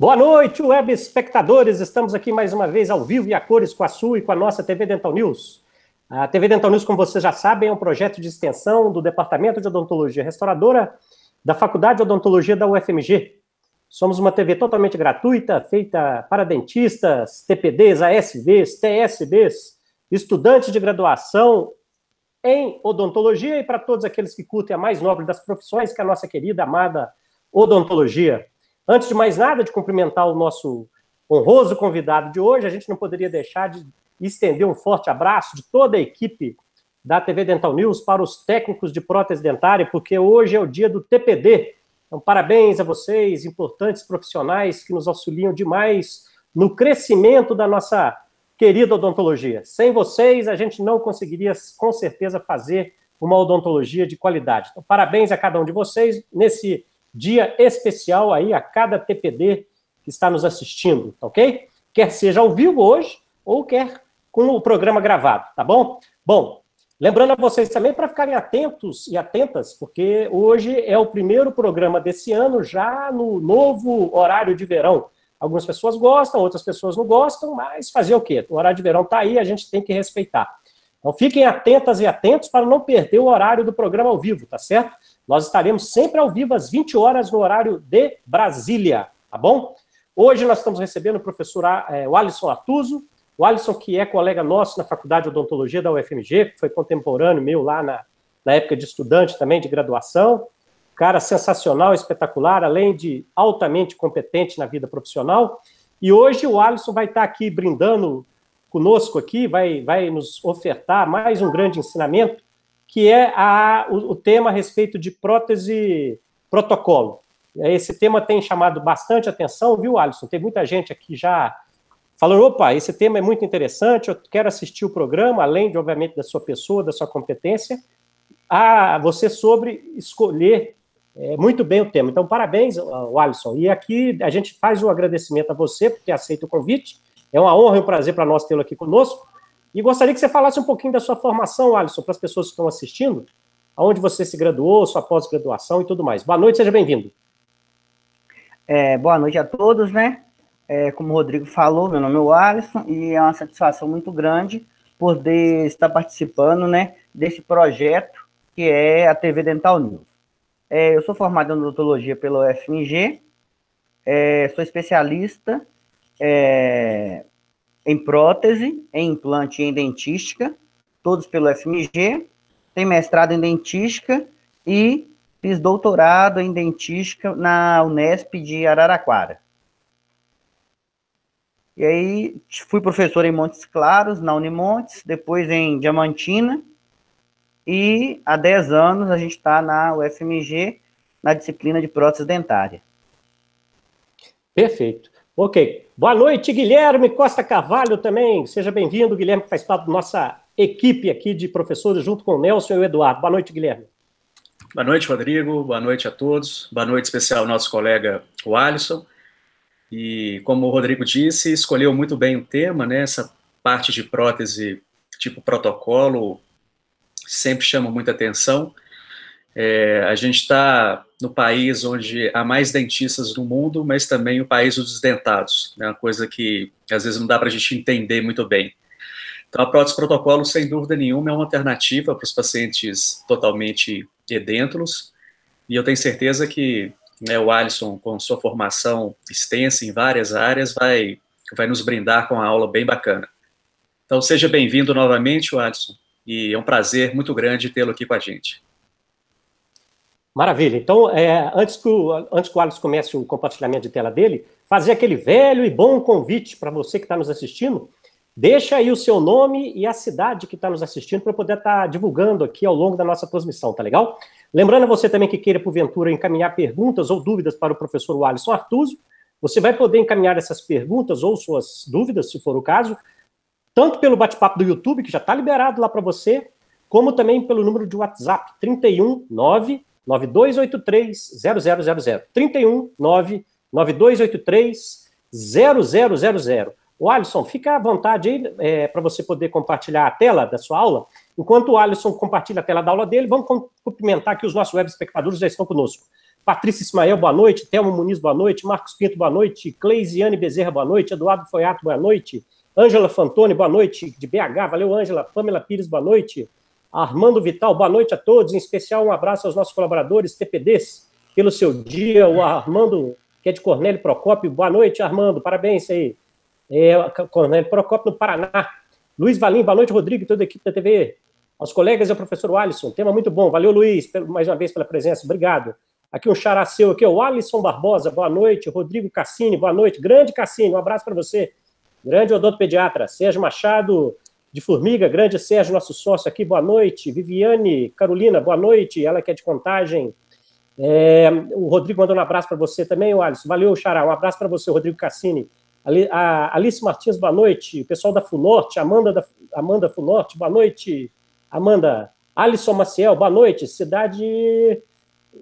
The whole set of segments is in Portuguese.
Boa noite, web espectadores. Estamos aqui mais uma vez ao vivo e a cores com a sua e com a nossa TV Dental News. A TV Dental News, como vocês já sabem, é um projeto de extensão do Departamento de Odontologia Restauradora da Faculdade de Odontologia da UFMG. Somos uma TV totalmente gratuita, feita para dentistas, TPDs, ASVs, TSDs, estudantes de graduação em odontologia e para todos aqueles que curtem a mais nobre das profissões, que é a nossa querida, amada odontologia. Antes de mais nada, de cumprimentar o nosso honroso convidado de hoje, a gente não poderia deixar de estender um forte abraço de toda a equipe da TV Dental News para os técnicos de prótese dentária, porque hoje é o dia do TPD. Então, parabéns a vocês, importantes profissionais que nos auxiliam demais no crescimento da nossa querida odontologia. Sem vocês, a gente não conseguiria, com certeza, fazer uma odontologia de qualidade. Então, parabéns a cada um de vocês nesse dia especial aí a cada TPD que está nos assistindo, tá ok? Quer seja ao vivo hoje ou quer com o programa gravado, tá bom? Bom, lembrando a vocês também para ficarem atentos e atentas, porque hoje é o primeiro programa desse ano já no novo horário de verão. Algumas pessoas gostam, outras pessoas não gostam, mas fazer o quê? O horário de verão está aí, a gente tem que respeitar. Então fiquem atentas e atentos para não perder o horário do programa ao vivo, tá certo? Nós estaremos sempre ao vivo às 20 horas no horário de Brasília, tá bom? Hoje nós estamos recebendo o professor é, o Alisson Atuso, o Alisson que é colega nosso na Faculdade de Odontologia da UFMG, que foi contemporâneo meu lá na, na época de estudante também, de graduação. Cara sensacional, espetacular, além de altamente competente na vida profissional. E hoje o Alisson vai estar aqui brindando conosco aqui, vai, vai nos ofertar mais um grande ensinamento que é a, o, o, tema a respeito de prótese protocolo. Esse tema tem chamado bastante atenção, viu, Alisson? Tem muita gente aqui já falando: opa, esse tema é muito interessante, eu quero assistir o programa, além de, obviamente, da sua pessoa, da sua competência, a ah, você sobre escolher é, muito bem o tema. Então, parabéns, Alisson. E aqui a gente faz o um agradecimento a você por ter aceito o convite. É uma honra e um prazer para nós tê-lo aqui conosco. E gostaria que você falasse um pouquinho da sua formação, Alisson, para as pessoas que estão assistindo, aonde você se graduou, sua pós-graduação e tudo mais. Boa noite, seja bem-vindo. É, boa noite a todos, né? É, como o Rodrigo falou, meu nome é Alisson e é uma satisfação muito grande poder estar participando, né, desse projeto que é a TV Dental News. É, eu sou formado em odontologia pelo FMG, é, sou especialista é, em prótese, em implante e em dentística, todos pelo FMG. Tem mestrado em dentística e fiz doutorado em dentística na Unesp de Araraquara. E aí fui professor em Montes Claros, na Unimontes, depois em Diamantina, e há 10 anos a gente está na UFMG, na disciplina de prótese dentária. Perfeito. Ok. Boa noite, Guilherme Costa Carvalho também. Seja bem-vindo, Guilherme, que faz parte da nossa equipe aqui de professores, junto com o Nelson e o Eduardo. Boa noite, Guilherme. Boa noite, Rodrigo. Boa noite a todos. Boa noite especial ao nosso colega, o Alisson. E como o Rodrigo disse, escolheu muito bem o tema, né? Essa parte de prótese tipo protocolo sempre chama muita atenção. É, a gente está no país onde há mais dentistas no mundo, mas também o país dos dentados. É né? uma coisa que às vezes não dá para a gente entender muito bem. Então, a prótese protocolo, sem dúvida nenhuma, é uma alternativa para os pacientes totalmente edêntulos. E eu tenho certeza que né, o Alisson, com sua formação extensa em várias áreas, vai, vai nos brindar com uma aula bem bacana. Então, seja bem-vindo novamente, Alisson, e é um prazer muito grande tê-lo aqui com a gente. Maravilha. Então, é, antes, que o, antes que o Alex comece o compartilhamento de tela dele, fazer aquele velho e bom convite para você que está nos assistindo. Deixa aí o seu nome e a cidade que está nos assistindo para poder estar tá divulgando aqui ao longo da nossa transmissão, tá legal? Lembrando a você também que queira, porventura, encaminhar perguntas ou dúvidas para o professor Alisson Artuso, você vai poder encaminhar essas perguntas ou suas dúvidas, se for o caso, tanto pelo bate-papo do YouTube, que já está liberado lá para você, como também pelo número de WhatsApp 319 9283-0000. 31 99283-0000. O Alisson, fica à vontade aí é, para você poder compartilhar a tela da sua aula. Enquanto o Alisson compartilha a tela da aula dele, vamos cumprimentar que os nossos web espectadores já estão conosco. Patrícia Ismael, boa noite. Telmo Muniz, boa noite. Marcos Pinto, boa noite. Cleisiane Bezerra, boa noite. Eduardo Foiato, boa noite. Ângela Fantoni, boa noite. De BH, valeu, Ângela. Pamela Pires, boa noite. Armando Vital, boa noite a todos, em especial um abraço aos nossos colaboradores TPDs pelo seu dia. O Armando, que é de Cornélio Procópio, boa noite, Armando, parabéns aí. É, Cornélio Procópio, no Paraná. Luiz Valim, boa noite, Rodrigo e toda a equipe da TV. Aos colegas e ao professor Alisson, tema muito bom. Valeu, Luiz, mais uma vez pela presença, obrigado. Aqui um xará seu, aqui, o Alisson Barbosa, boa noite. Rodrigo Cassini, boa noite. Grande Cassini, um abraço para você. Grande odonto pediatra. Sérgio Machado, de Formiga, grande Sérgio, nosso sócio aqui, boa noite. Viviane, Carolina, boa noite, ela que é de contagem. É, o Rodrigo mandou um abraço para você também, o Alisson. Valeu, Xará. Um abraço para você, Rodrigo Cassini. A Alice Martins, boa noite. O pessoal da Funorte, Amanda, da, Amanda Funorte, boa noite. Amanda. Alisson Maciel, boa noite. Cidade.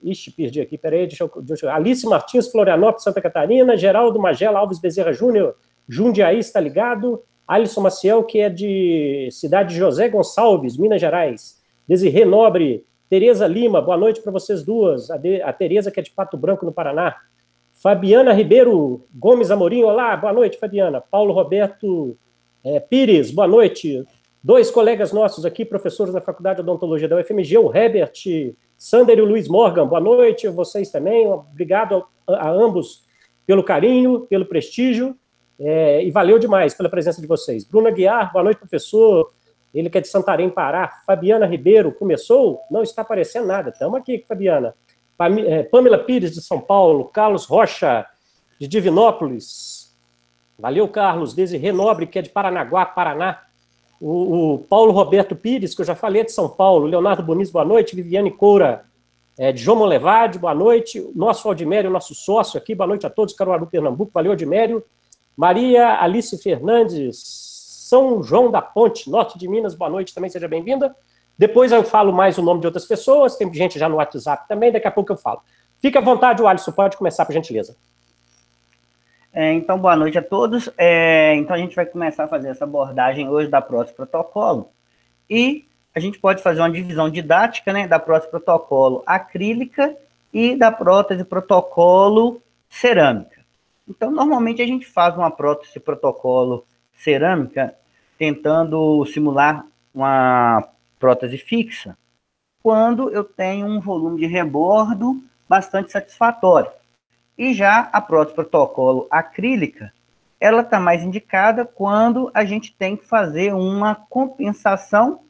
Ixi, perdi aqui, peraí, deixa eu, deixa eu... Alice Martins, Florianópolis, Santa Catarina. Geraldo Magela Alves Bezerra Júnior, Jundiaí, está ligado. Alisson Maciel, que é de cidade de José Gonçalves, Minas Gerais. Desirê Nobre, Tereza Lima, boa noite para vocês duas. A, de, a Tereza, que é de Pato Branco, no Paraná. Fabiana Ribeiro Gomes Amorim, olá, boa noite, Fabiana. Paulo Roberto é, Pires, boa noite. Dois colegas nossos aqui, professores da Faculdade de Odontologia da UFMG, o Herbert Sander e o Luiz Morgan, boa noite, vocês também. Obrigado a, a ambos pelo carinho, pelo prestígio. É, e valeu demais pela presença de vocês. Bruna Guiar, boa noite, professor. Ele que é de Santarém, Pará. Fabiana Ribeiro, começou? Não está aparecendo nada. Estamos aqui, Fabiana. É, Pamela Pires, de São Paulo. Carlos Rocha, de Divinópolis. Valeu, Carlos. desde Renobre, que é de Paranaguá, Paraná. O, o, Paulo Roberto Pires, que eu já falei, é de São Paulo. Leonardo Boniz, boa noite. Viviane Coura, é, de João Levade, boa noite. Nosso Aldimério, nosso sócio aqui, boa noite a todos. Caruaru, Pernambuco. Valeu, Aldimério. Maria Alice Fernandes, São João da Ponte, norte de Minas, boa noite também, seja bem-vinda. Depois eu falo mais o nome de outras pessoas, tem gente já no WhatsApp também, daqui a pouco eu falo. Fica à vontade, o Alisson, pode começar, por gentileza. É, então, boa noite a todos. É, então, a gente vai começar a fazer essa abordagem hoje da prótese protocolo. E a gente pode fazer uma divisão didática né, da prótese protocolo acrílica e da prótese protocolo cerâmica. Então, normalmente a gente faz uma prótese protocolo cerâmica tentando simular uma prótese fixa, quando eu tenho um volume de rebordo bastante satisfatório. E já a prótese protocolo acrílica, ela está mais indicada quando a gente tem que fazer uma compensação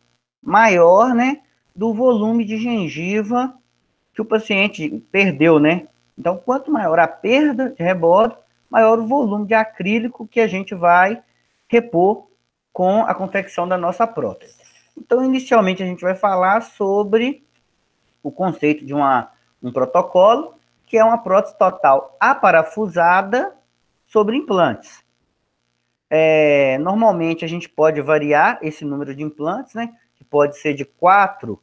maior, né, do volume de gengiva que o paciente perdeu, né? Então, quanto maior a perda de rebordo, maior o volume de acrílico que a gente vai repor com a confecção da nossa prótese. Então, inicialmente, a gente vai falar sobre o conceito de uma, um protocolo, que é uma prótese total aparafusada sobre implantes. É, normalmente, a gente pode variar esse número de implantes, né? Que pode ser de quatro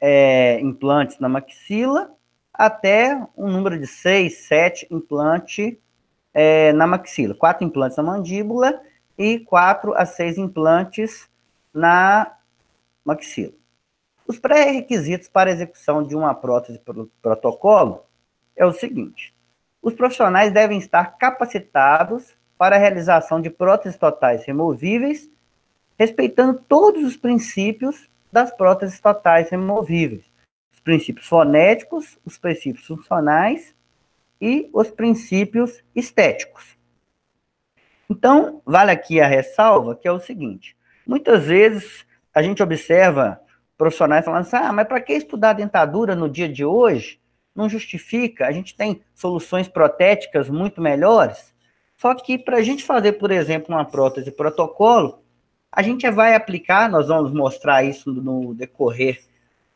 é, implantes na maxila até um número de seis, sete implantes é, na maxila, quatro implantes na mandíbula e quatro a seis implantes na maxila. Os pré-requisitos para execução de uma prótese protocolo é o seguinte: os profissionais devem estar capacitados para a realização de próteses totais removíveis, respeitando todos os princípios das próteses totais removíveis, os princípios fonéticos, os princípios funcionais e os princípios estéticos. Então, vale aqui a ressalva, que é o seguinte: muitas vezes a gente observa profissionais falando assim, ah, mas para que estudar dentadura no dia de hoje? Não justifica, a gente tem soluções protéticas muito melhores. Só que para a gente fazer, por exemplo, uma prótese protocolo, a gente vai aplicar, nós vamos mostrar isso no decorrer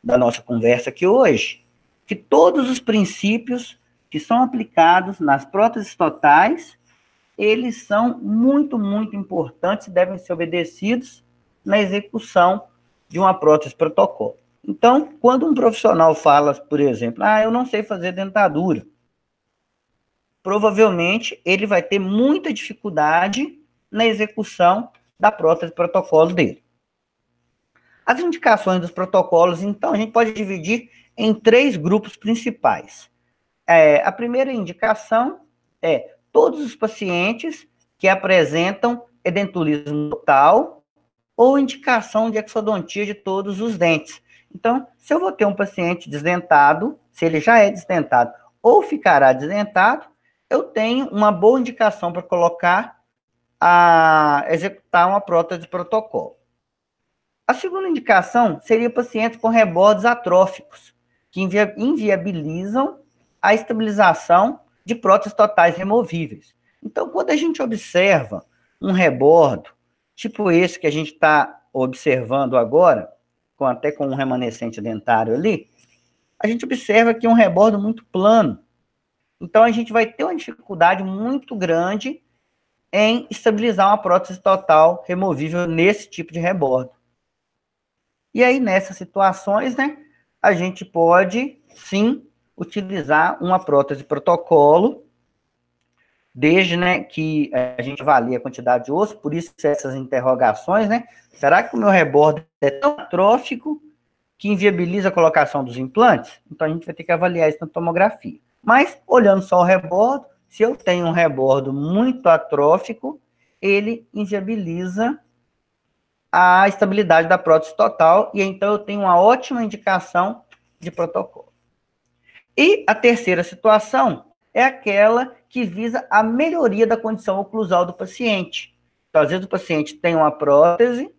da nossa conversa aqui hoje, que todos os princípios que são aplicados nas próteses totais, eles são muito, muito importantes e devem ser obedecidos na execução de uma prótese protocolo. Então, quando um profissional fala, por exemplo, ah, eu não sei fazer dentadura, provavelmente ele vai ter muita dificuldade na execução da prótese protocolo dele. As indicações dos protocolos, então, a gente pode dividir em três grupos principais é, a primeira indicação é todos os pacientes que apresentam edentulismo total ou indicação de exodontia de todos os dentes. Então, se eu vou ter um paciente desdentado, se ele já é desdentado ou ficará desdentado, eu tenho uma boa indicação para colocar a executar uma prótese de protocolo. A segunda indicação seria pacientes com rebordes atróficos, que invi inviabilizam a estabilização de próteses totais removíveis. Então, quando a gente observa um rebordo, tipo esse que a gente está observando agora, com, até com um remanescente dentário ali, a gente observa que é um rebordo muito plano. Então, a gente vai ter uma dificuldade muito grande em estabilizar uma prótese total removível nesse tipo de rebordo. E aí, nessas situações, né, a gente pode sim utilizar uma prótese protocolo, desde né, que a gente avalie a quantidade de osso, por isso essas interrogações, né? Será que o meu rebordo é tão atrófico que inviabiliza a colocação dos implantes? Então a gente vai ter que avaliar isso na tomografia. Mas, olhando só o rebordo, se eu tenho um rebordo muito atrófico, ele inviabiliza a estabilidade da prótese total e então eu tenho uma ótima indicação de protocolo. E a terceira situação é aquela que visa a melhoria da condição oclusal do paciente. Então, às vezes o paciente tem uma prótese,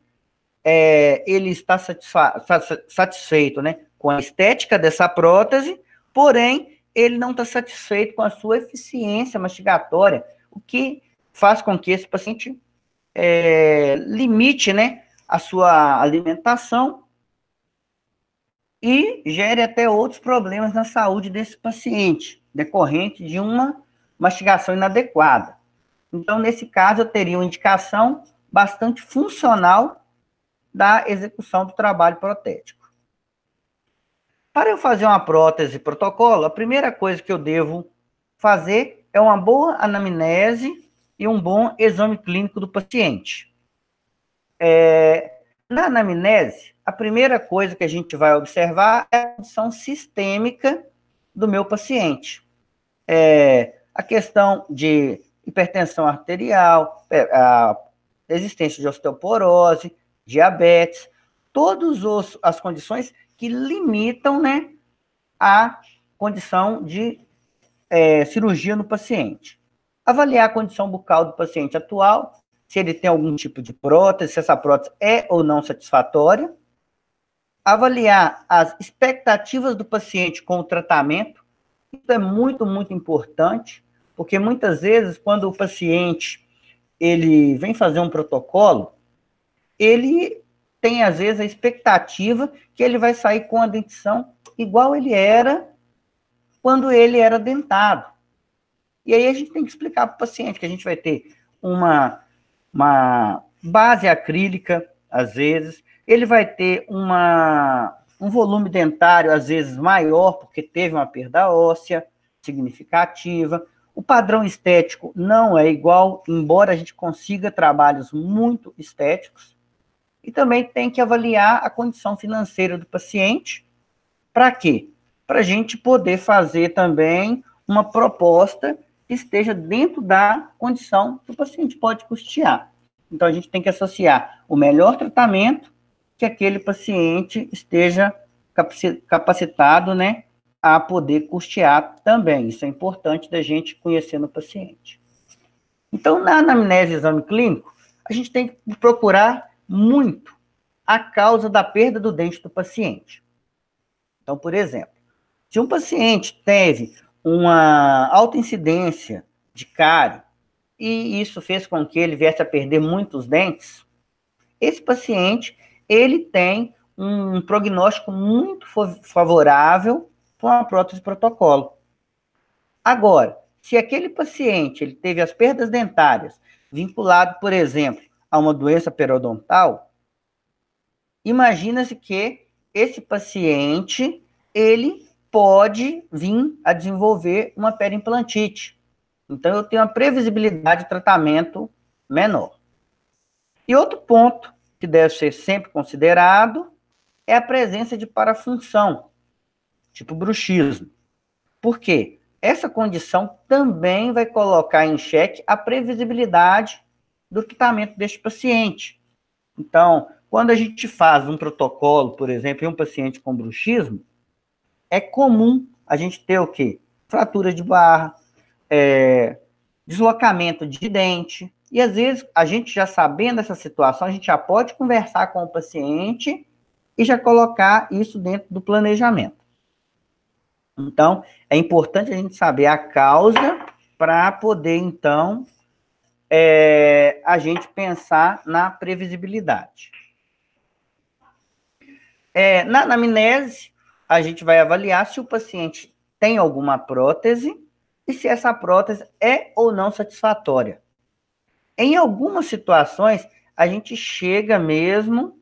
é, ele está satisfeito né, com a estética dessa prótese, porém ele não está satisfeito com a sua eficiência mastigatória, o que faz com que esse paciente é, limite né, a sua alimentação e gere até outros problemas na saúde desse paciente, decorrente de uma mastigação inadequada. Então, nesse caso, eu teria uma indicação bastante funcional da execução do trabalho protético. Para eu fazer uma prótese protocolo, a primeira coisa que eu devo fazer é uma boa anamnese e um bom exame clínico do paciente. É, na anamnese, a primeira coisa que a gente vai observar é a condição sistêmica do meu paciente. É, a questão de hipertensão arterial, é, a existência de osteoporose, diabetes, todas as condições que limitam né, a condição de é, cirurgia no paciente. Avaliar a condição bucal do paciente atual, se ele tem algum tipo de prótese, se essa prótese é ou não satisfatória avaliar as expectativas do paciente com o tratamento. Isso é muito, muito importante, porque muitas vezes quando o paciente ele vem fazer um protocolo, ele tem às vezes a expectativa que ele vai sair com a dentição igual ele era quando ele era dentado. E aí a gente tem que explicar para o paciente que a gente vai ter uma, uma base acrílica, às vezes, ele vai ter uma, um volume dentário, às vezes, maior, porque teve uma perda óssea significativa. O padrão estético não é igual, embora a gente consiga trabalhos muito estéticos. E também tem que avaliar a condição financeira do paciente. Para quê? Para a gente poder fazer também uma proposta que esteja dentro da condição que o paciente pode custear. Então, a gente tem que associar o melhor tratamento que aquele paciente esteja capacitado, né, a poder custear também. Isso é importante da gente conhecer no paciente. Então, na anamnese exame clínico, a gente tem que procurar muito a causa da perda do dente do paciente. Então, por exemplo, se um paciente teve uma alta incidência de cárie e isso fez com que ele viesse a perder muitos dentes, esse paciente ele tem um prognóstico muito favorável para uma prótese protocolo. Agora, se aquele paciente ele teve as perdas dentárias vinculado, por exemplo, a uma doença periodontal, imagina-se que esse paciente ele pode vir a desenvolver uma perimplantite. Então eu tenho uma previsibilidade de tratamento menor. E outro ponto que deve ser sempre considerado é a presença de parafunção, tipo bruxismo. Por quê? Essa condição também vai colocar em xeque a previsibilidade do tratamento deste paciente. Então, quando a gente faz um protocolo, por exemplo, em um paciente com bruxismo, é comum a gente ter o quê? Fratura de barra, é, deslocamento de dente, e às vezes, a gente já sabendo essa situação, a gente já pode conversar com o paciente e já colocar isso dentro do planejamento. Então, é importante a gente saber a causa para poder, então, é, a gente pensar na previsibilidade. É, na anamnese, a gente vai avaliar se o paciente tem alguma prótese e se essa prótese é ou não satisfatória. Em algumas situações, a gente chega mesmo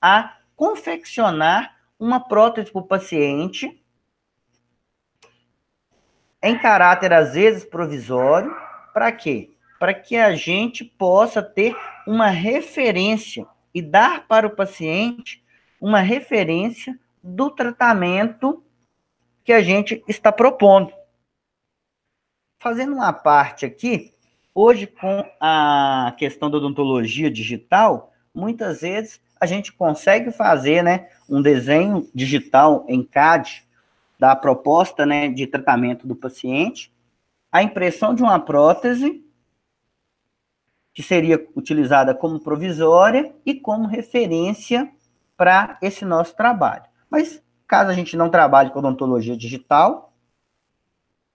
a confeccionar uma prótese para o paciente, em caráter, às vezes, provisório, para quê? Para que a gente possa ter uma referência e dar para o paciente uma referência do tratamento que a gente está propondo. Fazendo uma parte aqui, Hoje, com a questão da odontologia digital, muitas vezes a gente consegue fazer né, um desenho digital em CAD da proposta né, de tratamento do paciente, a impressão de uma prótese, que seria utilizada como provisória e como referência para esse nosso trabalho. Mas, caso a gente não trabalhe com odontologia digital,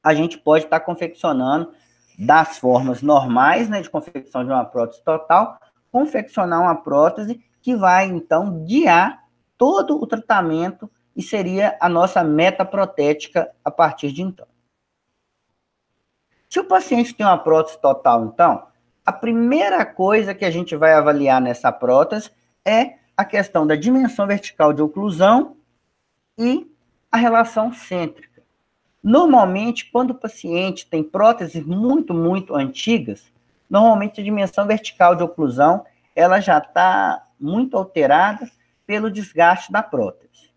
a gente pode estar tá confeccionando das formas normais né, de confecção de uma prótese total, confeccionar uma prótese que vai, então, guiar todo o tratamento e seria a nossa meta protética a partir de então. Se o paciente tem uma prótese total, então, a primeira coisa que a gente vai avaliar nessa prótese é a questão da dimensão vertical de oclusão e a relação centro Normalmente, quando o paciente tem próteses muito, muito antigas, normalmente a dimensão vertical de oclusão ela já está muito alterada pelo desgaste da prótese.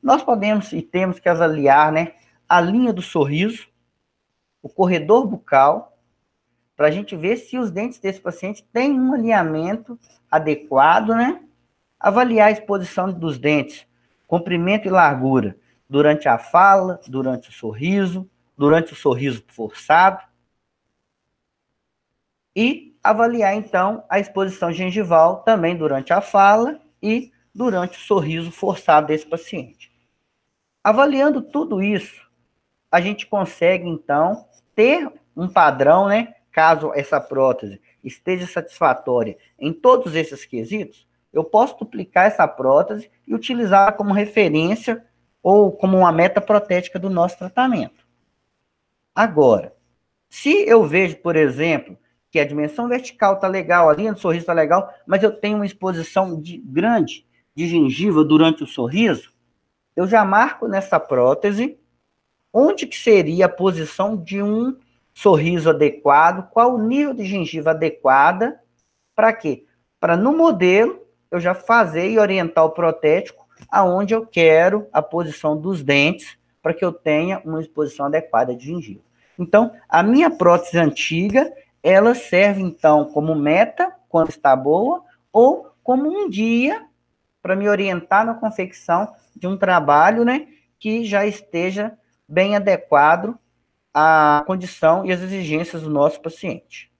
Nós podemos e temos que avaliar né, a linha do sorriso, o corredor bucal, para a gente ver se os dentes desse paciente têm um alinhamento adequado, né? Avaliar a exposição dos dentes, comprimento e largura durante a fala, durante o sorriso, durante o sorriso forçado. E avaliar, então, a exposição gengival também durante a fala e durante o sorriso forçado desse paciente. Avaliando tudo isso, a gente consegue, então, ter um padrão, né? Caso essa prótese esteja satisfatória em todos esses quesitos, eu posso duplicar essa prótese e utilizá-la como referência ou como uma meta protética do nosso tratamento. Agora, se eu vejo, por exemplo, que a dimensão vertical está legal, a linha do sorriso está legal, mas eu tenho uma exposição de, grande de gengiva durante o sorriso, eu já marco nessa prótese onde que seria a posição de um sorriso adequado, qual o nível de gengiva adequada, para quê? Para no modelo eu já fazer e orientar o protético aonde eu quero a posição dos dentes para que eu tenha uma exposição adequada de gengiva. Então, a minha prótese antiga, ela serve então como meta quando está boa ou como um dia para me orientar na confecção de um trabalho, né, que já esteja bem adequado à condição e às exigências do nosso paciente.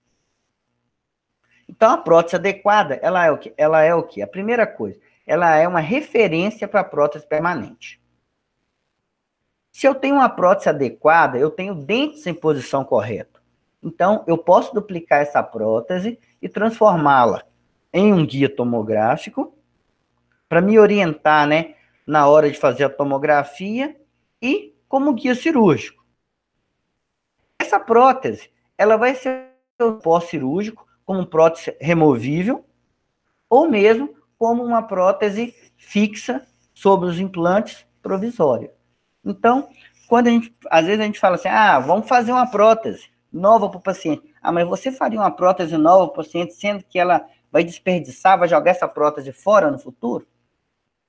Então, a prótese adequada, ela é o que? Ela é o que? A primeira coisa, ela é uma referência para prótese permanente. Se eu tenho uma prótese adequada, eu tenho dentes em posição correta. Então, eu posso duplicar essa prótese e transformá-la em um guia tomográfico para me orientar, né, na hora de fazer a tomografia e como guia cirúrgico. Essa prótese, ela vai ser pós-cirúrgico, como prótese removível, ou mesmo como uma prótese fixa sobre os implantes provisória. Então, quando a gente, às vezes a gente fala assim, ah, vamos fazer uma prótese nova para o paciente. Ah, mas você faria uma prótese nova para o paciente, sendo que ela vai desperdiçar, vai jogar essa prótese fora no futuro?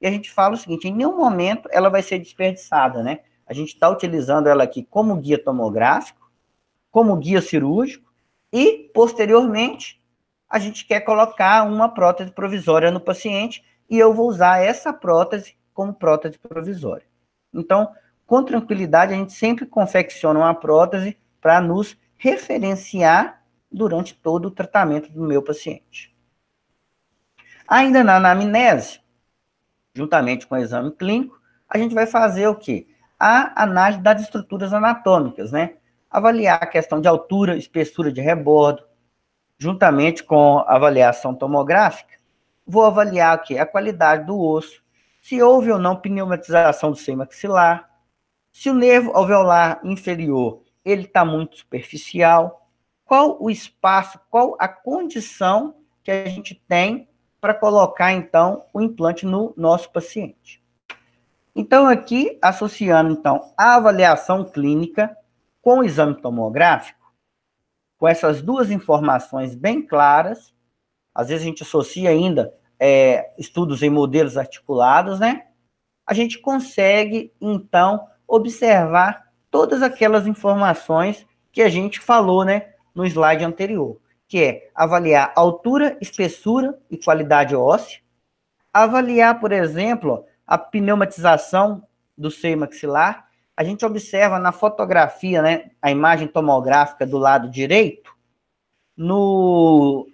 E a gente fala o seguinte, em nenhum momento ela vai ser desperdiçada, né? A gente está utilizando ela aqui como guia tomográfico, como guia cirúrgico, e, posteriormente, a gente quer colocar uma prótese provisória no paciente e eu vou usar essa prótese como prótese provisória. Então, com tranquilidade, a gente sempre confecciona uma prótese para nos referenciar durante todo o tratamento do meu paciente. Ainda na anamnese, juntamente com o exame clínico, a gente vai fazer o quê? A análise das estruturas anatômicas, né? Avaliar a questão de altura, espessura de rebordo, juntamente com avaliação tomográfica, vou avaliar aqui a qualidade do osso, se houve ou não pneumatização do seio maxilar, se o nervo alveolar inferior ele está muito superficial, qual o espaço, qual a condição que a gente tem para colocar então o implante no nosso paciente. Então aqui associando então a avaliação clínica com o exame tomográfico, com essas duas informações bem claras, às vezes a gente associa ainda é, estudos em modelos articulados, né? A gente consegue, então, observar todas aquelas informações que a gente falou, né, no slide anterior, que é avaliar altura, espessura e qualidade óssea, avaliar, por exemplo, a pneumatização do seio maxilar, a gente observa na fotografia, né, a imagem tomográfica do lado direito, no,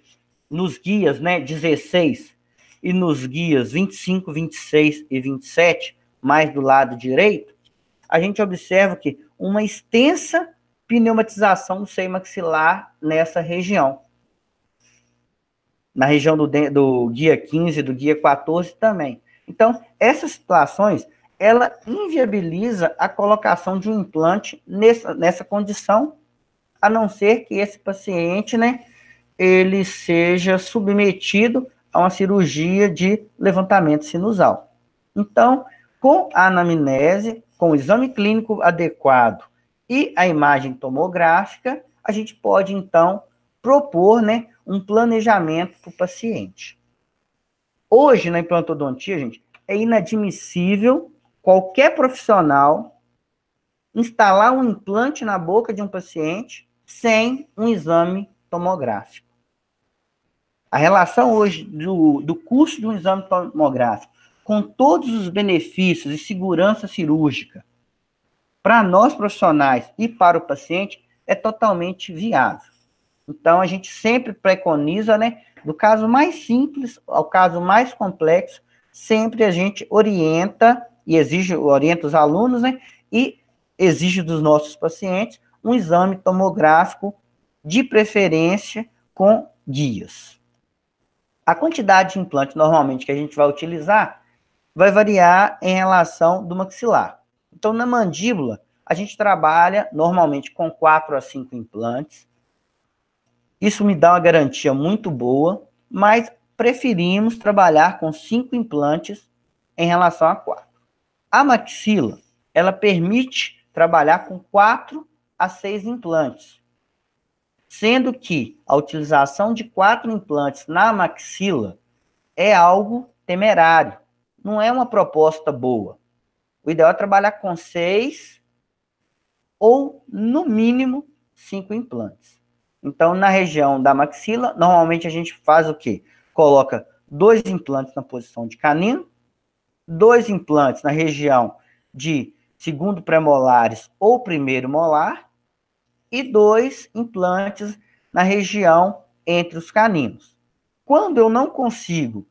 nos guias né, 16 e nos guias 25, 26 e 27, mais do lado direito, a gente observa que uma extensa pneumatização do seio maxilar nessa região. Na região do, do guia 15, do guia 14 também. Então, essas situações ela inviabiliza a colocação de um implante nessa, nessa condição, a não ser que esse paciente, né, ele seja submetido a uma cirurgia de levantamento sinusal. Então, com a anamnese, com o exame clínico adequado e a imagem tomográfica, a gente pode, então, propor, né, um planejamento para o paciente. Hoje, na implantodontia, gente, é inadmissível qualquer profissional instalar um implante na boca de um paciente sem um exame tomográfico. A relação hoje do, do custo de um exame tomográfico com todos os benefícios e segurança cirúrgica para nós profissionais e para o paciente é totalmente viável. Então a gente sempre preconiza, né, do caso mais simples ao caso mais complexo, sempre a gente orienta e exige, orienta os alunos, né? E exige dos nossos pacientes um exame tomográfico de preferência com guias. A quantidade de implante normalmente que a gente vai utilizar vai variar em relação do maxilar. Então, na mandíbula, a gente trabalha normalmente com 4 a 5 implantes. Isso me dá uma garantia muito boa, mas preferimos trabalhar com 5 implantes em relação a 4. A maxila, ela permite trabalhar com quatro a seis implantes, sendo que a utilização de quatro implantes na maxila é algo temerário, não é uma proposta boa. O ideal é trabalhar com seis ou, no mínimo, cinco implantes. Então, na região da maxila, normalmente a gente faz o quê? Coloca dois implantes na posição de canino dois implantes na região de segundo pré-molares ou primeiro molar e dois implantes na região entre os caninos. Quando eu não consigo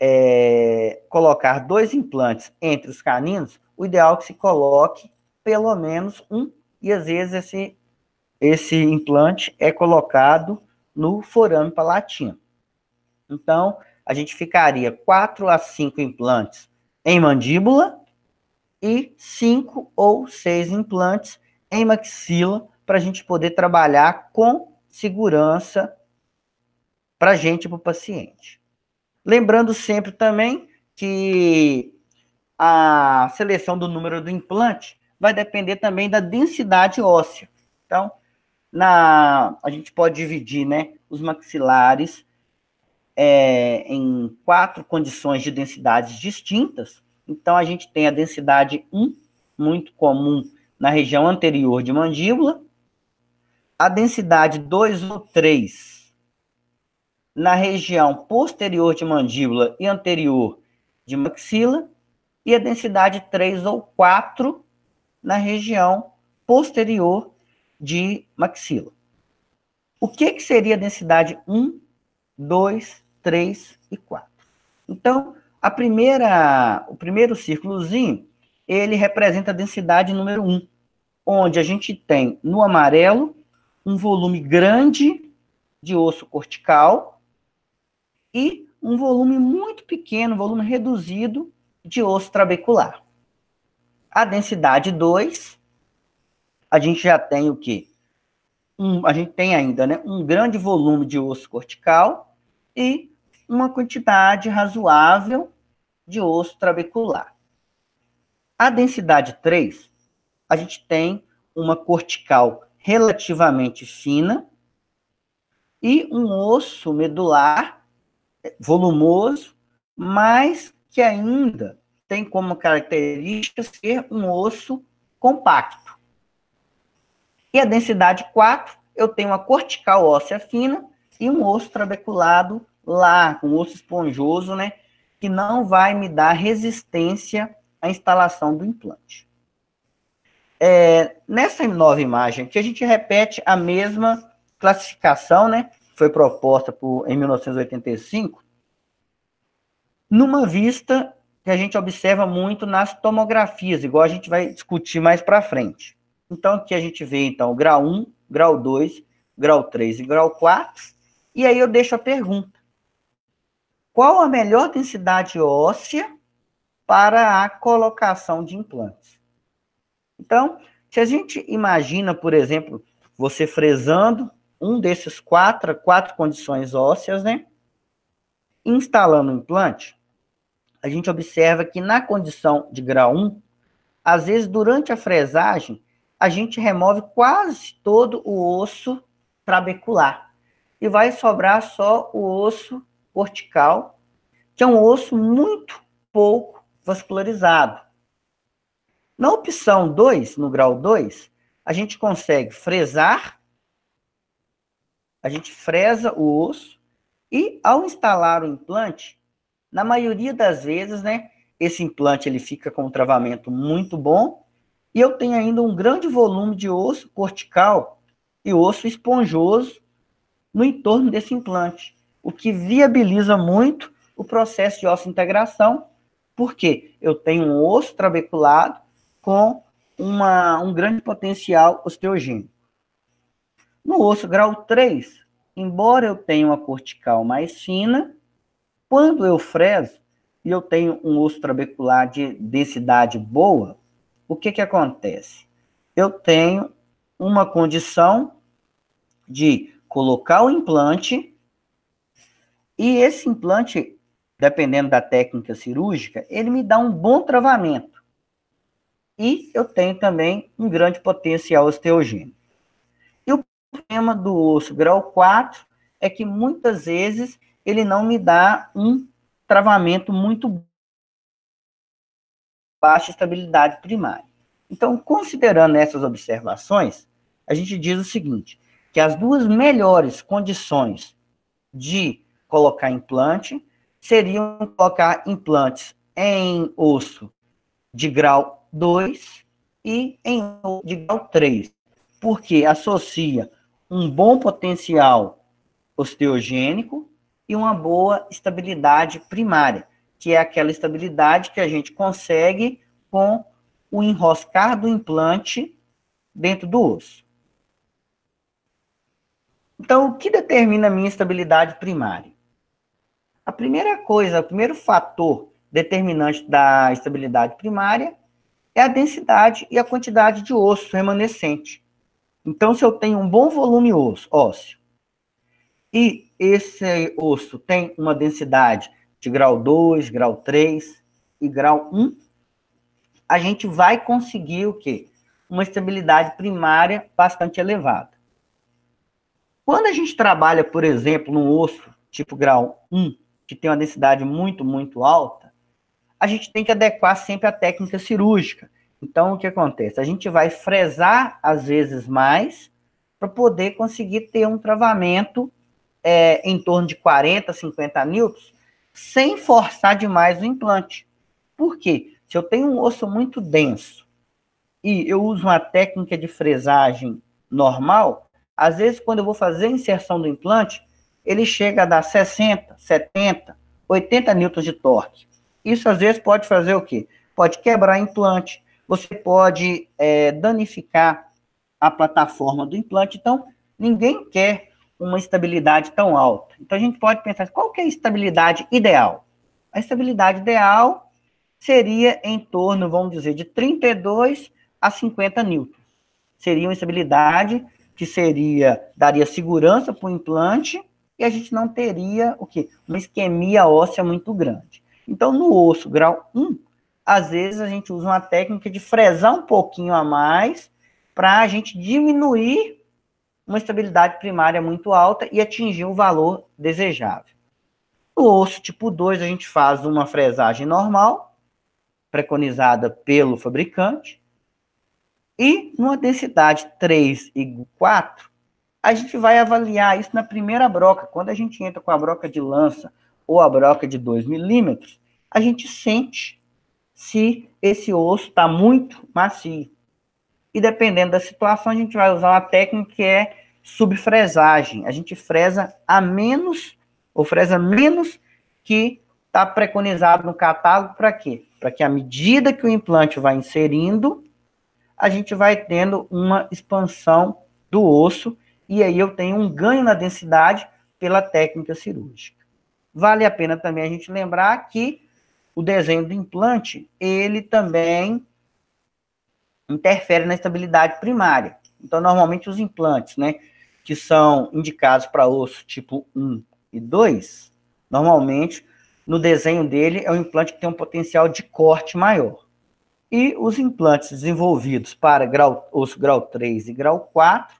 é, colocar dois implantes entre os caninos, o ideal é que se coloque pelo menos um, e às vezes esse, esse implante é colocado no forame palatino. Então, a gente ficaria quatro a cinco implantes em mandíbula e cinco ou seis implantes em maxila para a gente poder trabalhar com segurança para a gente e para o paciente. Lembrando sempre também que a seleção do número do implante vai depender também da densidade óssea. Então, na, a gente pode dividir né, os maxilares é, em quatro condições de densidades distintas. Então, a gente tem a densidade 1, muito comum na região anterior de mandíbula, a densidade 2 ou 3 na região posterior de mandíbula e anterior de maxila, e a densidade 3 ou 4 na região posterior de maxila. O que, que seria a densidade 1, 2, 3 e 4. Então, a primeira, o primeiro círculozinho, ele representa a densidade número 1, onde a gente tem no amarelo um volume grande de osso cortical e um volume muito pequeno, volume reduzido de osso trabecular. A densidade 2, a gente já tem o quê? Um, a gente tem ainda né, um grande volume de osso cortical e uma quantidade razoável de osso trabecular. A densidade 3, a gente tem uma cortical relativamente fina e um osso medular volumoso, mas que ainda tem como característica ser um osso compacto. E a densidade 4, eu tenho uma cortical óssea fina e um osso trabeculado lá, com osso esponjoso, né? Que não vai me dar resistência à instalação do implante. É, nessa nova imagem que a gente repete a mesma classificação, né? Foi proposta por, em 1985, numa vista que a gente observa muito nas tomografias, igual a gente vai discutir mais para frente. Então, aqui a gente vê, então, grau 1, grau 2, grau 3 e grau 4. E aí eu deixo a pergunta. Qual a melhor densidade óssea para a colocação de implantes? Então, se a gente imagina, por exemplo, você fresando um desses quatro, quatro condições ósseas, né? Instalando o implante, a gente observa que na condição de grau 1, às vezes durante a fresagem, a gente remove quase todo o osso trabecular e vai sobrar só o osso cortical, que é um osso muito pouco vascularizado. Na opção 2, no grau 2, a gente consegue fresar, a gente fresa o osso e ao instalar o implante, na maioria das vezes, né, esse implante ele fica com um travamento muito bom e eu tenho ainda um grande volume de osso cortical e osso esponjoso no entorno desse implante o que viabiliza muito o processo de integração, porque eu tenho um osso trabeculado com uma, um grande potencial osteogênico. No osso grau 3, embora eu tenha uma cortical mais fina, quando eu freso e eu tenho um osso trabecular de densidade boa, o que, que acontece? Eu tenho uma condição de colocar o implante e esse implante, dependendo da técnica cirúrgica, ele me dá um bom travamento. E eu tenho também um grande potencial osteogênico. E o problema do osso grau 4 é que muitas vezes ele não me dá um travamento muito baixa estabilidade primária. Então, considerando essas observações, a gente diz o seguinte, que as duas melhores condições de colocar implante seriam colocar implantes em osso de grau 2 e em osso de grau 3, porque associa um bom potencial osteogênico e uma boa estabilidade primária, que é aquela estabilidade que a gente consegue com o enroscar do implante dentro do osso. Então, o que determina a minha estabilidade primária? A primeira coisa, o primeiro fator determinante da estabilidade primária é a densidade e a quantidade de osso remanescente. Então, se eu tenho um bom volume ósseo e esse osso tem uma densidade de grau 2, grau 3 e grau 1, a gente vai conseguir o quê? Uma estabilidade primária bastante elevada. Quando a gente trabalha, por exemplo, num osso tipo grau 1, que tem uma densidade muito, muito alta, a gente tem que adequar sempre a técnica cirúrgica. Então, o que acontece? A gente vai fresar, às vezes, mais, para poder conseguir ter um travamento é, em torno de 40, 50 newtons, sem forçar demais o implante. Por quê? Se eu tenho um osso muito denso e eu uso uma técnica de fresagem normal, às vezes, quando eu vou fazer a inserção do implante, ele chega a dar 60, 70, 80 newtons de torque. Isso às vezes pode fazer o quê? Pode quebrar implante, você pode é, danificar a plataforma do implante. Então, ninguém quer uma estabilidade tão alta. Então, a gente pode pensar, qual que é a estabilidade ideal? A estabilidade ideal seria em torno, vamos dizer, de 32 a 50 newtons. Seria uma estabilidade que seria, daria segurança para o implante, e a gente não teria o quê? Uma isquemia óssea muito grande. Então, no osso grau 1, às vezes a gente usa uma técnica de fresar um pouquinho a mais para a gente diminuir uma estabilidade primária muito alta e atingir o valor desejável. No osso tipo 2, a gente faz uma fresagem normal, preconizada pelo fabricante, e numa densidade 3 e 4, a gente vai avaliar isso na primeira broca. Quando a gente entra com a broca de lança ou a broca de 2 milímetros, a gente sente se esse osso está muito macio. E dependendo da situação, a gente vai usar uma técnica que é subfresagem. A gente fresa a menos, ou fresa menos que está preconizado no catálogo para quê? Para que à medida que o implante vai inserindo, a gente vai tendo uma expansão do osso e aí eu tenho um ganho na densidade pela técnica cirúrgica. Vale a pena também a gente lembrar que o desenho do implante, ele também interfere na estabilidade primária. Então, normalmente os implantes, né, que são indicados para osso tipo 1 e 2, normalmente no desenho dele é um implante que tem um potencial de corte maior. E os implantes desenvolvidos para grau, osso grau 3 e grau 4,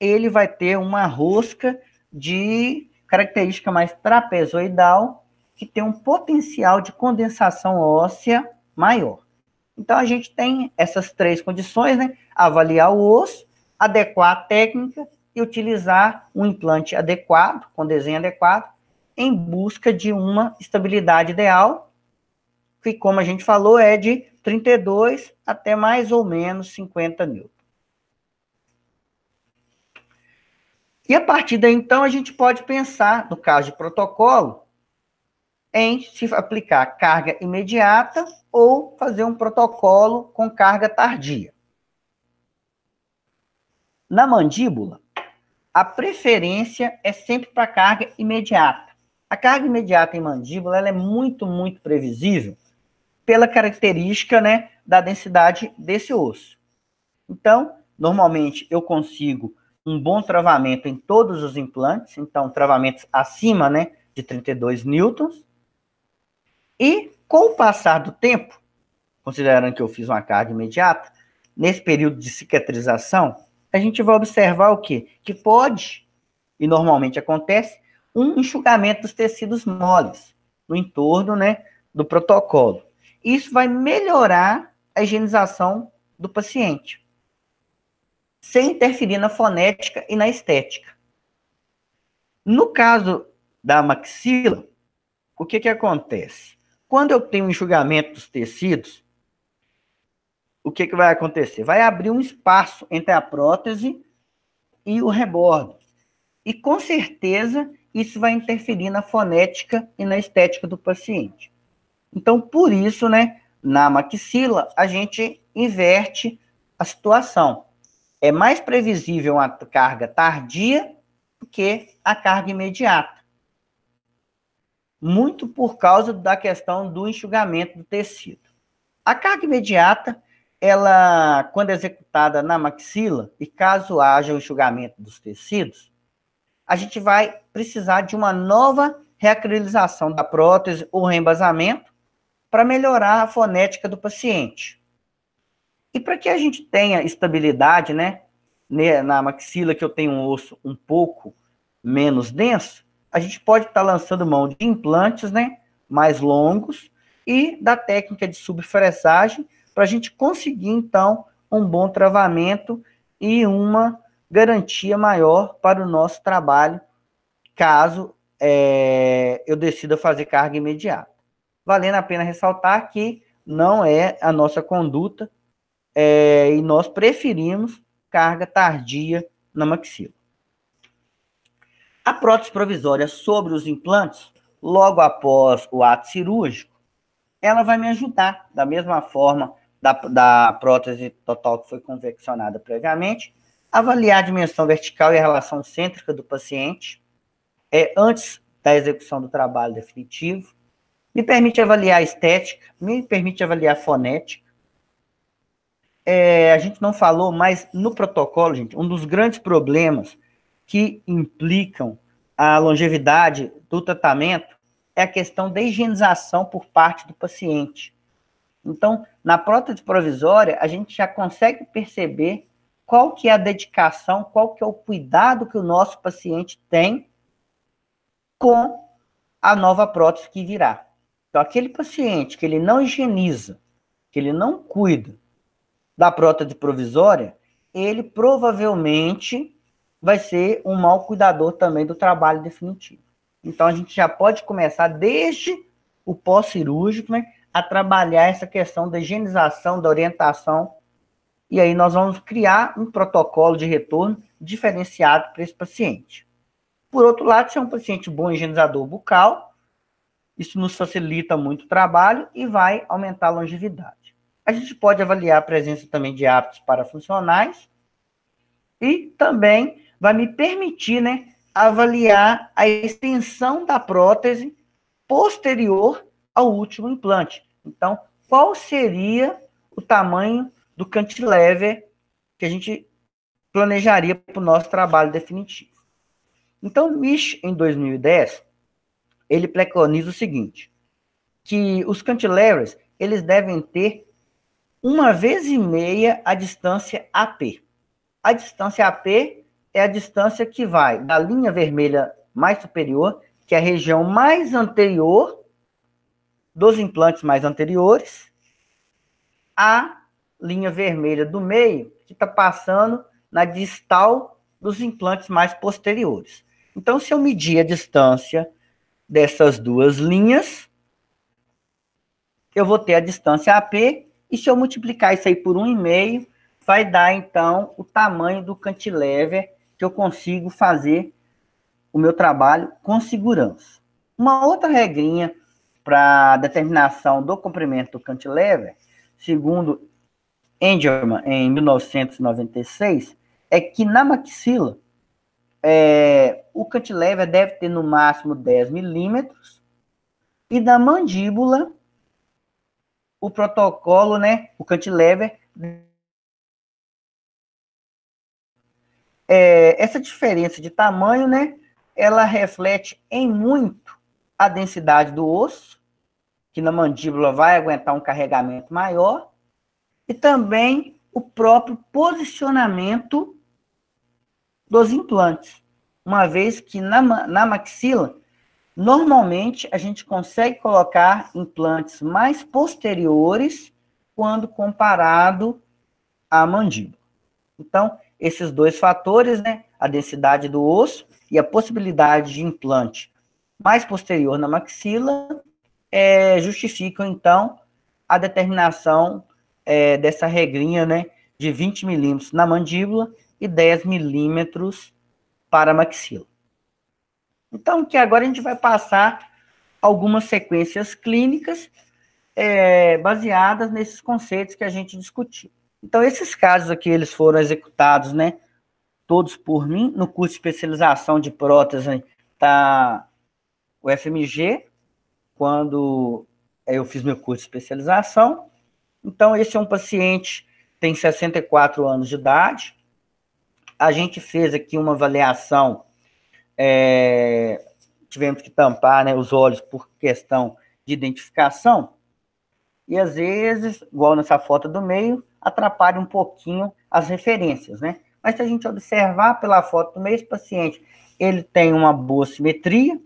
ele vai ter uma rosca de característica mais trapezoidal, que tem um potencial de condensação óssea maior. Então, a gente tem essas três condições, né? Avaliar o osso, adequar a técnica e utilizar um implante adequado, com desenho adequado, em busca de uma estabilidade ideal, que, como a gente falou, é de 32 até mais ou menos 50 mil. E a partir daí, então, a gente pode pensar, no caso de protocolo, em se aplicar carga imediata ou fazer um protocolo com carga tardia. Na mandíbula, a preferência é sempre para carga imediata. A carga imediata em mandíbula ela é muito, muito previsível pela característica né, da densidade desse osso. Então, normalmente eu consigo um bom travamento em todos os implantes, então travamentos acima né, de 32 newtons. E com o passar do tempo, considerando que eu fiz uma carga imediata, nesse período de cicatrização, a gente vai observar o quê? Que pode, e normalmente acontece, um enxugamento dos tecidos moles no entorno né, do protocolo. Isso vai melhorar a higienização do paciente sem interferir na fonética e na estética. No caso da maxila, o que, que acontece? Quando eu tenho enxugamento dos tecidos, o que, que vai acontecer? Vai abrir um espaço entre a prótese e o rebordo. E com certeza isso vai interferir na fonética e na estética do paciente. Então, por isso, né, na maxila, a gente inverte a situação é mais previsível a carga tardia do que a carga imediata. Muito por causa da questão do enxugamento do tecido. A carga imediata, ela, quando executada na maxila, e caso haja o enxugamento dos tecidos, a gente vai precisar de uma nova reacrilização da prótese ou reembasamento para melhorar a fonética do paciente. E para que a gente tenha estabilidade, né, na maxila que eu tenho um osso um pouco menos denso, a gente pode estar tá lançando mão de implantes, né, mais longos e da técnica de subfressagem para a gente conseguir então um bom travamento e uma garantia maior para o nosso trabalho caso é, eu decida fazer carga imediata. Valendo a pena ressaltar que não é a nossa conduta é, e nós preferimos carga tardia na maxila. A prótese provisória sobre os implantes, logo após o ato cirúrgico, ela vai me ajudar, da mesma forma da, da prótese total que foi conveccionada previamente, avaliar a dimensão vertical e a relação cêntrica do paciente é, antes da execução do trabalho definitivo, me permite avaliar a estética, me permite avaliar a fonética, é, a gente não falou, mas no protocolo, gente, um dos grandes problemas que implicam a longevidade do tratamento é a questão da higienização por parte do paciente. Então, na prótese provisória, a gente já consegue perceber qual que é a dedicação, qual que é o cuidado que o nosso paciente tem com a nova prótese que virá. Então, aquele paciente que ele não higieniza, que ele não cuida, da prótese provisória, ele provavelmente vai ser um mau cuidador também do trabalho definitivo. Então a gente já pode começar desde o pós-cirúrgico, né, a trabalhar essa questão da higienização, da orientação, e aí nós vamos criar um protocolo de retorno diferenciado para esse paciente. Por outro lado, se é um paciente bom higienizador bucal, isso nos facilita muito o trabalho e vai aumentar a longevidade. A gente pode avaliar a presença também de hábitos parafuncionais e também vai me permitir né, avaliar a extensão da prótese posterior ao último implante. Então, qual seria o tamanho do cantilever que a gente planejaria para o nosso trabalho definitivo? Então, Mish em 2010, ele preconiza o seguinte, que os cantilevers, eles devem ter uma vez e meia a distância AP. A distância AP é a distância que vai da linha vermelha mais superior, que é a região mais anterior dos implantes mais anteriores, à linha vermelha do meio, que está passando na distal dos implantes mais posteriores. Então, se eu medir a distância dessas duas linhas, eu vou ter a distância AP e se eu multiplicar isso aí por 1,5, vai dar, então, o tamanho do cantilever que eu consigo fazer o meu trabalho com segurança. Uma outra regrinha para determinação do comprimento do cantilever, segundo Engelman, em 1996, é que na maxila, é, o cantilever deve ter no máximo 10 milímetros, e na mandíbula, o protocolo, né, o cantilever. É, essa diferença de tamanho, né, ela reflete em muito a densidade do osso, que na mandíbula vai aguentar um carregamento maior, e também o próprio posicionamento dos implantes, uma vez que na, na maxila Normalmente, a gente consegue colocar implantes mais posteriores quando comparado à mandíbula. Então, esses dois fatores, né, a densidade do osso e a possibilidade de implante mais posterior na maxila, é, justificam, então, a determinação é, dessa regrinha, né, de 20 milímetros na mandíbula e 10 milímetros para a maxila. Então, que agora a gente vai passar algumas sequências clínicas é, baseadas nesses conceitos que a gente discutiu. Então, esses casos aqui, eles foram executados, né, todos por mim, no curso de especialização de prótese tá o FMG, quando é, eu fiz meu curso de especialização. Então, esse é um paciente, tem 64 anos de idade. A gente fez aqui uma avaliação é, tivemos que tampar né, os olhos por questão de identificação. E às vezes, igual nessa foto do meio, atrapalha um pouquinho as referências, né? Mas se a gente observar pela foto do meio, esse paciente ele tem uma boa simetria.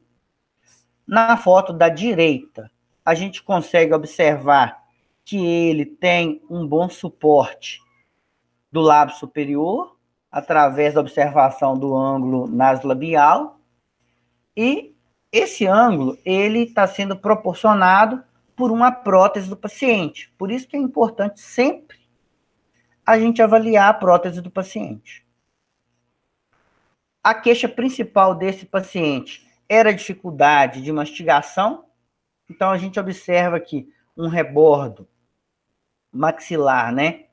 Na foto da direita, a gente consegue observar que ele tem um bom suporte do lábio superior, através da observação do ângulo naso-labial. E esse ângulo ele está sendo proporcionado por uma prótese do paciente. Por isso que é importante sempre a gente avaliar a prótese do paciente. A queixa principal desse paciente era dificuldade de mastigação. Então a gente observa aqui um rebordo maxilar, né,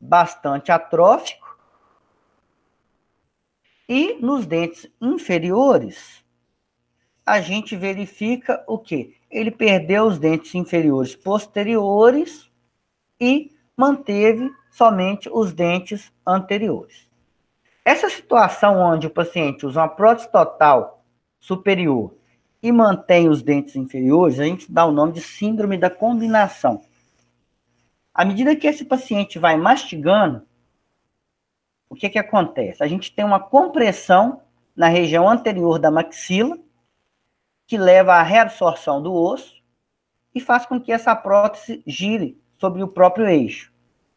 bastante atrófico e nos dentes inferiores, a gente verifica o quê? Ele perdeu os dentes inferiores posteriores e manteve somente os dentes anteriores. Essa situação onde o paciente usa uma prótese total superior e mantém os dentes inferiores, a gente dá o nome de síndrome da combinação. À medida que esse paciente vai mastigando, o que, é que acontece? A gente tem uma compressão na região anterior da maxila, que leva à reabsorção do osso e faz com que essa prótese gire sobre o próprio eixo.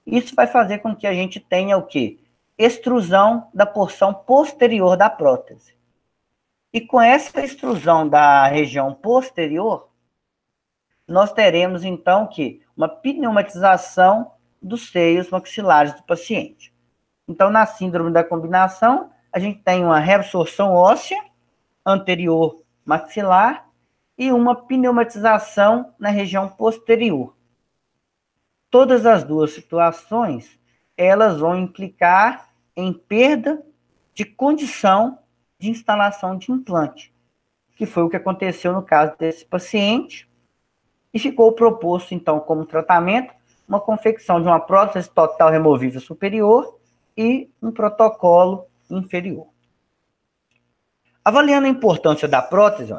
Isso vai fazer com que a gente tenha o quê? Extrusão da porção posterior da prótese. E com essa extrusão da região posterior, nós teremos então que uma pneumatização dos seios maxilares do paciente. Então, na síndrome da combinação, a gente tem uma reabsorção óssea anterior maxilar e uma pneumatização na região posterior. Todas as duas situações, elas vão implicar em perda de condição de instalação de implante, que foi o que aconteceu no caso desse paciente, e ficou proposto, então, como tratamento, uma confecção de uma prótese total removível superior e um protocolo inferior. Avaliando a importância da prótese,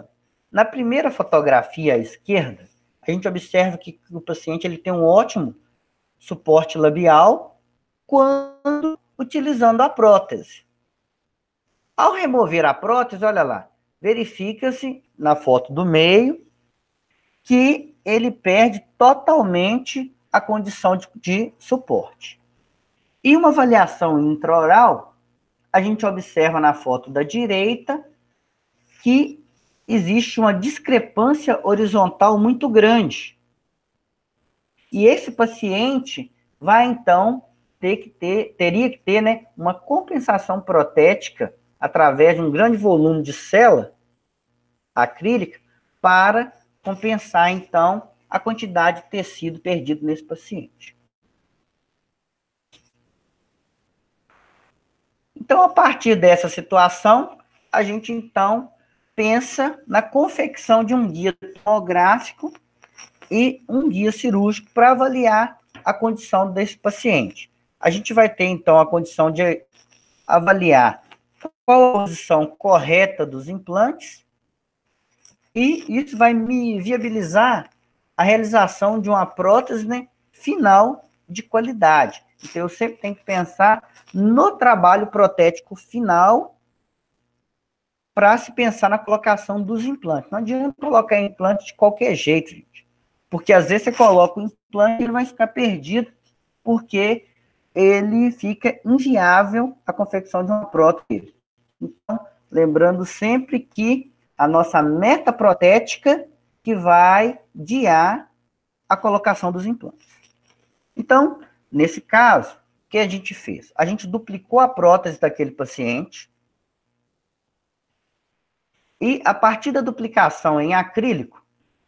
na primeira fotografia à esquerda, a gente observa que o paciente ele tem um ótimo suporte labial quando utilizando a prótese. Ao remover a prótese, olha lá, verifica-se na foto do meio que ele perde totalmente a condição de, de suporte. E uma avaliação intraoral, a gente observa na foto da direita que existe uma discrepância horizontal muito grande. E esse paciente vai então ter que ter, teria que ter né, uma compensação protética através de um grande volume de célula acrílica para compensar então a quantidade de tecido perdido nesse paciente. Então, a partir dessa situação, a gente então pensa na confecção de um guia tomográfico e um guia cirúrgico para avaliar a condição desse paciente. A gente vai ter então a condição de avaliar qual a posição correta dos implantes e isso vai me viabilizar a realização de uma prótese né, final de qualidade. Então, eu sempre tenho que pensar no trabalho protético final para se pensar na colocação dos implantes. Não adianta colocar implante de qualquer jeito, gente. Porque às vezes você coloca o implante e ele vai ficar perdido, porque ele fica inviável a confecção de uma prótese. Então, lembrando sempre que a nossa meta protética que vai guiar a colocação dos implantes. Então, nesse caso, o que a gente fez? A gente duplicou a prótese daquele paciente e a partir da duplicação em acrílico,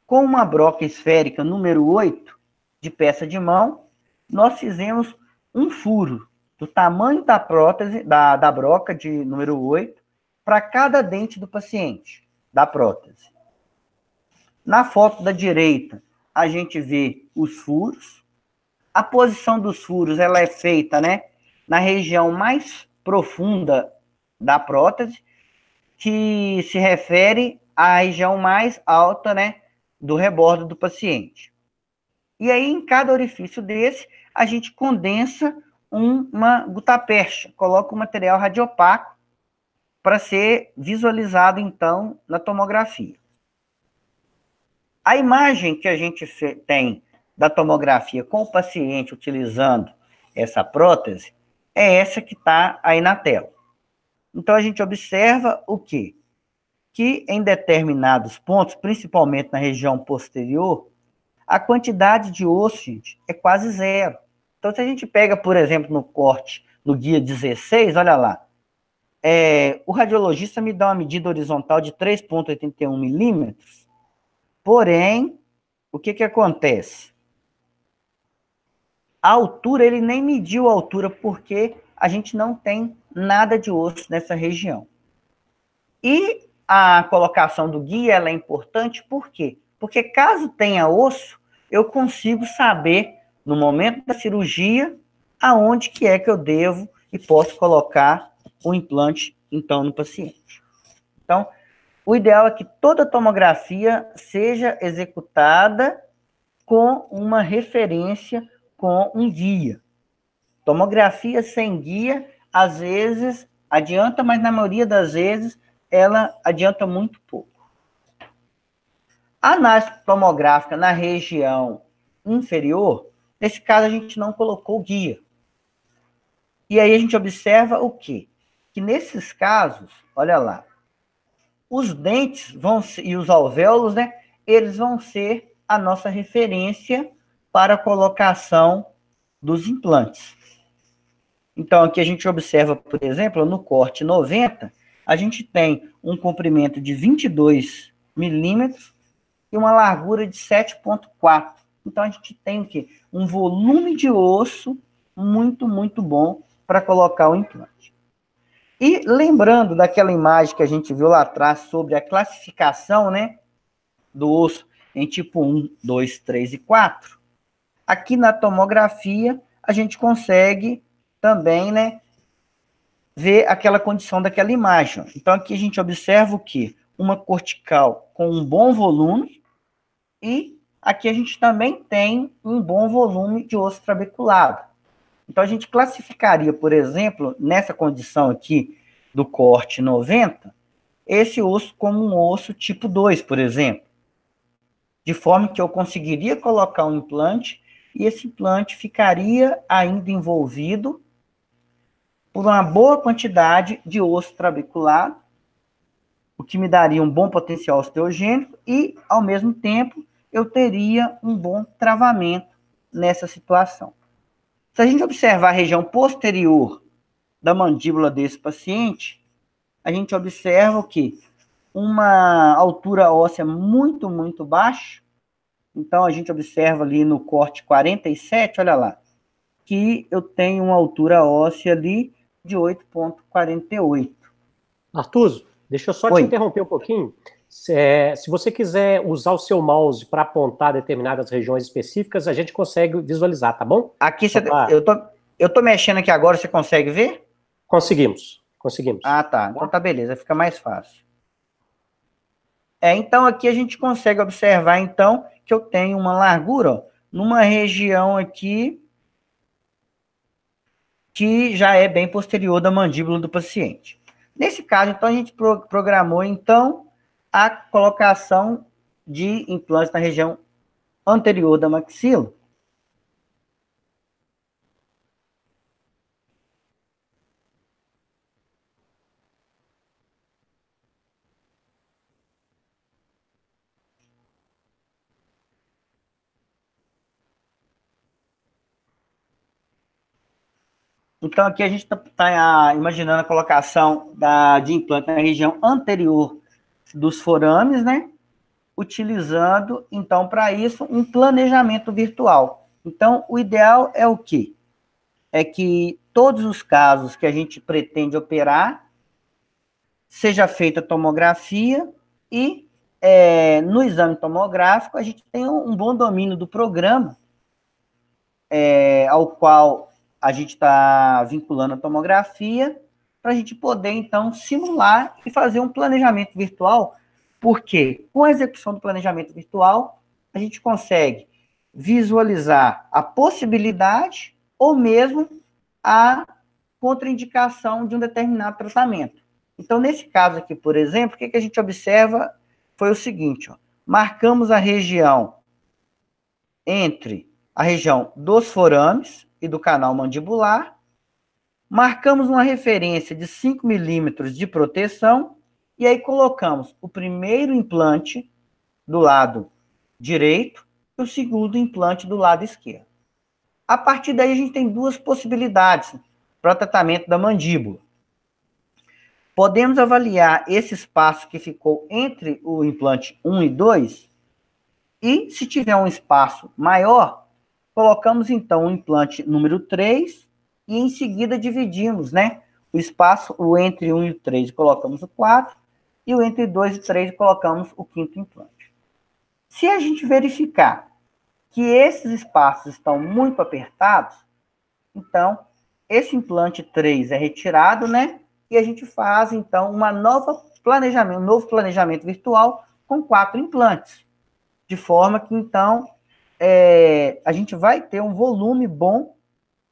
com uma broca esférica número 8 de peça de mão, nós fizemos um furo do tamanho da prótese, da, da broca de número 8, para cada dente do paciente, da prótese. Na foto da direita, a gente vê os furos, a posição dos furos ela é feita, né, na região mais profunda da prótese, que se refere à região mais alta, né, do rebordo do paciente. E aí, em cada orifício desse, a gente condensa uma gutapercha, coloca o um material radiopaco para ser visualizado, então, na tomografia. A imagem que a gente tem da tomografia com o paciente utilizando essa prótese é essa que está aí na tela. Então a gente observa o quê? Que em determinados pontos, principalmente na região posterior, a quantidade de osso, gente, é quase zero. Então, se a gente pega, por exemplo, no corte, no guia 16, olha lá, é, o radiologista me dá uma medida horizontal de 3,81 milímetros, porém, o que, que acontece? A altura, ele nem mediu a altura, porque a gente não tem nada de osso nessa região. E a colocação do guia é importante, por quê? Porque caso tenha osso, eu consigo saber, no momento da cirurgia, aonde que é que eu devo e posso colocar o implante, então, no paciente. Então, o ideal é que toda tomografia seja executada com uma referência com um guia. Tomografia sem guia, às vezes, adianta, mas na maioria das vezes, ela adianta muito pouco. A análise tomográfica na região inferior, nesse caso a gente não colocou guia. E aí a gente observa o quê? Que nesses casos, olha lá, os dentes vão e os alvéolos, né? Eles vão ser a nossa referência para a colocação dos implantes. Então, aqui a gente observa, por exemplo, no corte 90, a gente tem um comprimento de 22 milímetros e uma largura de 7,4. Então, a gente tem o quê? Um volume de osso muito, muito bom para colocar o implante. E lembrando daquela imagem que a gente viu lá atrás sobre a classificação né, do osso em tipo 1, 2, 3 e 4, Aqui na tomografia, a gente consegue também, né, ver aquela condição daquela imagem. Então, aqui a gente observa o quê? Uma cortical com um bom volume e aqui a gente também tem um bom volume de osso trabeculado. Então, a gente classificaria, por exemplo, nessa condição aqui do corte 90, esse osso como um osso tipo 2, por exemplo. De forma que eu conseguiria colocar um implante e esse implante ficaria ainda envolvido por uma boa quantidade de osso trabecular, o que me daria um bom potencial osteogênico e, ao mesmo tempo, eu teria um bom travamento nessa situação. Se a gente observar a região posterior da mandíbula desse paciente, a gente observa o que uma altura óssea muito, muito baixa, então, a gente observa ali no corte 47, olha lá, que eu tenho uma altura óssea ali de 8,48. Artuso, deixa eu só Oi. te interromper um pouquinho. Se, é, se você quiser usar o seu mouse para apontar determinadas regiões específicas, a gente consegue visualizar, tá bom? Aqui eu, tô, eu tô mexendo aqui agora, você consegue ver? Conseguimos, conseguimos. Ah, tá. Então tá beleza, fica mais fácil. É, então aqui a gente consegue observar então que eu tenho uma largura, ó, numa região aqui que já é bem posterior da mandíbula do paciente. Nesse caso, então, a gente pro programou, então, a colocação de implantes na região anterior da maxila, Então, aqui a gente está tá, tá ah, imaginando a colocação da, de implante na região anterior dos forames, né? Utilizando, então, para isso, um planejamento virtual. Então, o ideal é o quê? É que todos os casos que a gente pretende operar, seja feita tomografia e é, no exame tomográfico a gente tem um, um bom domínio do programa é, ao qual a gente está vinculando a tomografia para a gente poder, então, simular e fazer um planejamento virtual, porque com a execução do planejamento virtual, a gente consegue visualizar a possibilidade ou mesmo a contraindicação de um determinado tratamento. Então, nesse caso aqui, por exemplo, o que, que a gente observa foi o seguinte, ó, marcamos a região entre a região dos forames, e do canal mandibular. Marcamos uma referência de 5 milímetros de proteção e aí colocamos o primeiro implante do lado direito e o segundo implante do lado esquerdo. A partir daí, a gente tem duas possibilidades para o tratamento da mandíbula. Podemos avaliar esse espaço que ficou entre o implante 1 e 2, e se tiver um espaço maior, Colocamos então o implante número 3 e em seguida dividimos, né? O espaço o entre 1 e 3 colocamos o 4 e o entre 2 e 3 colocamos o quinto implante. Se a gente verificar que esses espaços estão muito apertados, então esse implante 3 é retirado, né? E a gente faz então uma nova planejamento, um novo planejamento virtual com quatro implantes. De forma que então é, a gente vai ter um volume bom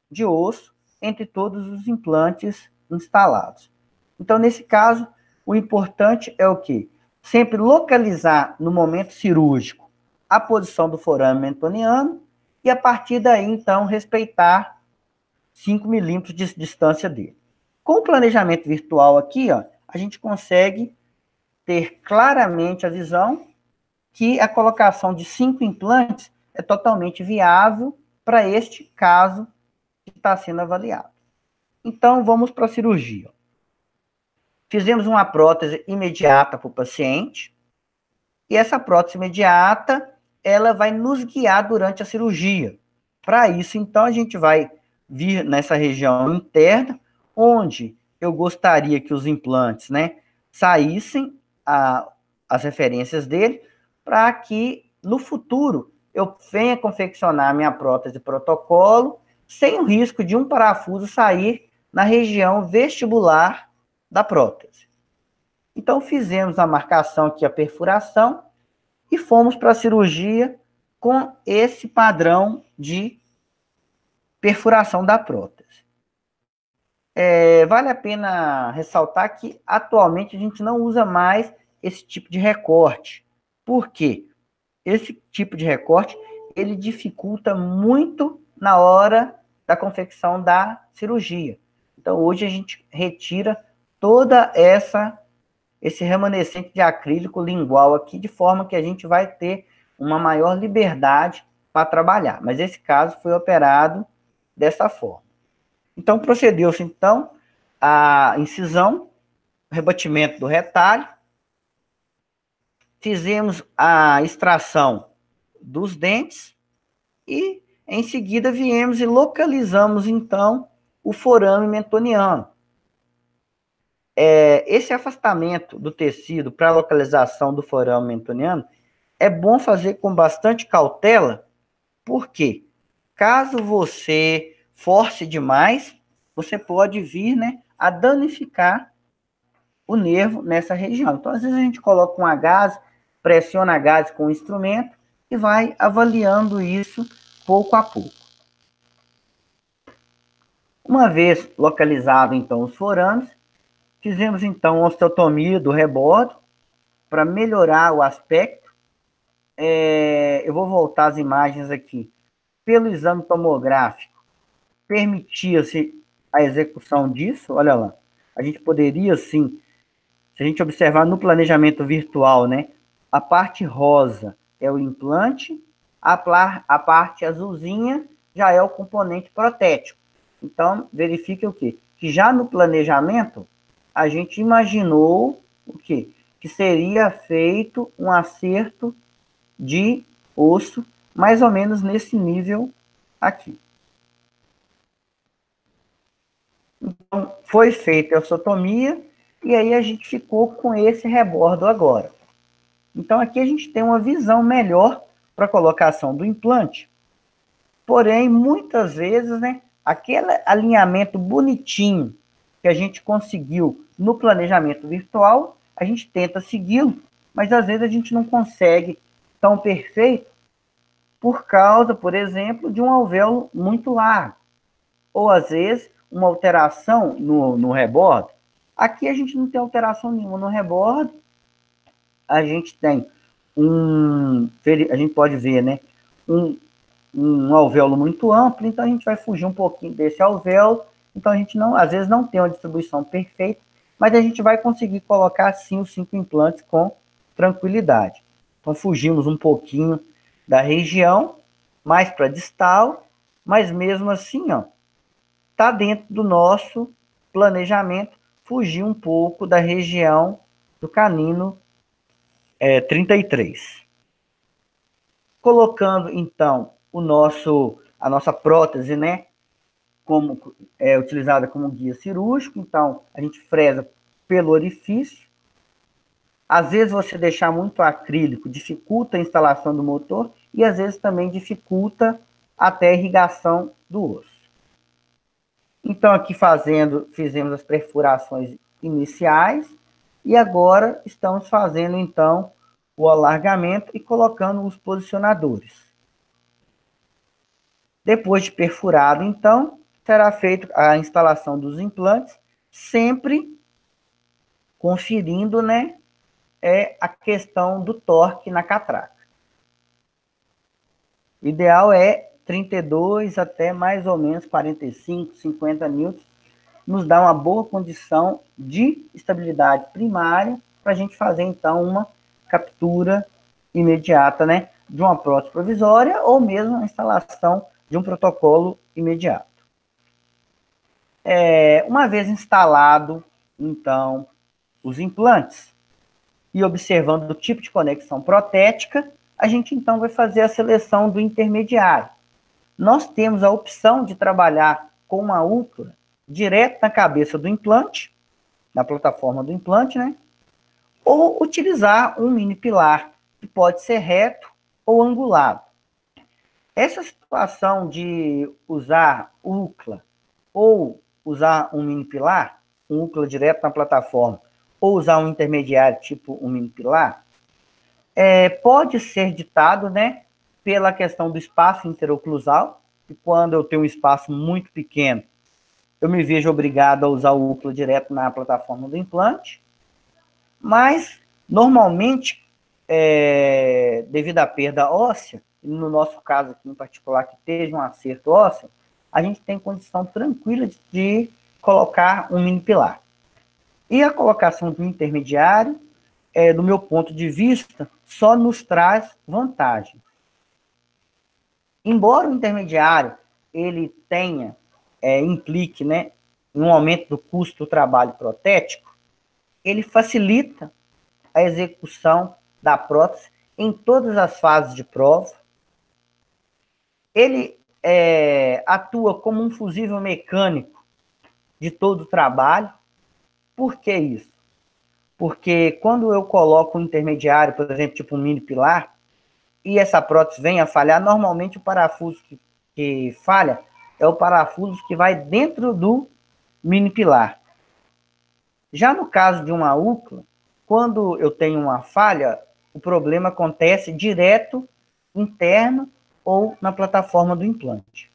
de osso entre todos os implantes instalados. Então, nesse caso, o importante é o que? Sempre localizar no momento cirúrgico a posição do forame mentoniano e a partir daí, então, respeitar 5 milímetros de distância dele. Com o planejamento virtual aqui, ó, a gente consegue ter claramente a visão que a colocação de cinco implantes é totalmente viável para este caso que está sendo avaliado. Então, vamos para a cirurgia. Fizemos uma prótese imediata para o paciente, e essa prótese imediata, ela vai nos guiar durante a cirurgia. Para isso, então, a gente vai vir nessa região interna, onde eu gostaria que os implantes, né, saíssem a, as referências dele, para que no futuro eu venha confeccionar minha prótese protocolo sem o risco de um parafuso sair na região vestibular da prótese. Então fizemos a marcação aqui, a perfuração, e fomos para a cirurgia com esse padrão de perfuração da prótese. É, vale a pena ressaltar que atualmente a gente não usa mais esse tipo de recorte. Por quê? esse tipo de recorte, ele dificulta muito na hora da confecção da cirurgia. Então, hoje a gente retira toda essa esse remanescente de acrílico lingual aqui, de forma que a gente vai ter uma maior liberdade para trabalhar. Mas esse caso foi operado dessa forma. Então, procedeu-se, então, a incisão, rebatimento do retalho, fizemos a extração dos dentes e em seguida viemos e localizamos então o forame mentoniano. É, esse afastamento do tecido para a localização do forame mentoniano é bom fazer com bastante cautela, porque caso você force demais, você pode vir né, a danificar o nervo nessa região. Então, às vezes a gente coloca um agasalho pressiona gás com o instrumento e vai avaliando isso pouco a pouco. Uma vez localizado então os forames, fizemos então a osteotomia do rebordo para melhorar o aspecto. É, eu vou voltar as imagens aqui. Pelo exame tomográfico, permitia-se a execução disso. Olha lá, a gente poderia sim, se a gente observar no planejamento virtual, né, a parte rosa é o implante, a, a parte azulzinha já é o componente protético. Então, verifique o quê? Que já no planejamento, a gente imaginou o quê? Que seria feito um acerto de osso, mais ou menos nesse nível aqui. Então, foi feita a ossotomia, e aí a gente ficou com esse rebordo agora. Então aqui a gente tem uma visão melhor para a colocação do implante. Porém, muitas vezes, né, aquele alinhamento bonitinho que a gente conseguiu no planejamento virtual, a gente tenta segui-lo, mas às vezes a gente não consegue tão perfeito por causa, por exemplo, de um alvéolo muito largo, ou às vezes uma alteração no, no rebordo. Aqui a gente não tem alteração nenhuma no rebordo, a gente tem um. A gente pode ver, né? Um, um alvéolo muito amplo, então a gente vai fugir um pouquinho desse alvéolo. Então a gente não, às vezes não tem uma distribuição perfeita, mas a gente vai conseguir colocar sim os cinco implantes com tranquilidade. Então fugimos um pouquinho da região, mais para distal, mas mesmo assim, ó, tá dentro do nosso planejamento fugir um pouco da região do canino é, 33. Colocando, então, o nosso, a nossa prótese, né? Como, é utilizada como guia cirúrgico, então a gente fresa pelo orifício. Às vezes você deixar muito acrílico dificulta a instalação do motor e às vezes também dificulta até a irrigação do osso. Então aqui fazendo, fizemos as perfurações iniciais e agora estamos fazendo então o alargamento e colocando os posicionadores. Depois de perfurado, então, será feita a instalação dos implantes, sempre conferindo né, é a questão do torque na catraca. O ideal é 32 até mais ou menos 45, 50 newtons, nos dá uma boa condição de estabilidade primária para a gente fazer, então, uma captura imediata, né, de uma prótese provisória ou mesmo a instalação de um protocolo imediato. É, uma vez instalado, então, os implantes e observando o tipo de conexão protética, a gente então vai fazer a seleção do intermediário. Nós temos a opção de trabalhar com uma úlcera direto na cabeça do implante, na plataforma do implante, né? Ou utilizar um mini pilar, que pode ser reto ou angulado. Essa situação de usar UCLA ou usar um mini pilar, um UCLA direto na plataforma, ou usar um intermediário tipo um mini pilar, é, pode ser ditado, né, pela questão do espaço interoclusal, que quando eu tenho um espaço muito pequeno, eu me vejo obrigado a usar o UPLA direto na plataforma do implante, mas normalmente, é, devido à perda óssea, no nosso caso aqui em particular, que esteja um acerto ósseo, a gente tem condição tranquila de, de colocar um mini pilar. E a colocação do intermediário, é, do meu ponto de vista, só nos traz vantagem. Embora o intermediário ele tenha é, implique né, em um aumento do custo do trabalho protético, ele facilita a execução da prótese em todas as fases de prova. Ele é, atua como um fusível mecânico de todo o trabalho. Por que isso? Porque quando eu coloco um intermediário, por exemplo, tipo um mini pilar, e essa prótese vem a falhar, normalmente o parafuso que, que falha é o parafuso que vai dentro do mini pilar. Já no caso de uma UCLA, quando eu tenho uma falha, o problema acontece direto, interno ou na plataforma do implante.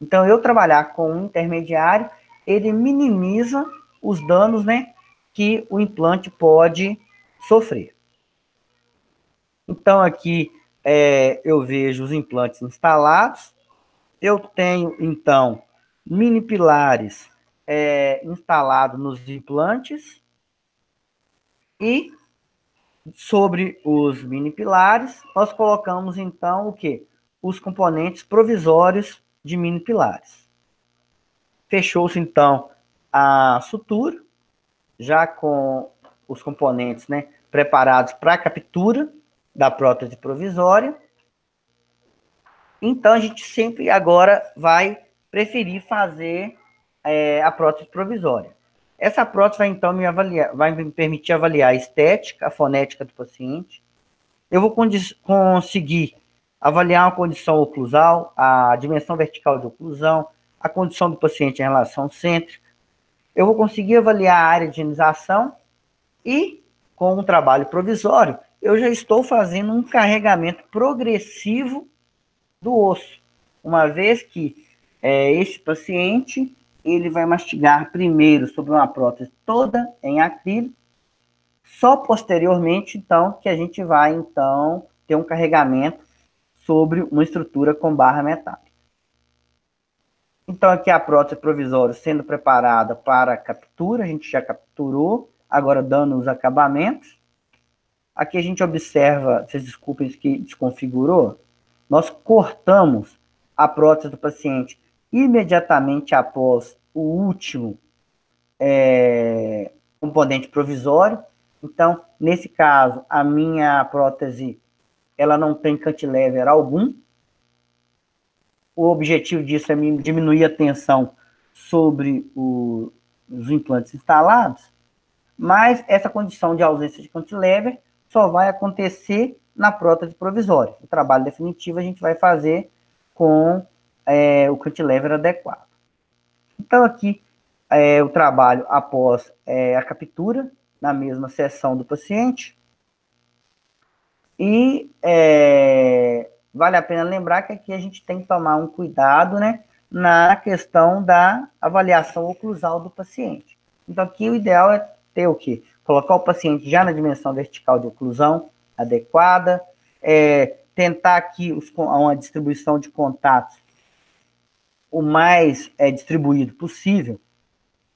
Então, eu trabalhar com um intermediário, ele minimiza os danos né, que o implante pode sofrer. Então, aqui é, eu vejo os implantes instalados, eu tenho, então, mini pilares é, instalados nos implantes e sobre os mini pilares, nós colocamos, então, o que? Os componentes provisórios de mini pilares. Fechou-se, então, a sutura, já com os componentes né, preparados para a captura da prótese provisória então a gente sempre agora vai preferir fazer é, a prótese provisória. Essa prótese vai então me avaliar, vai me permitir avaliar a estética, a fonética do paciente. Eu vou conseguir avaliar a condição oclusal, a dimensão vertical de oclusão, a condição do paciente em relação cêntrica. Eu vou conseguir avaliar a área de higienização e, com um trabalho provisório, eu já estou fazendo um carregamento progressivo do osso, uma vez que é, esse paciente ele vai mastigar primeiro sobre uma prótese toda em acrílico, só posteriormente, então, que a gente vai, então, ter um carregamento sobre uma estrutura com barra metálica. Então, aqui a prótese provisória sendo preparada para captura, a gente já capturou, agora dando os acabamentos. Aqui a gente observa, vocês desculpem que desconfigurou, nós cortamos a prótese do paciente imediatamente após o último é, componente provisório. Então, nesse caso, a minha prótese ela não tem cantilever algum. O objetivo disso é diminuir a tensão sobre o, os implantes instalados, mas essa condição de ausência de cantilever só vai acontecer na prótese provisória. O trabalho definitivo a gente vai fazer com é, o cantilever adequado. Então, aqui é, o trabalho após é, a captura, na mesma sessão do paciente. E é, vale a pena lembrar que aqui a gente tem que tomar um cuidado, né? Na questão da avaliação oclusal do paciente. Então, aqui o ideal é ter o quê? Colocar o paciente já na dimensão vertical de oclusão, adequada, é, tentar que os, uma distribuição de contatos o mais é, distribuído possível.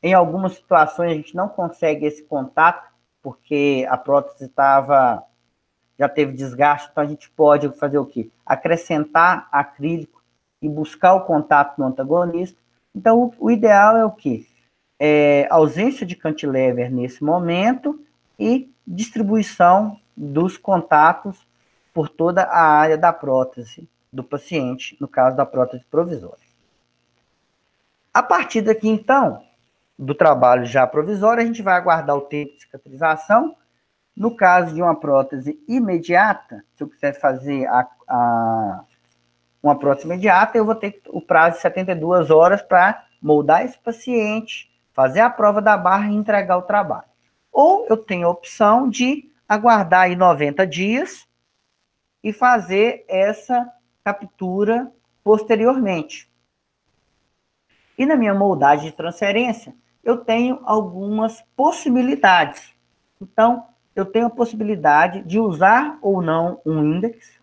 Em algumas situações a gente não consegue esse contato, porque a prótese estava já teve desgaste, então a gente pode fazer o quê? Acrescentar acrílico e buscar o contato no antagonista. Então, o, o ideal é o quê? É ausência de cantilever nesse momento e distribuição dos contatos por toda a área da prótese do paciente, no caso da prótese provisória. A partir daqui, então, do trabalho já provisório, a gente vai aguardar o tempo de cicatrização. No caso de uma prótese imediata, se eu quiser fazer a, a, uma prótese imediata, eu vou ter o prazo de 72 horas para moldar esse paciente, fazer a prova da barra e entregar o trabalho. Ou eu tenho a opção de aguardar aí 90 dias e fazer essa captura posteriormente. E na minha moldagem de transferência, eu tenho algumas possibilidades. Então, eu tenho a possibilidade de usar ou não um índice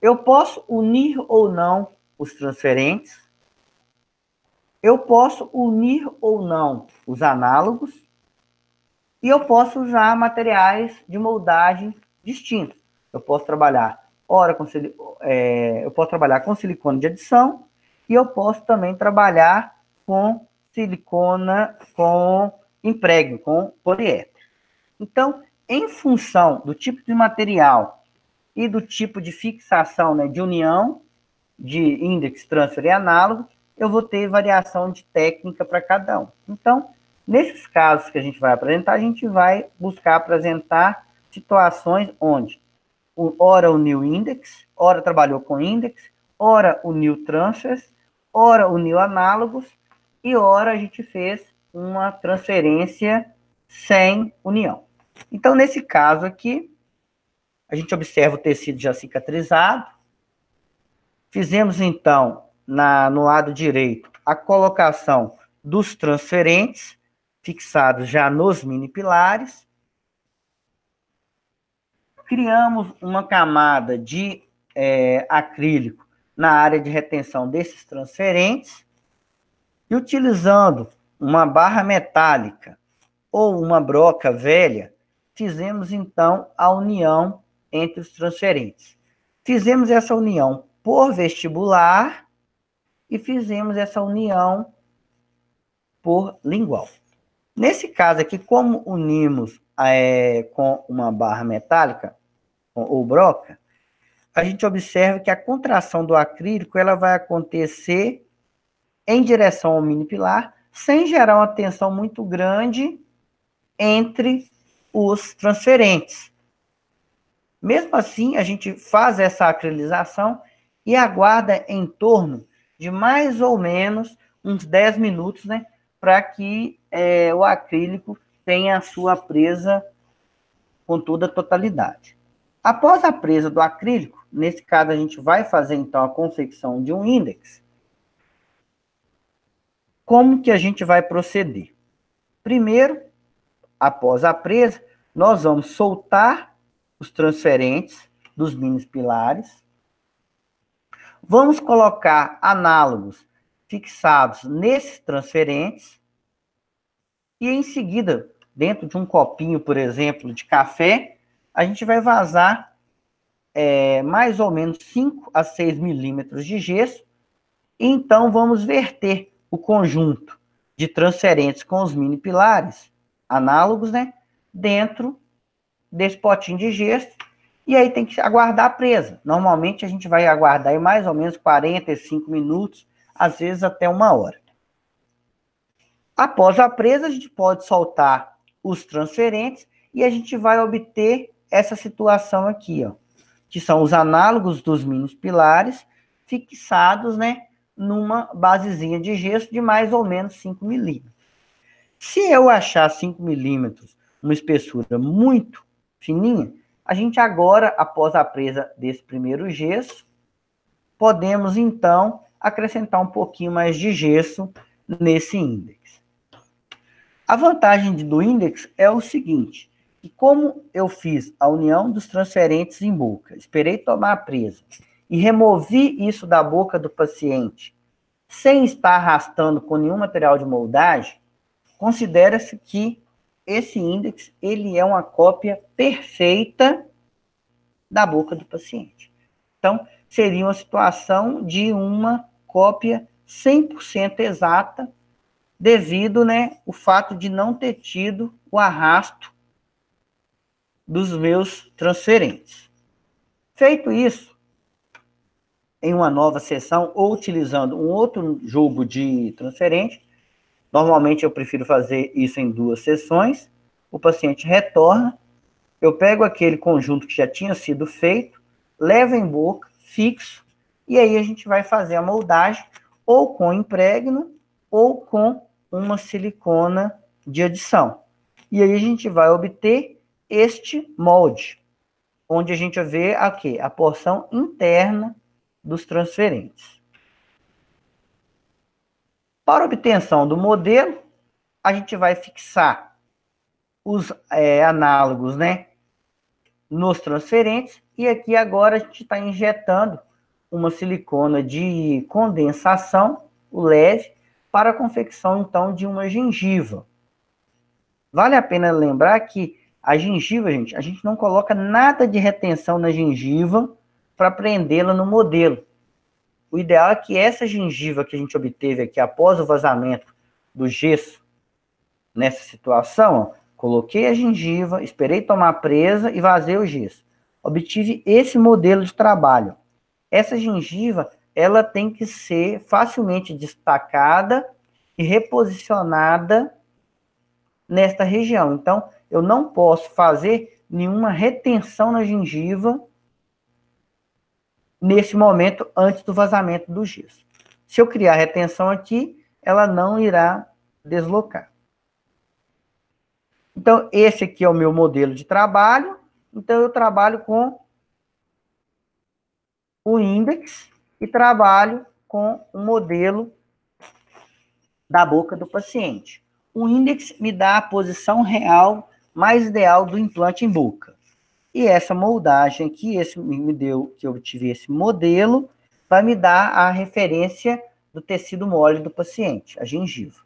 Eu posso unir ou não os transferentes. Eu posso unir ou não os análogos. E eu posso usar materiais de moldagem distintos. Eu posso trabalhar ora com é, eu posso trabalhar com silicone de adição e eu posso também trabalhar com silicona com emprego, com poliéster. Então, em função do tipo de material e do tipo de fixação né, de união, de índice, transfer e análogo, eu vou ter variação de técnica para cada um. Então, Nesses casos que a gente vai apresentar, a gente vai buscar apresentar situações onde o, ora o new index, ora trabalhou com index, ora o new transfers, ora o new análogos e ora a gente fez uma transferência sem união. Então, nesse caso aqui, a gente observa o tecido já cicatrizado. Fizemos, então, na, no lado direito, a colocação dos transferentes fixados já nos mini pilares. Criamos uma camada de é, acrílico na área de retenção desses transferentes e utilizando uma barra metálica ou uma broca velha, fizemos então a união entre os transferentes. Fizemos essa união por vestibular e fizemos essa união por lingual. Nesse caso aqui, como unimos é, com uma barra metálica ou broca, a gente observa que a contração do acrílico ela vai acontecer em direção ao mini pilar, sem gerar uma tensão muito grande entre os transferentes. Mesmo assim, a gente faz essa acrilização e aguarda em torno de mais ou menos uns 10 minutos, né, para que é, o acrílico tem a sua presa com toda a totalidade. Após a presa do acrílico, nesse caso a gente vai fazer então a confecção de um índex. Como que a gente vai proceder? Primeiro, após a presa, nós vamos soltar os transferentes dos mínimos pilares. Vamos colocar análogos fixados nesses transferentes e em seguida, dentro de um copinho, por exemplo, de café, a gente vai vazar é, mais ou menos 5 a 6 milímetros de gesso. E então, vamos verter o conjunto de transferentes com os mini pilares, análogos, né? Dentro desse potinho de gesso. E aí tem que aguardar a presa. Normalmente a gente vai aguardar mais ou menos 45 minutos, às vezes até uma hora. Após a presa, a gente pode soltar os transferentes e a gente vai obter essa situação aqui, ó, que são os análogos dos mínimos pilares fixados, né, numa basezinha de gesso de mais ou menos 5 milímetros. Se eu achar 5 milímetros uma espessura muito fininha, a gente agora, após a presa desse primeiro gesso, podemos então acrescentar um pouquinho mais de gesso nesse índice. A vantagem do index é o seguinte, que como eu fiz a união dos transferentes em boca, esperei tomar a presa e removi isso da boca do paciente sem estar arrastando com nenhum material de moldagem, considera-se que esse índice ele é uma cópia perfeita da boca do paciente. Então, seria uma situação de uma cópia 100% exata devido, né, o fato de não ter tido o arrasto dos meus transferentes. Feito isso, em uma nova sessão ou utilizando um outro jogo de transferente, normalmente eu prefiro fazer isso em duas sessões. O paciente retorna, eu pego aquele conjunto que já tinha sido feito, levo em boca, fixo, e aí a gente vai fazer a moldagem ou com impregno ou com uma silicona de adição. E aí a gente vai obter este molde, onde a gente vê a, quê? a porção interna dos transferentes. Para obtenção do modelo, a gente vai fixar os é, análogos né, nos transferentes, e aqui agora a gente está injetando uma silicona de condensação, o leve, para a confecção, então, de uma gengiva. Vale a pena lembrar que a gengiva, gente, a gente não coloca nada de retenção na gengiva para prendê-la no modelo. O ideal é que essa gengiva que a gente obteve aqui após o vazamento do gesso, nessa situação, ó, coloquei a gengiva, esperei tomar presa e vazei o gesso. Obtive esse modelo de trabalho. Essa gengiva ela tem que ser facilmente destacada e reposicionada nesta região. Então, eu não posso fazer nenhuma retenção na gengiva nesse momento antes do vazamento do gesso. Se eu criar retenção aqui, ela não irá deslocar. Então, esse aqui é o meu modelo de trabalho. Então, eu trabalho com o índice e trabalho com um modelo da boca do paciente. O índice me dá a posição real mais ideal do implante em boca. E essa moldagem que esse me deu, que eu tive esse modelo, vai me dar a referência do tecido mole do paciente, a gengiva.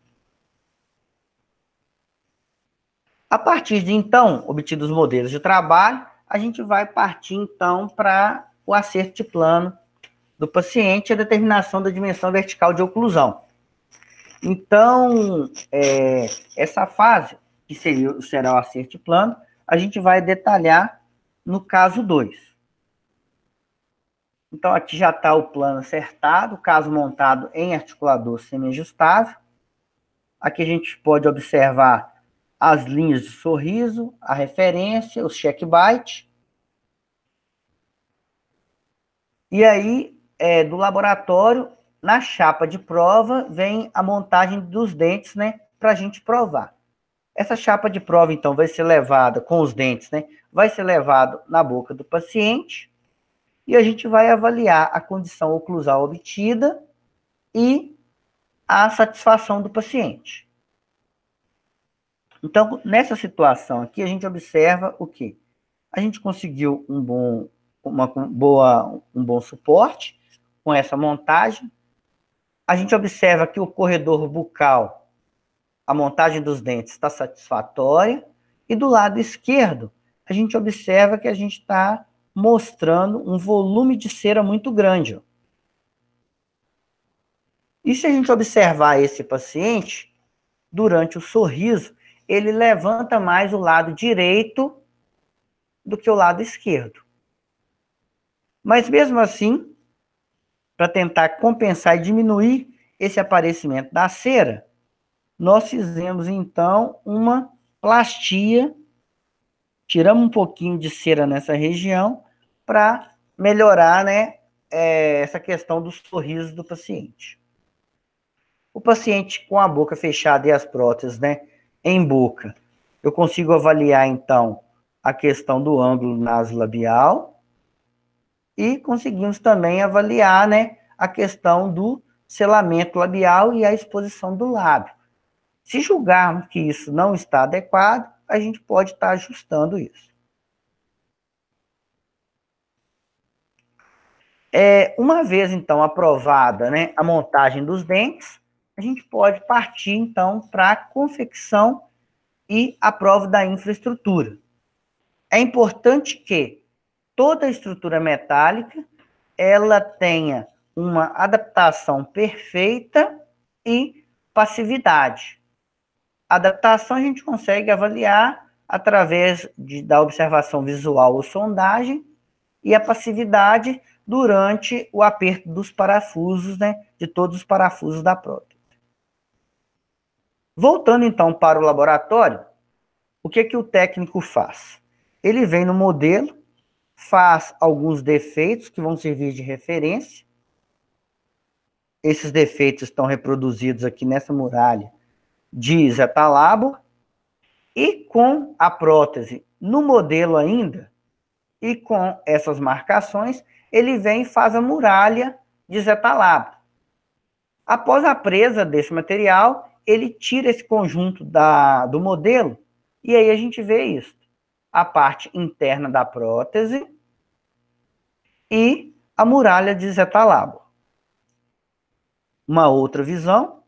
A partir de então, obtidos os modelos de trabalho, a gente vai partir então para o acerto de plano do paciente e a determinação da dimensão vertical de oclusão. Então, é, essa fase, que seria, será o acerto plano, a gente vai detalhar no caso 2. Então, aqui já está o plano acertado, o caso montado em articulador semi-ajustável. Aqui a gente pode observar as linhas de sorriso, a referência, os byte E aí, é, do laboratório, na chapa de prova, vem a montagem dos dentes, né? Para a gente provar. Essa chapa de prova, então, vai ser levada com os dentes, né? Vai ser levado na boca do paciente e a gente vai avaliar a condição oclusal obtida e a satisfação do paciente. Então, nessa situação aqui, a gente observa o que? A gente conseguiu um bom, uma boa, um bom suporte, com essa montagem. A gente observa que o corredor bucal, a montagem dos dentes está satisfatória, e do lado esquerdo, a gente observa que a gente está mostrando um volume de cera muito grande. E se a gente observar esse paciente, durante o sorriso, ele levanta mais o lado direito do que o lado esquerdo. Mas mesmo assim, para tentar compensar e diminuir esse aparecimento da cera, nós fizemos então uma plastia, tiramos um pouquinho de cera nessa região para melhorar né, é, essa questão do sorriso do paciente. O paciente com a boca fechada e as próteses né, em boca, eu consigo avaliar então a questão do ângulo naso labial, e conseguimos também avaliar né, a questão do selamento labial e a exposição do lábio. Se julgarmos que isso não está adequado, a gente pode estar ajustando isso. É, uma vez, então, aprovada né, a montagem dos dentes, a gente pode partir, então, para a confecção e a prova da infraestrutura. É importante que toda a estrutura metálica ela tenha uma adaptação perfeita e passividade. A adaptação a gente consegue avaliar através de, da observação visual ou sondagem e a passividade durante o aperto dos parafusos, né, de todos os parafusos da prótese. Voltando então para o laboratório, o que é que o técnico faz? Ele vem no modelo, faz alguns defeitos que vão servir de referência. Esses defeitos estão reproduzidos aqui nessa muralha de zetalabo E com a prótese no modelo ainda, e com essas marcações, ele vem e faz a muralha de Zetalabo. Após a presa desse material, ele tira esse conjunto da, do modelo, e aí a gente vê isso a parte interna da prótese e a muralha de Zeta Labo. Uma outra visão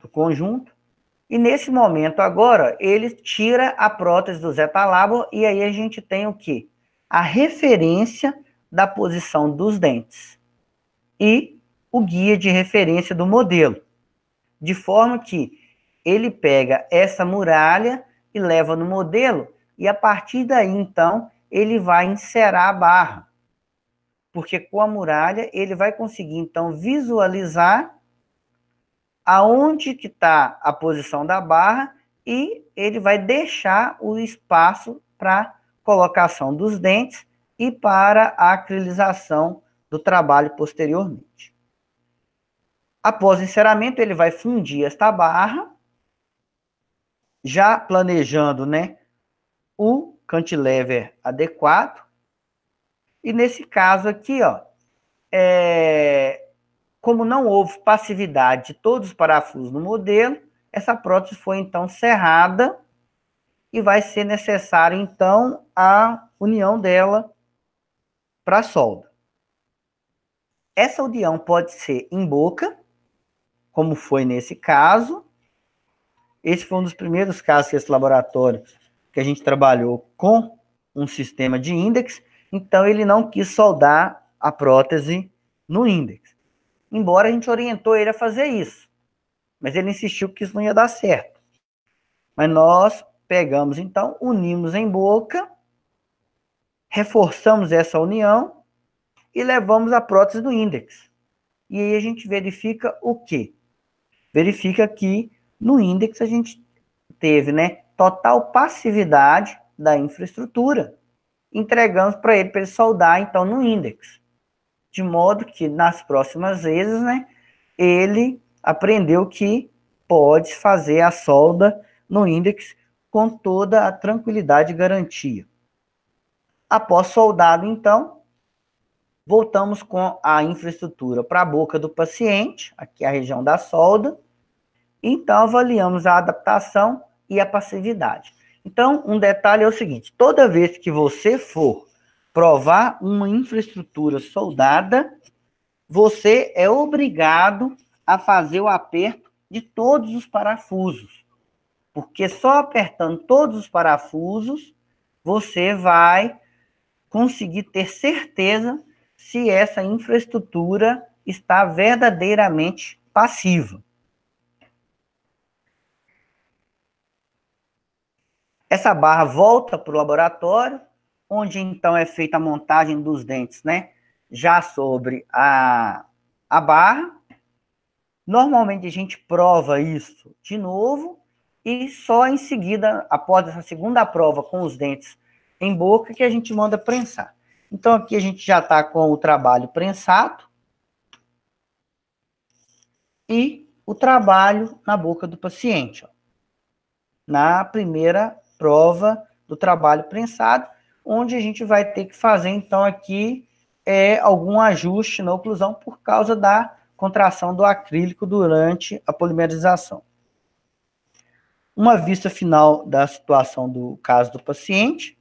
do conjunto. E nesse momento agora, ele tira a prótese do Zeta Labo e aí a gente tem o quê? A referência da posição dos dentes e o guia de referência do modelo. De forma que ele pega essa muralha e leva no modelo, e a partir daí, então, ele vai encerar a barra. Porque com a muralha, ele vai conseguir, então, visualizar aonde que está a posição da barra e ele vai deixar o espaço para colocação dos dentes e para a acrilização do trabalho posteriormente. Após o enceramento, ele vai fundir esta barra já planejando, né, o cantilever adequado. E nesse caso aqui, ó, é, como não houve passividade de todos os parafusos no modelo, essa prótese foi então cerrada e vai ser necessário então a união dela para a solda. Essa união pode ser em boca, como foi nesse caso, esse foi um dos primeiros casos que esse laboratório que a gente trabalhou com um sistema de índex, então ele não quis soldar a prótese no índex. Embora a gente orientou ele a fazer isso, mas ele insistiu que isso não ia dar certo. Mas nós pegamos então, unimos em boca, reforçamos essa união e levamos a prótese do índex. E aí a gente verifica o quê? Verifica que no índex a gente teve, né, total passividade da infraestrutura. Entregamos para ele para ele soldar então no índex. De modo que nas próximas vezes, né, ele aprendeu que pode fazer a solda no índex com toda a tranquilidade e garantia. Após soldado, então, voltamos com a infraestrutura para a boca do paciente, aqui é a região da solda, então, avaliamos a adaptação e a passividade. Então, um detalhe é o seguinte: toda vez que você for provar uma infraestrutura soldada, você é obrigado a fazer o aperto de todos os parafusos. Porque só apertando todos os parafusos, você vai conseguir ter certeza se essa infraestrutura está verdadeiramente passiva. Essa barra volta para o laboratório, onde então é feita a montagem dos dentes, né? Já sobre a, a barra. Normalmente a gente prova isso de novo e só em seguida, após essa segunda prova com os dentes em boca, que a gente manda prensar. Então aqui a gente já está com o trabalho prensado e o trabalho na boca do paciente, ó, na primeira prova do trabalho prensado, onde a gente vai ter que fazer, então, aqui é, algum ajuste na oclusão por causa da contração do acrílico durante a polimerização. Uma vista final da situação do caso do paciente.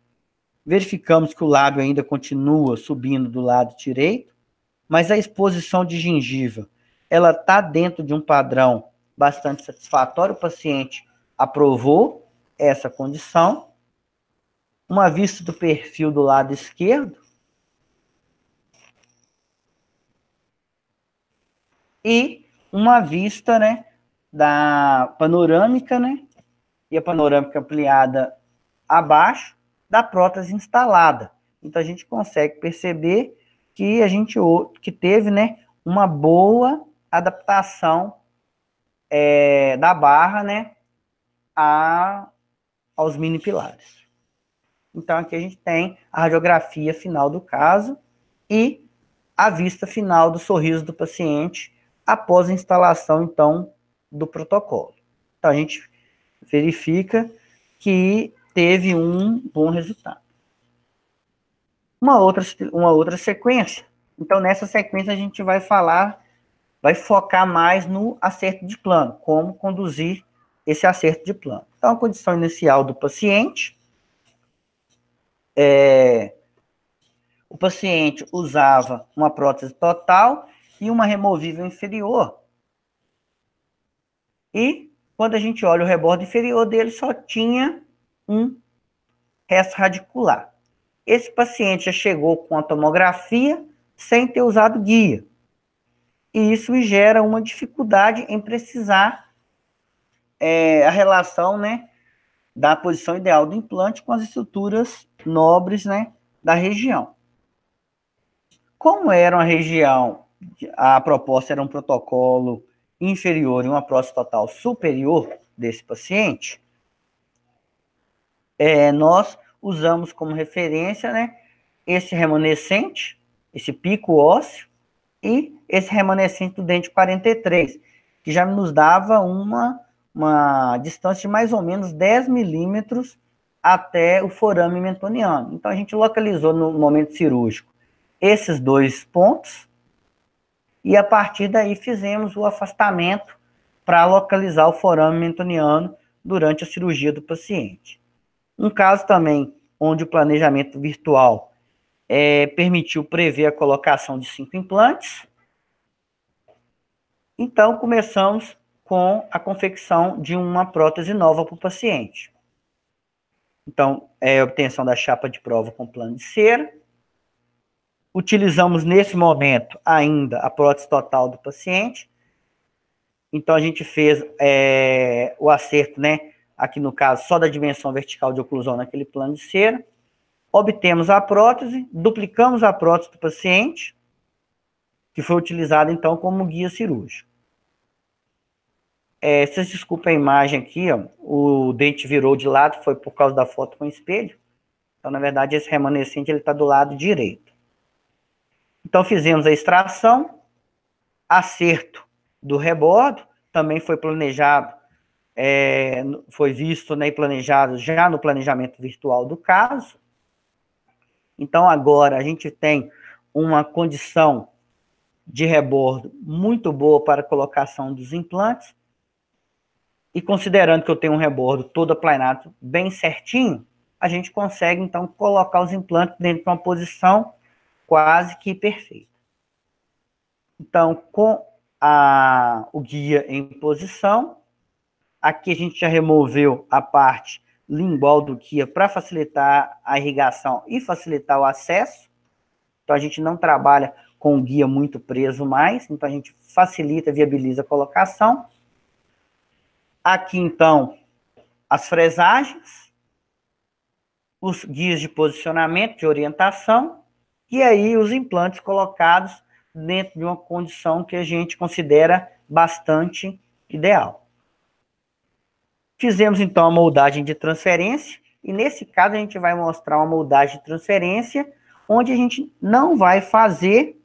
Verificamos que o lábio ainda continua subindo do lado direito, mas a exposição de gengiva, ela está dentro de um padrão bastante satisfatório, o paciente aprovou, essa condição, uma vista do perfil do lado esquerdo, e uma vista né, da panorâmica, né, e a panorâmica ampliada abaixo da prótese instalada. Então, a gente consegue perceber que a gente que teve né, uma boa adaptação é, da barra né, a aos mini pilares. Então, aqui a gente tem a radiografia final do caso e a vista final do sorriso do paciente após a instalação, então, do protocolo. Então, a gente verifica que teve um bom resultado. Uma outra, uma outra sequência. Então, nessa sequência, a gente vai falar, vai focar mais no acerto de plano, como conduzir esse acerto de plano. Então, a condição inicial do paciente é, o paciente usava uma prótese total e uma removível inferior. E quando a gente olha o rebordo inferior dele, só tinha um resto radicular. Esse paciente já chegou com a tomografia sem ter usado guia. E isso gera uma dificuldade em precisar é, a relação, né, da posição ideal do implante com as estruturas nobres, né, da região. Como era uma região, a proposta era um protocolo inferior e uma próstata total superior desse paciente, é, nós usamos como referência, né, esse remanescente, esse pico ósseo e esse remanescente do dente 43, que já nos dava uma uma distância de mais ou menos 10 milímetros até o forame mentoniano. Então, a gente localizou no momento cirúrgico esses dois pontos e, a partir daí, fizemos o afastamento para localizar o forame mentoniano durante a cirurgia do paciente. Um caso também onde o planejamento virtual é, permitiu prever a colocação de cinco implantes. Então, começamos com a confecção de uma prótese nova para o paciente. Então, é a obtenção da chapa de prova com plano de cera. Utilizamos nesse momento ainda a prótese total do paciente. Então, a gente fez é, o acerto, né? Aqui no caso, só da dimensão vertical de oclusão naquele plano de cera. Obtemos a prótese, duplicamos a prótese do paciente, que foi utilizada então como guia cirúrgico. É, vocês desculpem a imagem aqui, ó, o dente virou de lado, foi por causa da foto com espelho. Então, na verdade, esse remanescente está do lado direito. Então, fizemos a extração, acerto do rebordo, também foi planejado, é, foi visto né, e planejado já no planejamento virtual do caso. Então, agora a gente tem uma condição de rebordo muito boa para colocação dos implantes, e considerando que eu tenho um rebordo todo aplanado bem certinho, a gente consegue então colocar os implantes dentro de uma posição quase que perfeita. Então, com a, o guia em posição, aqui a gente já removeu a parte limbal do guia para facilitar a irrigação e facilitar o acesso. Então, a gente não trabalha com o guia muito preso mais, então a gente facilita, viabiliza a colocação. Aqui, então, as fresagens, os guias de posicionamento, de orientação, e aí os implantes colocados dentro de uma condição que a gente considera bastante ideal. Fizemos, então, a moldagem de transferência, e nesse caso a gente vai mostrar uma moldagem de transferência, onde a gente não vai fazer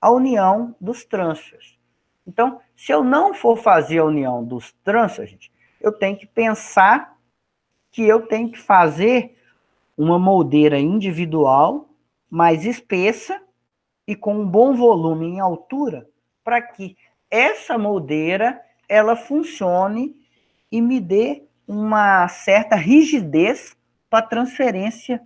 a união dos trânsitos. Então, se eu não for fazer a união dos gente, eu tenho que pensar que eu tenho que fazer uma moldeira individual, mais espessa e com um bom volume em altura, para que essa moldeira ela funcione e me dê uma certa rigidez para transferência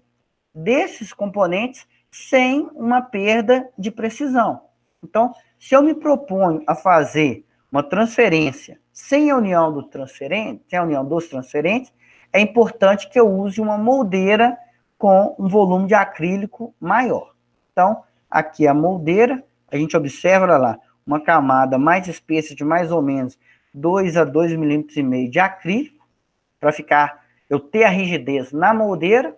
desses componentes sem uma perda de precisão. Então, se eu me proponho a fazer uma transferência sem a união, do transferente, sem a união dos transferentes, é importante que eu use uma moldeira com um volume de acrílico maior. Então, aqui a moldeira, a gente observa lá uma camada mais espessa de mais ou menos 2 a 2,5 milímetros e meio de acrílico, para ficar, eu ter a rigidez na moldeira.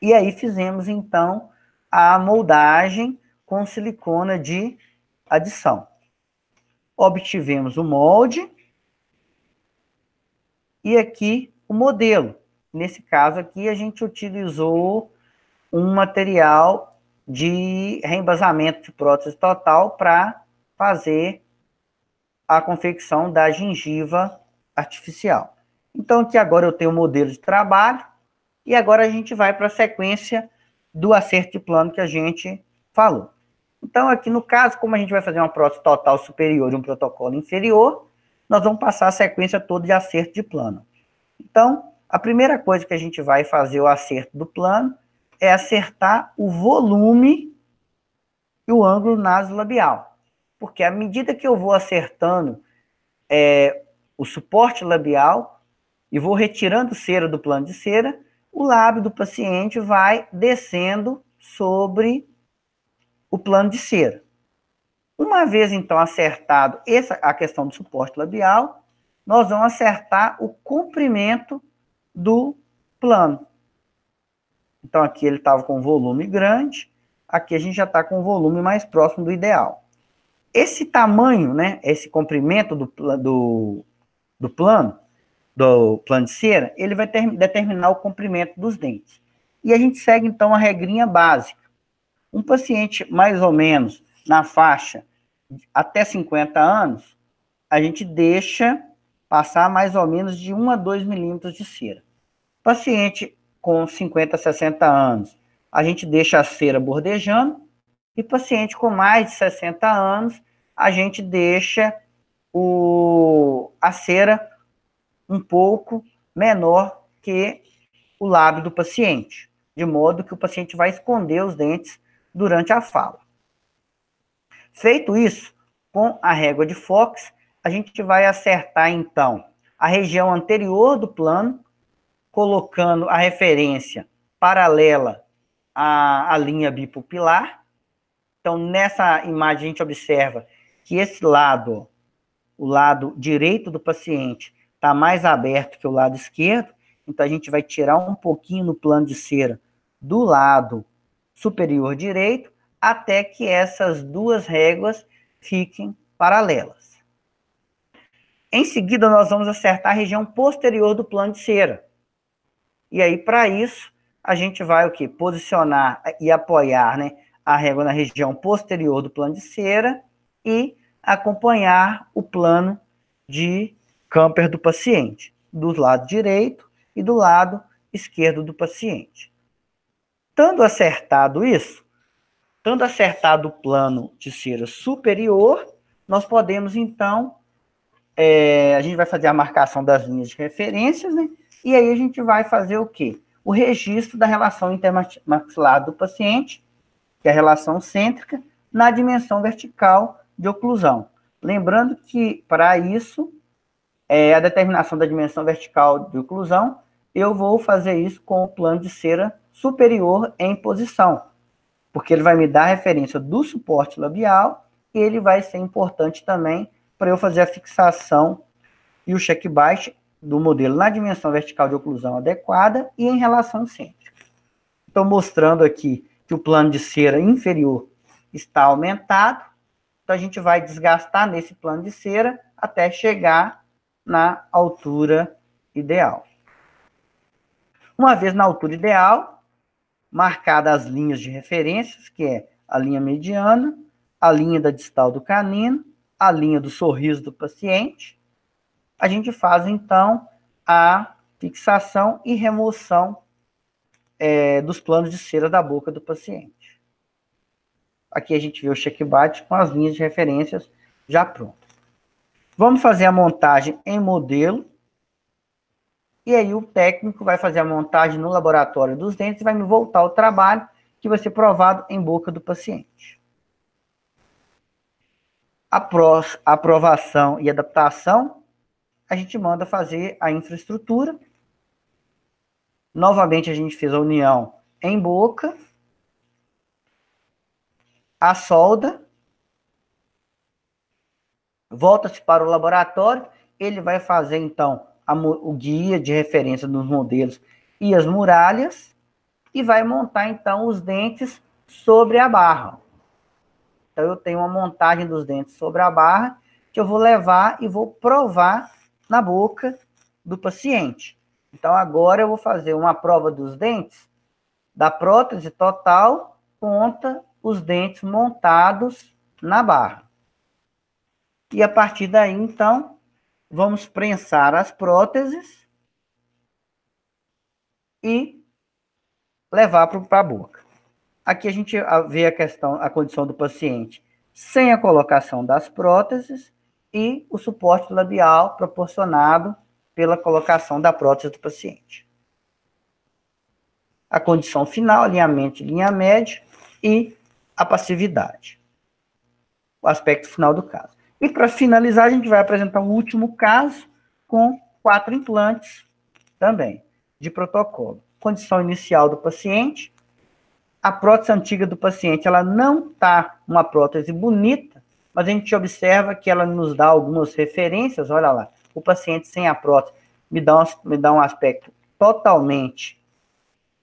E aí fizemos, então, a moldagem com silicona de adição. Obtivemos o molde e aqui o modelo. Nesse caso aqui, a gente utilizou um material de reembasamento de prótese total para fazer a confecção da gengiva artificial. Então, aqui agora eu tenho o modelo de trabalho e agora a gente vai para a sequência do acerto de plano que a gente falou. Então, aqui no caso, como a gente vai fazer uma prótese total superior e um protocolo inferior, nós vamos passar a sequência toda de acerto de plano. Então, a primeira coisa que a gente vai fazer o acerto do plano é acertar o volume e o ângulo nasolabial. Porque à medida que eu vou acertando é, o suporte labial e vou retirando cera do plano de cera, o lábio do paciente vai descendo sobre o plano de cera. Uma vez, então, acertado essa, a questão do suporte labial, nós vamos acertar o comprimento do plano. Então, aqui ele estava com volume grande, aqui a gente já está com o volume mais próximo do ideal. Esse tamanho, né, esse comprimento do, do, do plano, do plano de cera, ele vai ter, determinar o comprimento dos dentes. E a gente segue, então, a regrinha básica. Um paciente mais ou menos na faixa até 50 anos, a gente deixa passar mais ou menos de 1 a 2 milímetros de cera. Paciente com 50, 60 anos, a gente deixa a cera bordejando, e paciente com mais de 60 anos, a gente deixa o, a cera um pouco menor que o lábio do paciente, de modo que o paciente vai esconder os dentes durante a fala. Feito isso, com a régua de Fox, a gente vai acertar então a região anterior do plano, colocando a referência paralela à, à linha bipupilar. Então, nessa imagem, a gente observa que esse lado, o lado direito do paciente, está mais aberto que o lado esquerdo. Então, a gente vai tirar um pouquinho no plano de cera do lado superior direito, até que essas duas réguas fiquem paralelas. Em seguida, nós vamos acertar a região posterior do plano de cera. E aí, para isso, a gente vai o quê? Posicionar e apoiar né, a régua na região posterior do plano de cera e acompanhar o plano de camper do paciente, do lado direito e do lado esquerdo do paciente. Tendo acertado isso, tendo acertado o plano de cera superior, nós podemos então é, a gente vai fazer a marcação das linhas de referências, né? E aí a gente vai fazer o quê? O registro da relação intermaxilar do paciente, que é a relação cêntrica, na dimensão vertical de oclusão. Lembrando que, para isso, é, a determinação da dimensão vertical de oclusão, eu vou fazer isso com o plano de cera superior em posição, porque ele vai me dar referência do suporte labial e ele vai ser importante também para eu fazer a fixação e o check bite do modelo na dimensão vertical de oclusão adequada e em relação centro. Estou mostrando aqui que o plano de cera inferior está aumentado, então a gente vai desgastar nesse plano de cera até chegar na altura ideal. Uma vez na altura ideal, marcada as linhas de referências, que é a linha mediana, a linha da distal do canino, a linha do sorriso do paciente. A gente faz, então, a fixação e remoção é, dos planos de cera da boca do paciente. Aqui a gente vê o checkbate com as linhas de referências já prontas. Vamos fazer a montagem em modelo e aí o técnico vai fazer a montagem no laboratório dos dentes e vai me voltar o trabalho que vai ser provado em boca do paciente. Após aprovação e adaptação, a gente manda fazer a infraestrutura. Novamente a gente fez a união em boca, a solda, volta-se para o laboratório, ele vai fazer então a, o guia de referência dos modelos e as muralhas, e vai montar então os dentes sobre a barra. Então eu tenho uma montagem dos dentes sobre a barra que eu vou levar e vou provar na boca do paciente. Então agora eu vou fazer uma prova dos dentes da prótese total conta os dentes montados na barra. E a partir daí, então, Vamos prensar as próteses e levar para a boca. Aqui a gente ah, vê a questão, a condição do paciente sem a colocação das próteses e o suporte labial proporcionado pela colocação da prótese do paciente. A condição final, alinhamento de linha média e a passividade. O aspecto final do caso. E para finalizar, a gente vai apresentar um último caso com quatro implantes também de protocolo. Condição inicial do paciente, a prótese antiga do paciente, ela não tá uma prótese bonita, mas a gente observa que ela nos dá algumas referências, olha lá, o paciente sem a prótese me dá um, me dá um aspecto totalmente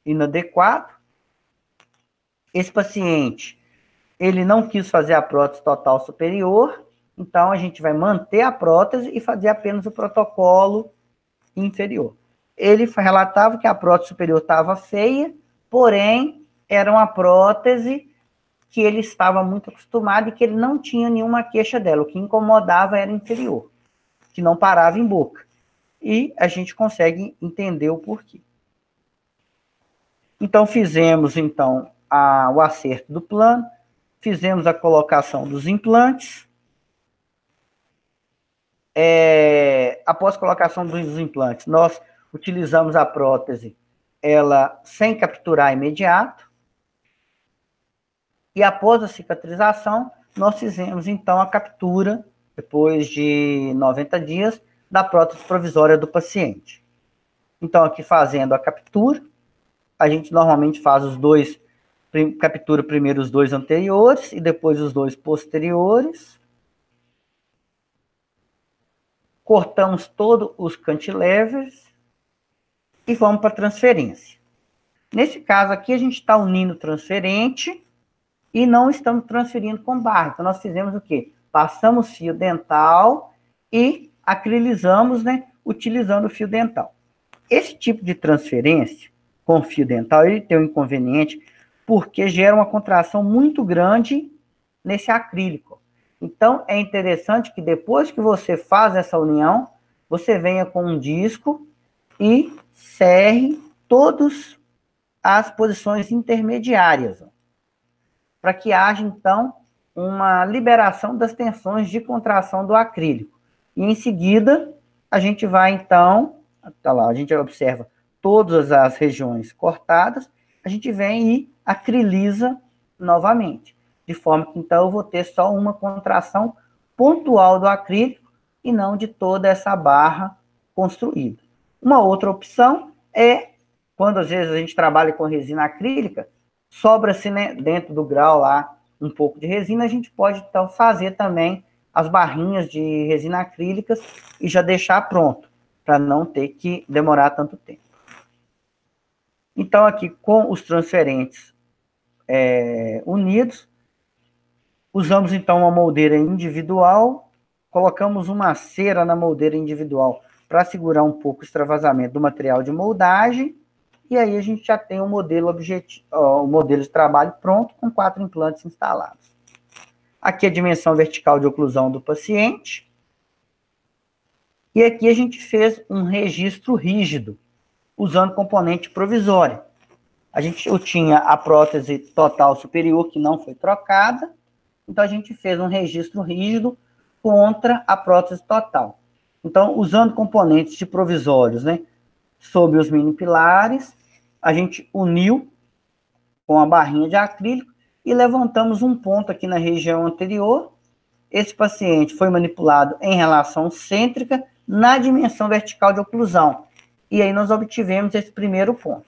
inadequado. Esse paciente, ele não quis fazer a prótese total superior, então, a gente vai manter a prótese e fazer apenas o protocolo inferior. Ele relatava que a prótese superior estava feia, porém, era uma prótese que ele estava muito acostumado e que ele não tinha nenhuma queixa dela. O que incomodava era inferior, que não parava em boca. E a gente consegue entender o porquê. Então fizemos então a, o acerto do plano, fizemos a colocação dos implantes é, após colocação dos implantes, nós utilizamos a prótese, ela sem capturar imediato, e após a cicatrização, nós fizemos então a captura, depois de 90 dias, da prótese provisória do paciente. Então, aqui fazendo a captura, a gente normalmente faz os dois, captura primeiro os dois anteriores e depois os dois posteriores cortamos todos os cantileves e vamos para transferência. Nesse caso aqui, a gente está unindo transferente e não estamos transferindo com barra. Então, nós fizemos o quê? Passamos fio dental e acrilizamos, né? Utilizando o fio dental. Esse tipo de transferência com fio dental, ele tem um inconveniente, porque gera uma contração muito grande nesse acrílico. Então, é interessante que depois que você faz essa união, você venha com um disco e cerre todas as posições intermediárias, para que haja, então, uma liberação das tensões de contração do acrílico. E em seguida, a gente vai, então, tá lá, a gente observa todas as regiões cortadas, a gente vem e acriliza novamente de forma que então eu vou ter só uma contração pontual do acrílico e não de toda essa barra construída. Uma outra opção é quando às vezes a gente trabalha com resina acrílica, sobra-se né, dentro do grau lá um pouco de resina, a gente pode então fazer também as barrinhas de resina acrílica e já deixar pronto, para não ter que demorar tanto tempo. Então, aqui com os transferentes é, unidos, Usamos então uma moldeira individual, colocamos uma cera na moldeira individual para segurar um pouco o extravasamento do material de moldagem, e aí a gente já tem o um modelo, o um modelo de trabalho pronto com quatro implantes instalados. Aqui a dimensão vertical de oclusão do paciente. E aqui a gente fez um registro rígido, usando componente provisório. A gente tinha a prótese total superior que não foi trocada, então, a gente fez um registro rígido contra a prótese total. Então, usando componentes de provisórios, né? Sobre os mini pilares, a gente uniu com a barrinha de acrílico e levantamos um ponto aqui na região anterior. Esse paciente foi manipulado em relação cêntrica na dimensão vertical de oclusão. E aí nós obtivemos esse primeiro ponto.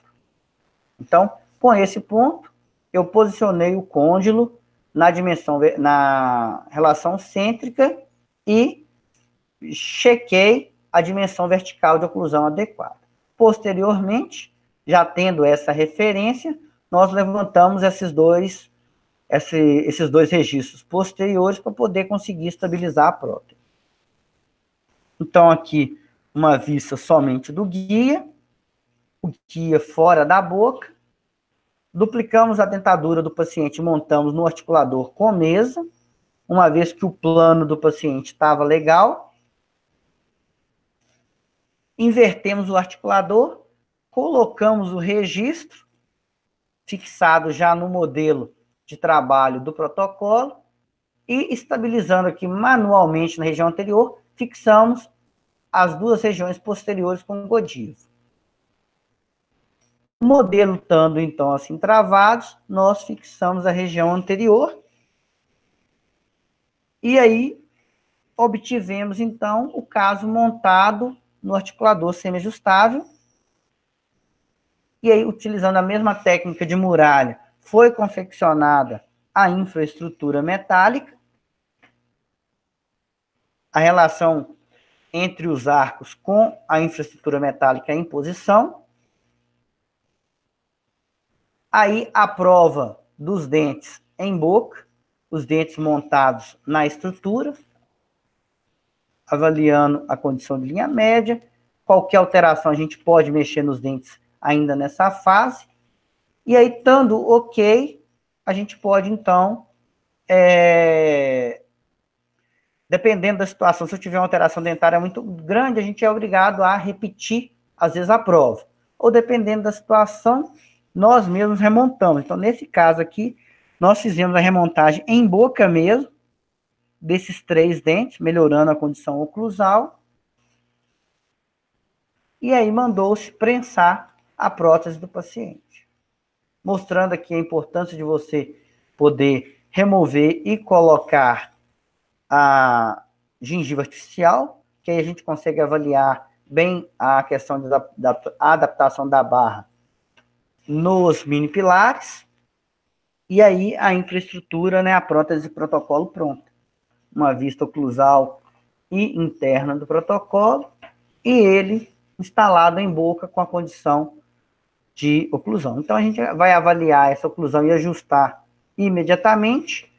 Então, com esse ponto, eu posicionei o côndilo na dimensão na relação cêntrica e chequei a dimensão vertical de oclusão adequada. Posteriormente, já tendo essa referência, nós levantamos esses dois esse, esses dois registros posteriores para poder conseguir estabilizar a prótese. Então aqui uma vista somente do guia, o guia fora da boca Duplicamos a dentadura do paciente montamos no articulador com mesa, uma vez que o plano do paciente estava legal. Invertemos o articulador, colocamos o registro fixado já no modelo de trabalho do protocolo e estabilizando aqui manualmente na região anterior, fixamos as duas regiões posteriores com Godivo modelo estando, então, assim, travados, nós fixamos a região anterior e aí obtivemos, então, o caso montado no articulador semiajustável. e aí, utilizando a mesma técnica de muralha, foi confeccionada a infraestrutura metálica, a relação entre os arcos com a infraestrutura metálica em posição, Aí a prova dos dentes em boca, os dentes montados na estrutura, avaliando a condição de linha média. Qualquer alteração a gente pode mexer nos dentes ainda nessa fase. E aí, estando ok, a gente pode então, é... dependendo da situação, se eu tiver uma alteração dentária muito grande, a gente é obrigado a repetir, às vezes, a prova. Ou dependendo da situação, nós mesmos remontamos. Então, nesse caso aqui, nós fizemos a remontagem em boca mesmo, desses três dentes, melhorando a condição oclusal. E aí mandou-se prensar a prótese do paciente. Mostrando aqui a importância de você poder remover e colocar a gengiva artificial, que aí a gente consegue avaliar bem a questão da, adaptação da barra nos mini pilares e aí a infraestrutura, né, a prótese protocolo pronta. Uma vista oclusal e interna do protocolo e ele instalado em boca com a condição de oclusão. Então a gente vai avaliar essa oclusão e ajustar imediatamente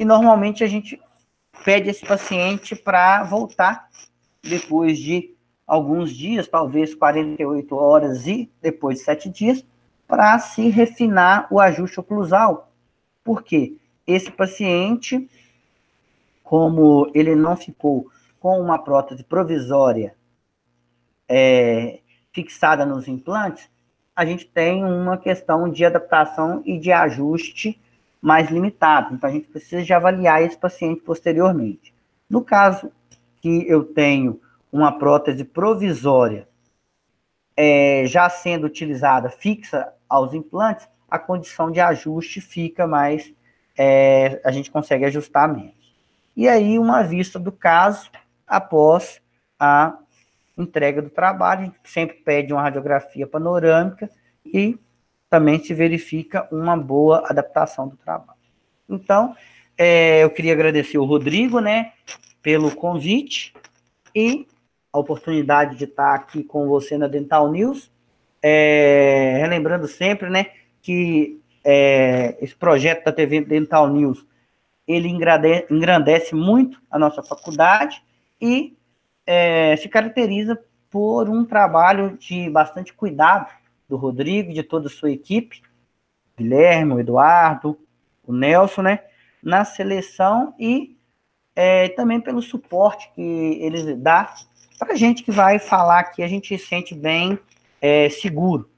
e normalmente a gente pede esse paciente para voltar depois de alguns dias, talvez 48 horas e depois de 7 dias, para se refinar o ajuste oclusal. porque Esse paciente, como ele não ficou com uma prótese provisória é, fixada nos implantes, a gente tem uma questão de adaptação e de ajuste mais limitado. Então, a gente precisa de avaliar esse paciente posteriormente. No caso que eu tenho uma prótese provisória é, já sendo utilizada fixa aos implantes, a condição de ajuste fica mais, é, a gente consegue ajustar menos. E aí, uma vista do caso, após a entrega do trabalho, a gente sempre pede uma radiografia panorâmica e também se verifica uma boa adaptação do trabalho. Então, é, eu queria agradecer o Rodrigo, né, pelo convite e a oportunidade de estar aqui com você na Dental News. É, relembrando sempre, né, que é, esse projeto da TV Dental News ele engrandece, muito a nossa faculdade e é, se caracteriza por um trabalho de bastante cuidado do Rodrigo, de toda a sua equipe, Guilherme, o Eduardo, o Nelson, né, na seleção e é, também pelo suporte que eles dão para a gente que vai falar aqui, a gente se sente bem é, seguro,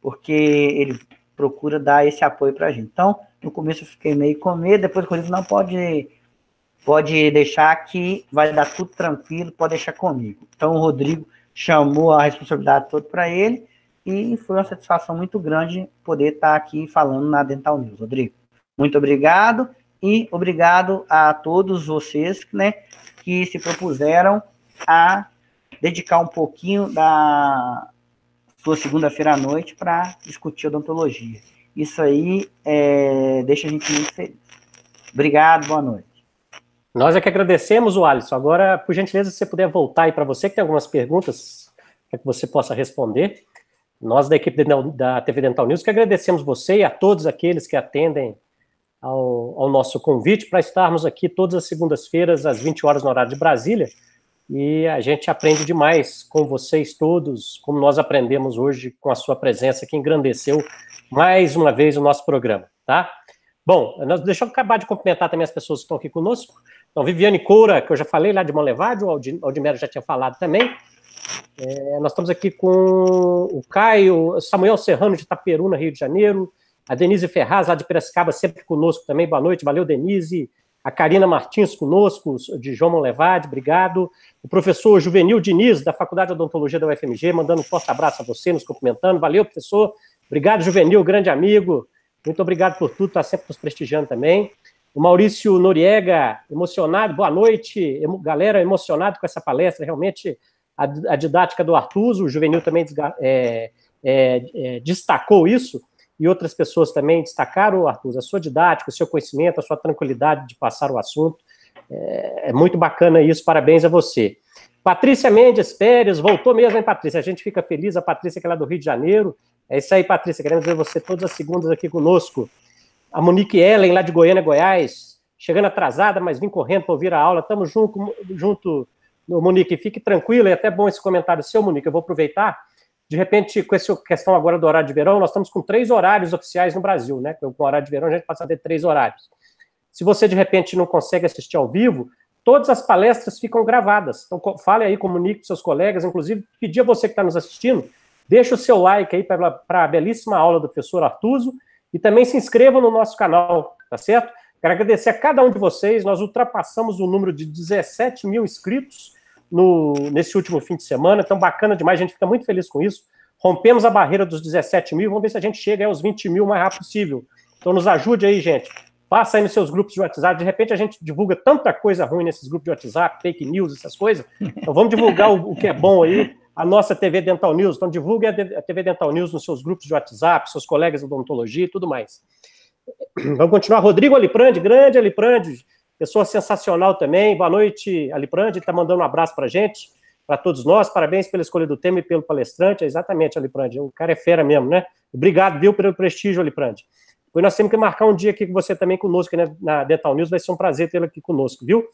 porque ele procura dar esse apoio para a gente. Então, no começo eu fiquei meio com medo, depois eu falei, não, pode, pode deixar que vai dar tudo tranquilo, pode deixar comigo. Então, o Rodrigo chamou a responsabilidade toda para ele e foi uma satisfação muito grande poder estar tá aqui falando na Dental News, Rodrigo. Muito obrigado e obrigado a todos vocês né, que se propuseram a dedicar um pouquinho da sua segunda-feira à noite para discutir odontologia. Isso aí é, deixa a gente muito feliz. Obrigado, boa noite. Nós é que agradecemos o Alisson. Agora, por gentileza, se você puder voltar aí para você, que tem algumas perguntas para que você possa responder. Nós, da equipe da TV Dental News, que agradecemos você e a todos aqueles que atendem ao, ao nosso convite para estarmos aqui todas as segundas-feiras, às 20 horas, no horário de Brasília, e a gente aprende demais com vocês todos, como nós aprendemos hoje com a sua presença, que engrandeceu mais uma vez o nosso programa, tá? Bom, nós, deixa eu acabar de cumprimentar também as pessoas que estão aqui conosco. Então, Viviane Coura, que eu já falei lá de Monlevade, o Aldimero já tinha falado também. É, nós estamos aqui com o Caio, Samuel Serrano, de na Rio de Janeiro. A Denise Ferraz, lá de Piracicaba, sempre conosco também. Boa noite, valeu, Denise a Karina Martins conosco, de João Levade, obrigado. O professor Juvenil Diniz, da Faculdade de Odontologia da UFMG, mandando um forte abraço a você, nos cumprimentando. Valeu, professor. Obrigado, Juvenil, grande amigo. Muito obrigado por tudo, está sempre nos prestigiando também. O Maurício Noriega, emocionado, boa noite, galera, emocionado com essa palestra, realmente a, a didática do Artuso, o Juvenil também é, é, é, destacou isso, e outras pessoas também destacaram, Arthur, a sua didática, o seu conhecimento, a sua tranquilidade de passar o assunto. É, é muito bacana isso, parabéns a você. Patrícia Mendes Pérez, voltou mesmo, hein, Patrícia? A gente fica feliz, a Patrícia que é lá do Rio de Janeiro. É isso aí, Patrícia, queremos ver você todas as segundas aqui conosco. A Monique Ellen, lá de Goiânia, Goiás, chegando atrasada, mas vim correndo para ouvir a aula. estamos junto, junto, Monique, fique tranquila, e é até bom esse comentário seu, Monique, eu vou aproveitar de repente, com essa questão agora do horário de verão, nós estamos com três horários oficiais no Brasil, né? Com o horário de verão, a gente passa a ter três horários. Se você, de repente, não consegue assistir ao vivo, todas as palestras ficam gravadas. Então, fale aí, comunique com seus colegas, inclusive, pedir a você que está nos assistindo, deixe o seu like aí para a belíssima aula do professor Artuso e também se inscreva no nosso canal, tá certo? Quero agradecer a cada um de vocês, nós ultrapassamos o número de 17 mil inscritos, no, nesse último fim de semana. Então, bacana demais, a gente fica muito feliz com isso. Rompemos a barreira dos 17 mil, vamos ver se a gente chega aos 20 mil o mais rápido possível. Então, nos ajude aí, gente. Passa aí nos seus grupos de WhatsApp. De repente, a gente divulga tanta coisa ruim nesses grupos de WhatsApp, fake news, essas coisas. Então, vamos divulgar o, o que é bom aí. A nossa TV Dental News. Então, divulgue a TV Dental News nos seus grupos de WhatsApp, seus colegas de odontologia e tudo mais. Vamos continuar. Rodrigo Aliprandi, grande Aliprandi pessoa sensacional também. Boa noite, Aliprandi, está mandando um abraço para gente, para todos nós. Parabéns pela escolha do tema e pelo palestrante. É exatamente, Aliprandi, o cara é fera mesmo, né? Obrigado, viu, pelo prestígio, Aliprandi. Pois nós temos que marcar um dia aqui com você também conosco, né, na Detal News, vai ser um prazer tê-lo aqui conosco, viu?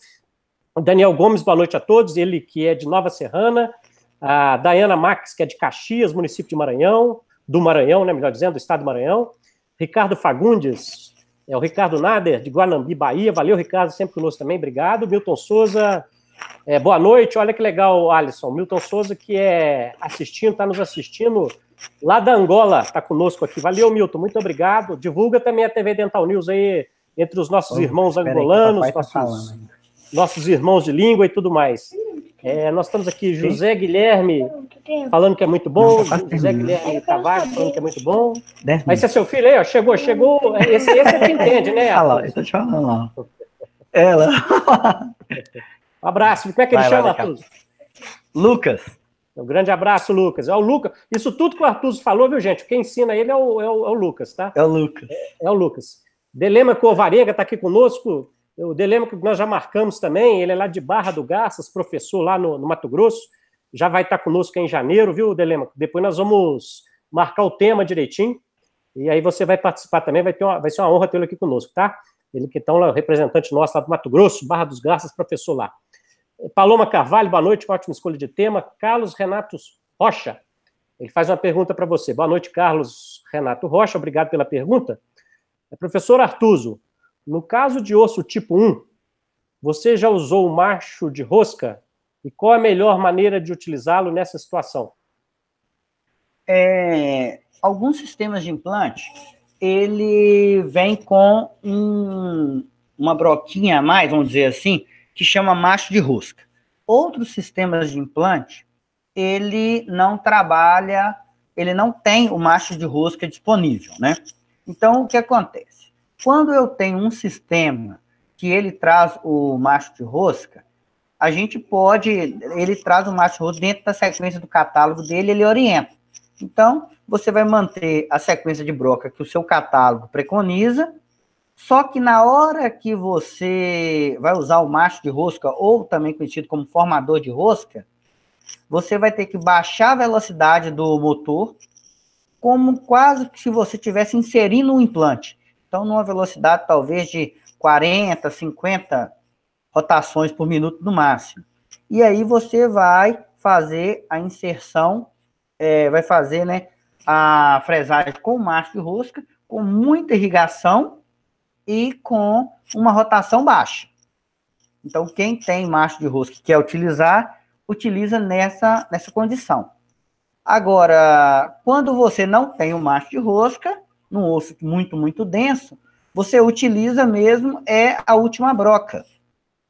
Daniel Gomes, boa noite a todos, ele que é de Nova Serrana, a Dayana Max, que é de Caxias, município de Maranhão, do Maranhão, né, melhor dizendo, do estado do Maranhão, Ricardo Fagundes, é o Ricardo Nader, de Guanambi, Bahia. Valeu, Ricardo, sempre conosco também, obrigado. Milton Souza, é, boa noite. Olha que legal, Alisson. Milton Souza, que é assistindo, está nos assistindo lá da Angola, está conosco aqui. Valeu, Milton, muito obrigado. Divulga também a TV Dental News aí entre os nossos irmãos angolanos, tá nossos, nossos irmãos de língua e tudo mais. É, nós estamos aqui, José Sim. Guilherme, falando que é muito bom, Não, tá José Guilherme Tavares falando que é muito bom. Mas esse é seu filho aí, ó, chegou, chegou, é, esse, esse é que entende, né? Olha lá, eu tô te falando lá. Ela. um abraço, como é que ele Vai chama, Arturo? Lucas. Um grande abraço, Lucas. É o Lucas. Isso tudo que o Arturo falou, viu, gente? Quem ensina ele é o, é o, é o Lucas, tá? É o Lucas. É, é o Lucas. Delema Covarenga está aqui conosco. O Delema, que nós já marcamos também, ele é lá de Barra do Garças, professor lá no, no Mato Grosso, já vai estar conosco em janeiro, viu, Delema? Depois nós vamos marcar o tema direitinho, e aí você vai participar também, vai, ter uma, vai ser uma honra tê-lo aqui conosco, tá? Ele que então é representante nosso lá do Mato Grosso, Barra dos Garças, professor lá. Paloma Carvalho, boa noite, ótima escolha de tema. Carlos Renato Rocha, ele faz uma pergunta para você. Boa noite, Carlos Renato Rocha, obrigado pela pergunta. É professor Artuso, no caso de osso tipo 1, você já usou o macho de rosca? E qual a melhor maneira de utilizá-lo nessa situação? É, alguns sistemas de implante, ele vem com um, uma broquinha a mais, vamos dizer assim, que chama macho de rosca. Outros sistemas de implante, ele não trabalha, ele não tem o macho de rosca disponível, né? Então, o que acontece? Quando eu tenho um sistema que ele traz o macho de rosca, a gente pode, ele traz o macho de rosca dentro da sequência do catálogo dele, ele orienta. Então, você vai manter a sequência de broca que o seu catálogo preconiza, só que na hora que você vai usar o macho de rosca, ou também conhecido como formador de rosca, você vai ter que baixar a velocidade do motor, como quase que se você estivesse inserindo um implante. Então, numa velocidade talvez de 40, 50 rotações por minuto no máximo. E aí você vai fazer a inserção, é, vai fazer né, a fresagem com macho de rosca, com muita irrigação e com uma rotação baixa. Então, quem tem macho de rosca que quer utilizar, utiliza nessa, nessa condição. Agora, quando você não tem o um macho de rosca, num osso muito, muito denso, você utiliza mesmo é a última broca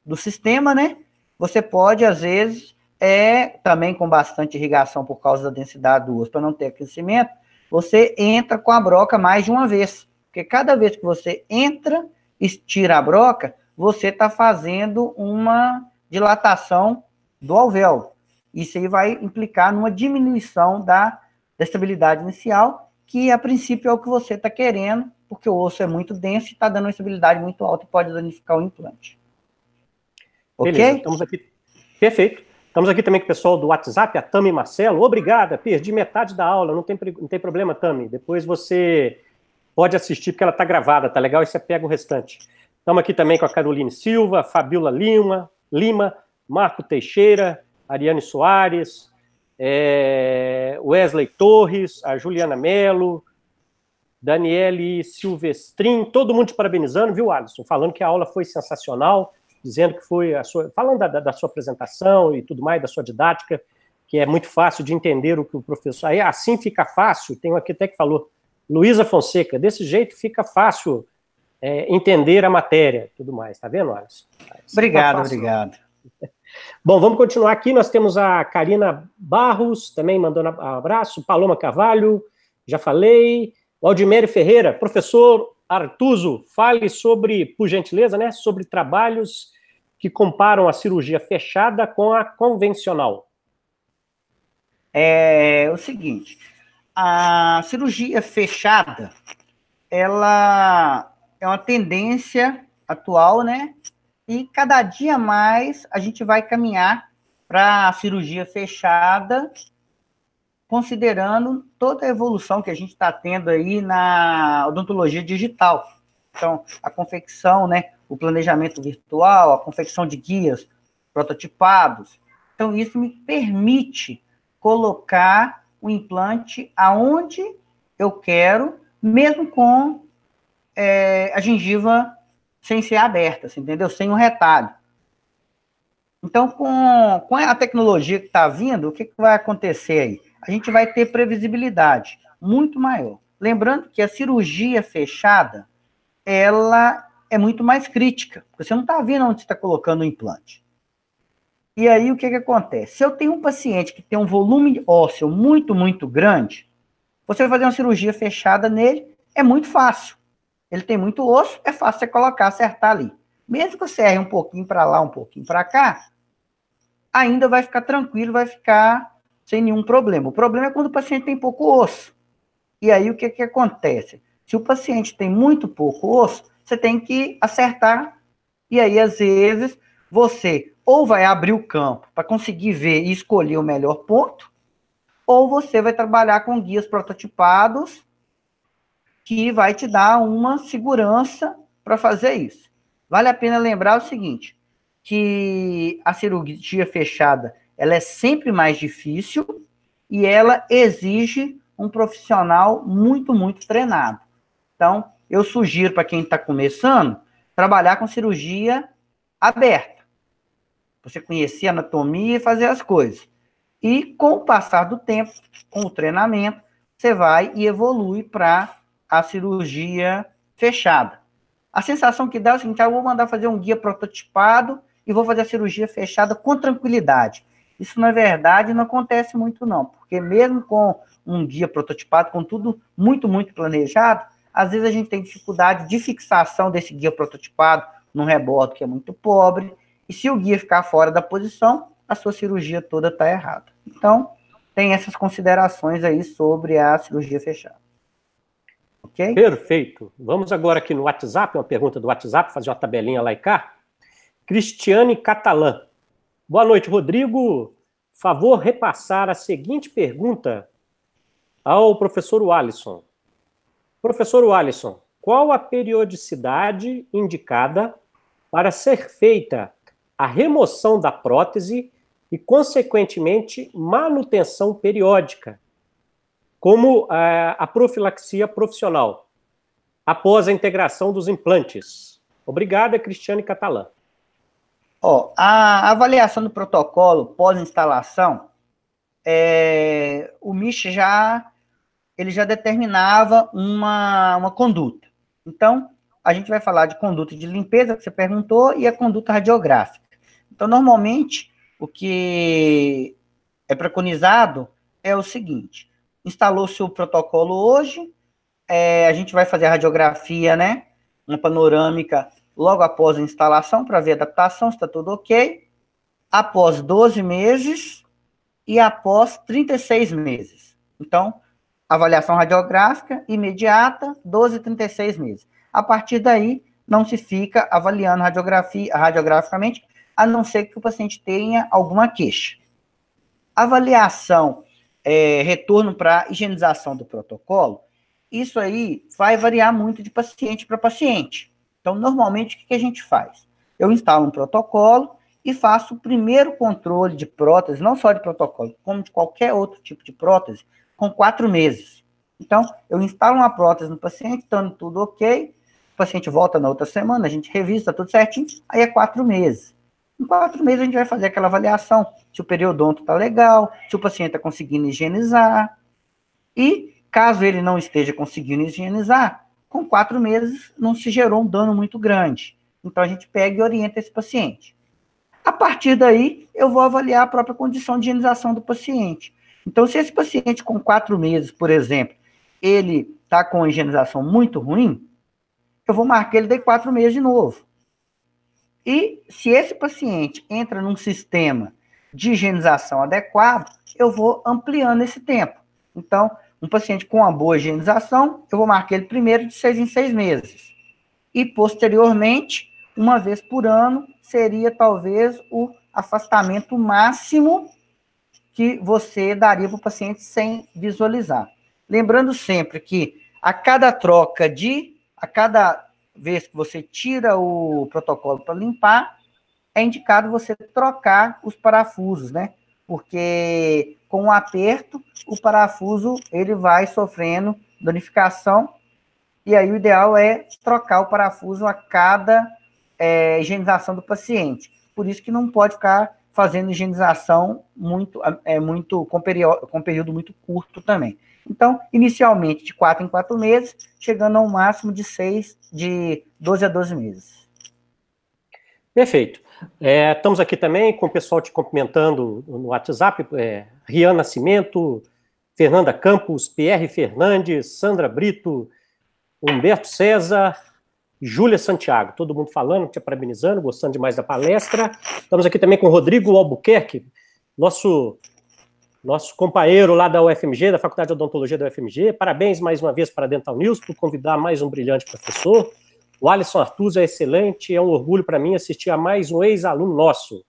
do sistema, né? Você pode, às vezes, é também com bastante irrigação por causa da densidade do osso, para não ter aquecimento, você entra com a broca mais de uma vez. Porque cada vez que você entra e tira a broca, você está fazendo uma dilatação do alvéolo. Isso aí vai implicar numa diminuição da, da estabilidade inicial que a princípio é o que você está querendo, porque o osso é muito denso e está dando uma estabilidade muito alta e pode danificar o implante. Ok? estamos aqui. Perfeito. Estamos aqui também com o pessoal do WhatsApp, a Tami Marcelo. Obrigada, perdi metade da aula, não tem, não tem problema, Tami. Depois você pode assistir, porque ela está gravada, tá legal? E você pega o restante. Estamos aqui também com a Caroline Silva, Fabiola Lima, Lima Marco Teixeira, Ariane Soares, é, Wesley Torres, a Juliana Mello, Daniele Silvestrin, todo mundo te parabenizando, viu, Alisson? Falando que a aula foi sensacional, dizendo que foi a sua. falando da, da sua apresentação e tudo mais, da sua didática, que é muito fácil de entender o que o professor. Aí, assim fica fácil, tem um aqui até que falou, Luísa Fonseca, desse jeito fica fácil é, entender a matéria, tudo mais, tá vendo, Alisson? Obrigado, obrigado. Bom, vamos continuar aqui. Nós temos a Karina Barros, também mandando abraço. Paloma Carvalho, já falei. O Aldimério Ferreira, professor Artuso, fale sobre, por gentileza, né, sobre trabalhos que comparam a cirurgia fechada com a convencional. É, é o seguinte, a cirurgia fechada, ela é uma tendência atual, né, e cada dia mais a gente vai caminhar para a cirurgia fechada, considerando toda a evolução que a gente está tendo aí na odontologia digital. Então, a confecção, né, o planejamento virtual, a confecção de guias prototipados. Então, isso me permite colocar o implante aonde eu quero, mesmo com é, a gengiva sem ser aberta, assim, entendeu? Sem um retalho. Então, com, com a tecnologia que está vindo, o que, que vai acontecer aí? A gente vai ter previsibilidade muito maior. Lembrando que a cirurgia fechada, ela é muito mais crítica, porque você não está vendo onde você está colocando o implante. E aí, o que, que acontece? Se eu tenho um paciente que tem um volume ósseo muito, muito grande, você vai fazer uma cirurgia fechada nele, é muito fácil. Ele tem muito osso, é fácil você colocar, acertar ali. Mesmo que você erre um pouquinho para lá, um pouquinho para cá, ainda vai ficar tranquilo, vai ficar sem nenhum problema. O problema é quando o paciente tem pouco osso. E aí o que, que acontece? Se o paciente tem muito pouco osso, você tem que acertar. E aí, às vezes, você ou vai abrir o campo para conseguir ver e escolher o melhor ponto, ou você vai trabalhar com guias prototipados que vai te dar uma segurança para fazer isso. Vale a pena lembrar o seguinte, que a cirurgia fechada, ela é sempre mais difícil e ela exige um profissional muito, muito treinado. Então, eu sugiro para quem está começando, trabalhar com cirurgia aberta. Você conhecer a anatomia e fazer as coisas. E com o passar do tempo, com o treinamento, você vai e evolui para a cirurgia fechada. A sensação que dá é o seguinte: ah, eu vou mandar fazer um guia prototipado e vou fazer a cirurgia fechada com tranquilidade. Isso, na verdade, não acontece muito, não, porque mesmo com um guia prototipado, com tudo muito, muito planejado, às vezes a gente tem dificuldade de fixação desse guia prototipado num rebordo que é muito pobre, e se o guia ficar fora da posição, a sua cirurgia toda está errada. Então, tem essas considerações aí sobre a cirurgia fechada ok? Perfeito. Vamos agora aqui no WhatsApp, uma pergunta do WhatsApp, fazer uma tabelinha lá e cá. Cristiane Catalã. Boa noite, Rodrigo. Favor repassar a seguinte pergunta ao professor Wallison. Professor Wallison, qual a periodicidade indicada para ser feita a remoção da prótese e, consequentemente, manutenção periódica como a, é, a profilaxia profissional após a integração dos implantes. Obrigada, é Cristiane Catalã. a avaliação do protocolo pós-instalação, é, o MISH já ele já determinava uma, uma conduta. Então, a gente vai falar de conduta de limpeza, que você perguntou, e a conduta radiográfica. Então, normalmente, o que é preconizado é o seguinte: instalou se o protocolo hoje, é, a gente vai fazer a radiografia, né? Uma panorâmica logo após a instalação para ver a adaptação, está tudo ok. Após 12 meses e após 36 meses. Então, avaliação radiográfica imediata, 12 e 36 meses. A partir daí, não se fica avaliando radiografia, radiograficamente, a não ser que o paciente tenha alguma queixa. Avaliação é, retorno para higienização do protocolo, isso aí vai variar muito de paciente para paciente. Então, normalmente, o que, que a gente faz? Eu instalo um protocolo e faço o primeiro controle de prótese, não só de protocolo, como de qualquer outro tipo de prótese, com quatro meses. Então, eu instalo uma prótese no paciente, estando tudo ok, o paciente volta na outra semana, a gente revisa, tudo certinho, aí é quatro meses. Em quatro meses a gente vai fazer aquela avaliação se o periodonto está legal, se o paciente está conseguindo higienizar. E caso ele não esteja conseguindo higienizar, com quatro meses não se gerou um dano muito grande. Então a gente pega e orienta esse paciente. A partir daí, eu vou avaliar a própria condição de higienização do paciente. Então, se esse paciente com quatro meses, por exemplo, ele está com higienização muito ruim, eu vou marcar ele de quatro meses de novo. E se esse paciente entra num sistema de higienização adequado, eu vou ampliando esse tempo. Então, um paciente com uma boa higienização, eu vou marcar ele primeiro de seis em seis meses. E, posteriormente, uma vez por ano, seria talvez o afastamento máximo que você daria para o paciente sem visualizar. Lembrando sempre que a cada troca de, a cada vez que você tira o protocolo para limpar, é indicado você trocar os parafusos, né? Porque com o aperto, o parafuso ele vai sofrendo danificação, e aí o ideal é trocar o parafuso a cada é, higienização do paciente. Por isso que não pode ficar fazendo higienização muito, é, muito com, período, com período muito curto também. Então, inicialmente de 4 em 4 meses, chegando ao máximo de 6, de 12 a 12 meses. Perfeito. É, estamos aqui também com o pessoal te cumprimentando no WhatsApp, é, Rian Nascimento, Fernanda Campos, Pierre Fernandes, Sandra Brito, Humberto César, Júlia Santiago, todo mundo falando, te parabenizando, gostando demais da palestra. Estamos aqui também com Rodrigo Albuquerque, nosso nosso companheiro lá da UFMG, da Faculdade de Odontologia da UFMG. Parabéns mais uma vez para a Dental News por convidar mais um brilhante professor. O Alisson Artuso é excelente, é um orgulho para mim assistir a mais um ex-aluno nosso.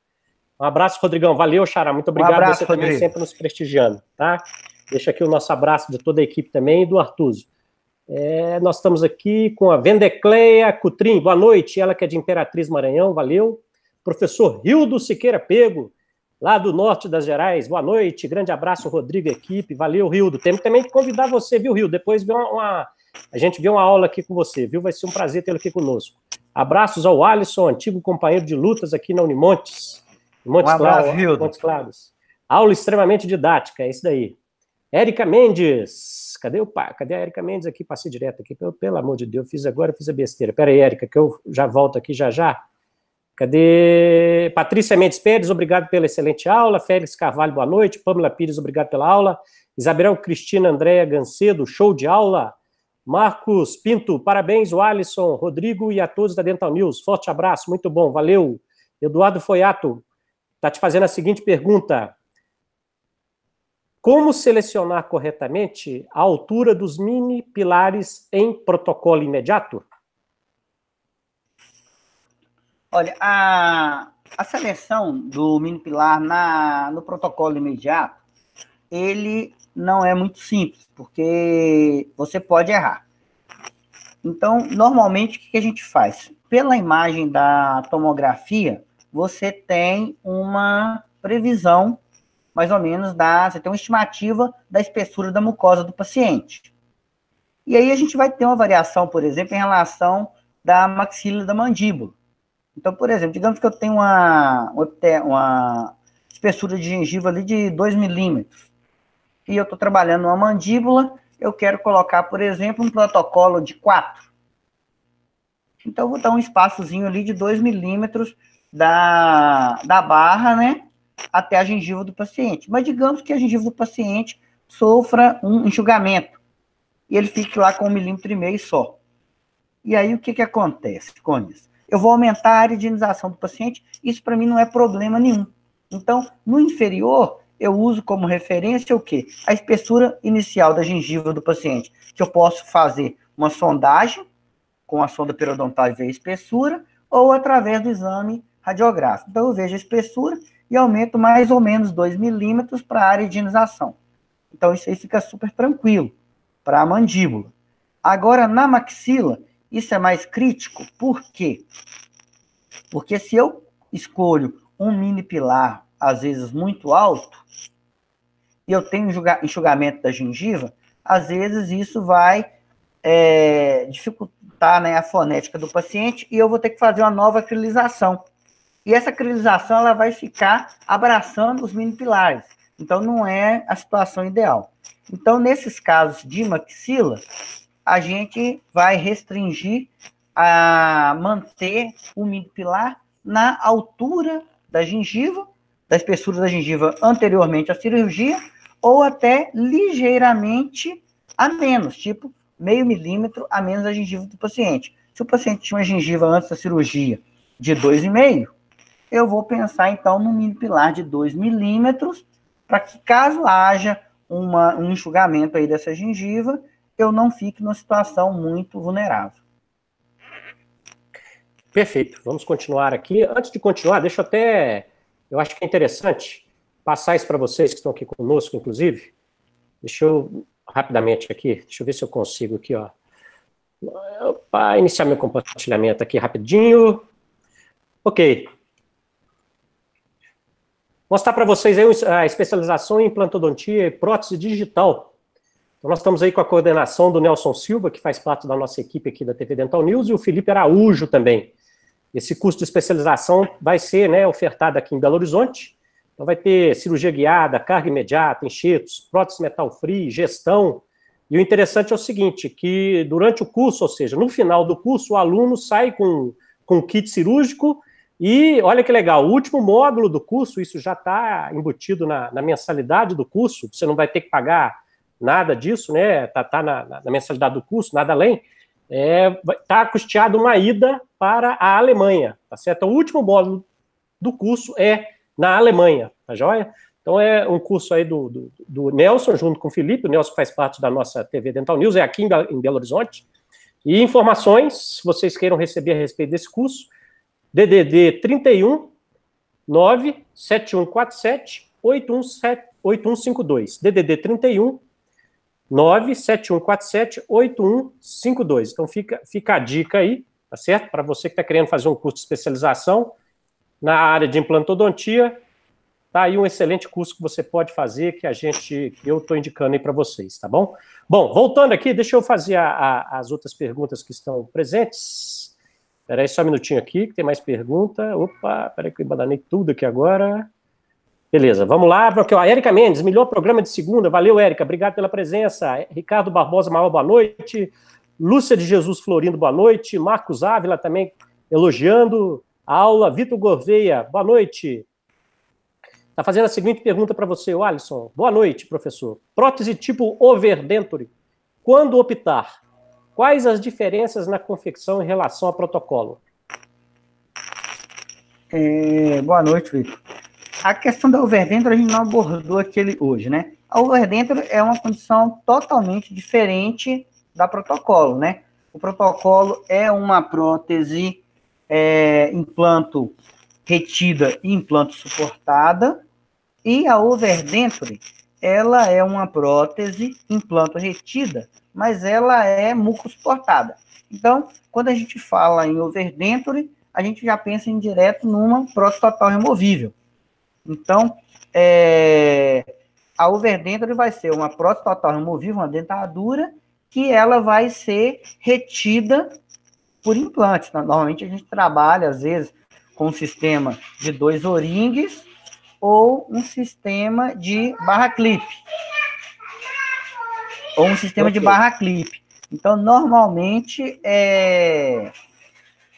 Um abraço, Rodrigão. Valeu, Xará. Muito obrigado. Um abraço, você Rodrigo. também sempre nos prestigiando, tá? Deixa aqui o nosso abraço de toda a equipe também e do Artuso. É, nós estamos aqui com a Vendecleia Cutrim, boa noite, ela que é de Imperatriz Maranhão, valeu. Professor Hildo Siqueira Pego, lá do norte das Gerais, boa noite, grande abraço, Rodrigo equipe, valeu, Hildo. Temos também que convidar você, viu, Hildo? Depois vê uma, uma, a gente vê uma aula aqui com você, viu? Vai ser um prazer tê-lo aqui conosco. Abraços ao Alisson, antigo companheiro de lutas aqui na Unimontes. Montes, um abraço, Claros, Hildo. Montes Claros. Aula extremamente didática, é isso daí. Érica Mendes, cadê o pai? Cadê a Érica Mendes aqui? Passei direto aqui, pelo, pelo amor de Deus, fiz agora, fiz a besteira. Pera aí, Érica, que eu já volto aqui já já. Cadê Patrícia Mendes Pérez, obrigado pela excelente aula. Félix Carvalho, boa noite. Pamela Pires, obrigado pela aula. Isabel Cristina Andréa Gancedo, show de aula. Marcos Pinto, parabéns, o Alisson, Rodrigo e a todos da Dental News. Forte abraço, muito bom, valeu. Eduardo Foiato, está te fazendo a seguinte pergunta. Como selecionar corretamente a altura dos mini pilares em protocolo imediato? Olha, a, a seleção do mini pilar na, no protocolo imediato, ele não é muito simples, porque você pode errar. Então, normalmente, o que a gente faz? Pela imagem da tomografia, você tem uma previsão mais ou menos dá, você tem uma estimativa da espessura da mucosa do paciente. E aí a gente vai ter uma variação, por exemplo, em relação da maxila da mandíbula. Então, por exemplo, digamos que eu tenho uma, uma espessura de gengiva ali de 2 milímetros. E eu estou trabalhando uma mandíbula, eu quero colocar, por exemplo, um protocolo de 4. Então, eu vou dar um espaçozinho ali de 2 milímetros da, da barra, né? até a gengiva do paciente. Mas digamos que a gengiva do paciente sofra um enxugamento e ele fique lá com um milímetro e meio só. E aí o que, que acontece, isso? Eu vou aumentar a área de do paciente, isso para mim não é problema nenhum. Então, no inferior, eu uso como referência o quê? A espessura inicial da gengiva do paciente, que eu posso fazer uma sondagem com a sonda periodontal e ver a espessura, ou através do exame radiográfico. Então, eu vejo a espessura e aumento mais ou menos 2 milímetros para a área de inização. Então, isso aí fica super tranquilo para a mandíbula. Agora, na maxila, isso é mais crítico, por quê? Porque se eu escolho um mini pilar, às vezes muito alto, e eu tenho enxugamento da gengiva, às vezes isso vai é, dificultar né, a fonética do paciente e eu vou ter que fazer uma nova acrilização. E essa acrilização ela vai ficar abraçando os mini pilares. Então, não é a situação ideal. Então, nesses casos de maxila, a gente vai restringir a manter o mini pilar na altura da gengiva, da espessura da gengiva anteriormente à cirurgia, ou até ligeiramente a menos, tipo meio milímetro a menos da gengiva do paciente. Se o paciente tinha uma gengiva antes da cirurgia de 2,5, eu vou pensar então no mini pilar de 2 milímetros, para que caso haja uma, um enxugamento aí dessa gengiva, eu não fique numa situação muito vulnerável. Perfeito. Vamos continuar aqui. Antes de continuar, deixa eu até. Eu acho que é interessante passar isso para vocês que estão aqui conosco, inclusive. Deixa eu rapidamente aqui, deixa eu ver se eu consigo aqui, ó. Para iniciar meu compartilhamento aqui rapidinho. Ok mostrar para vocês aí a especialização em implantodontia e prótese digital. Então, nós estamos aí com a coordenação do Nelson Silva, que faz parte da nossa equipe aqui da TV Dental News, e o Felipe Araújo também. Esse curso de especialização vai ser né, ofertado aqui em Belo Horizonte. Então, vai ter cirurgia guiada, carga imediata, enxertos, prótese metal free, gestão. E o interessante é o seguinte, que durante o curso, ou seja, no final do curso, o aluno sai com, com kit cirúrgico e olha que legal, o último módulo do curso, isso já está embutido na, na, mensalidade do curso, você não vai ter que pagar nada disso, né? Está tá, tá na, na, mensalidade do curso, nada além. Está é, tá custeado uma ida para a Alemanha, tá certo? Então, o último módulo do curso é na Alemanha, tá joia? Então é um curso aí do, do, do Nelson, junto com o Felipe, o Nelson faz parte da nossa TV Dental News, é aqui em, em Belo Horizonte. E informações, se vocês queiram receber a respeito desse curso, DDD 31 97147 8152. DDD 31 97147 8152. Então fica, fica a dica aí, tá certo? Para você que está querendo fazer um curso de especialização na área de implantodontia, tá aí um excelente curso que você pode fazer, que a gente, que eu estou indicando aí para vocês, tá bom? Bom, voltando aqui, deixa eu fazer a, a, as outras perguntas que estão presentes. Espera aí só um minutinho aqui, que tem mais pergunta. Opa, peraí que eu embadanei tudo aqui agora. Beleza, vamos lá. Porque, ó, Érica Mendes, melhor programa de segunda. Valeu, Érica. Obrigado pela presença. Ricardo Barbosa Maior, boa noite. Lúcia de Jesus Florindo, boa noite. Marcos Ávila também elogiando a aula. Vitor Gorveia, boa noite. Está fazendo a seguinte pergunta para você, o Alisson. Boa noite, professor. Prótese tipo overdenture. Quando optar? Quais as diferenças na confecção em relação ao protocolo? É, boa noite, Vitor. A questão da overdenture a gente não abordou aquele hoje, né? A overdenture é uma condição totalmente diferente da protocolo, né? O protocolo é uma prótese é, implanto retida e implanto suportada, e a overdenture, ela é uma prótese implanto retida mas ela é mucosportada. Então, quando a gente fala em overdenture, a gente já pensa em direto numa prótese total removível. Então, é, a overdenture vai ser uma prótese total removível, uma dentadura, que ela vai ser retida por implante. Normalmente a gente trabalha, às vezes, com um sistema de dois oringues ou um sistema de barra clipe ou um sistema okay. de barra clipe. Então, normalmente é,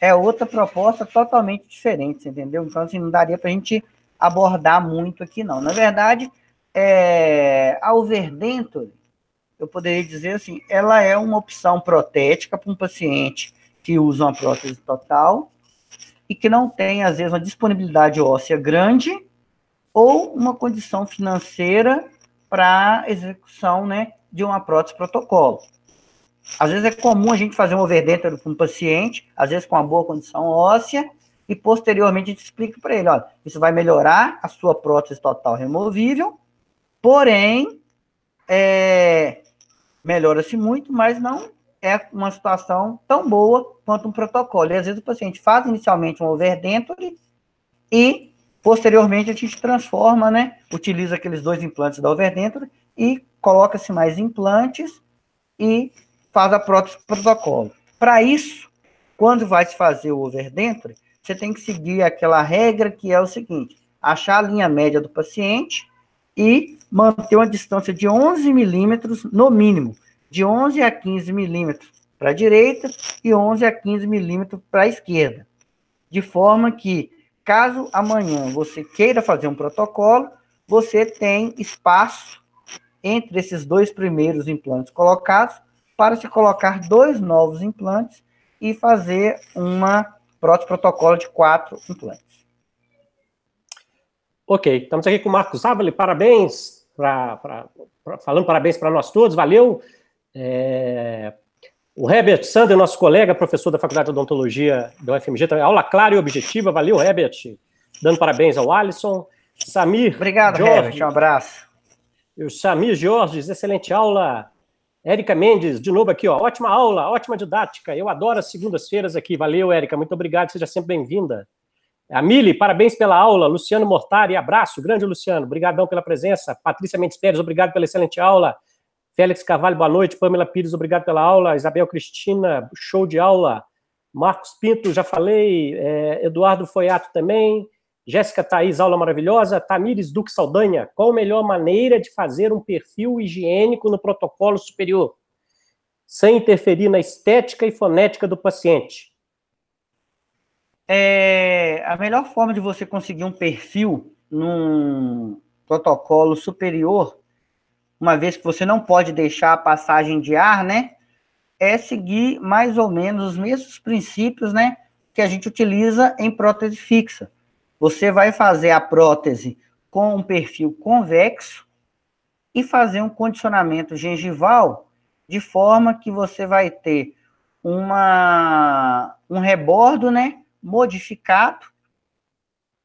é outra proposta totalmente diferente, entendeu? Então, assim, não daria para a gente abordar muito aqui, não. Na verdade, é, a Overdenture, eu poderia dizer assim, ela é uma opção protética para um paciente que usa uma prótese total e que não tem, às vezes, uma disponibilidade óssea grande ou uma condição financeira para execução né, de uma prótese protocolo. Às vezes é comum a gente fazer um overdentro com um paciente, às vezes com uma boa condição óssea, e posteriormente a gente explica para ele, olha, isso vai melhorar a sua prótese total removível, porém, é, melhora-se muito, mas não é uma situação tão boa quanto um protocolo. E às vezes o paciente faz inicialmente um overdenture e Posteriormente, a gente transforma, né? Utiliza aqueles dois implantes da overdenture e coloca-se mais implantes e faz a prótese protocolo. Para isso, quando vai se fazer o overdenture, você tem que seguir aquela regra que é o seguinte: achar a linha média do paciente e manter uma distância de 11 milímetros no mínimo, de 11 a 15 milímetros para a direita e 11 a 15 milímetros para a esquerda, de forma que Caso amanhã você queira fazer um protocolo, você tem espaço entre esses dois primeiros implantes colocados para se colocar dois novos implantes e fazer uma protocolo de quatro implantes. Ok, estamos aqui com o Marcos Ávali, parabéns, pra, pra, pra, falando parabéns para nós todos, valeu. É, o Herbert Sander, nosso colega, professor da Faculdade de Odontologia da UFMG, também. aula clara e objetiva. Valeu, Herbert. Dando parabéns ao Alisson. Samir. Obrigado, Jorge. Herbert. Um abraço. E o Samir Jorges, excelente aula. Érica Mendes, de novo aqui, ó. Ótima aula, ótima didática. Eu adoro as segundas-feiras aqui. Valeu, Érica. Muito obrigado, seja sempre bem-vinda. A Mili, parabéns pela aula. Luciano Mortari, abraço. Grande Luciano, obrigadão pela presença. Patrícia Mendes Pérez, obrigado pela excelente aula. Félix Carvalho, boa noite. Pamela Pires, obrigado pela aula. Isabel Cristina, show de aula. Marcos Pinto, já falei. É, Eduardo Foiato também. Jéssica Thaís, aula maravilhosa. Tamires Duque Saldanha, qual a melhor maneira de fazer um perfil higiênico no protocolo superior, sem interferir na estética e fonética do paciente? É, a melhor forma de você conseguir um perfil num protocolo superior uma vez que você não pode deixar a passagem de ar, né? É seguir mais ou menos os mesmos princípios, né? Que a gente utiliza em prótese fixa. Você vai fazer a prótese com um perfil convexo e fazer um condicionamento gengival de forma que você vai ter uma, um rebordo, né? Modificado,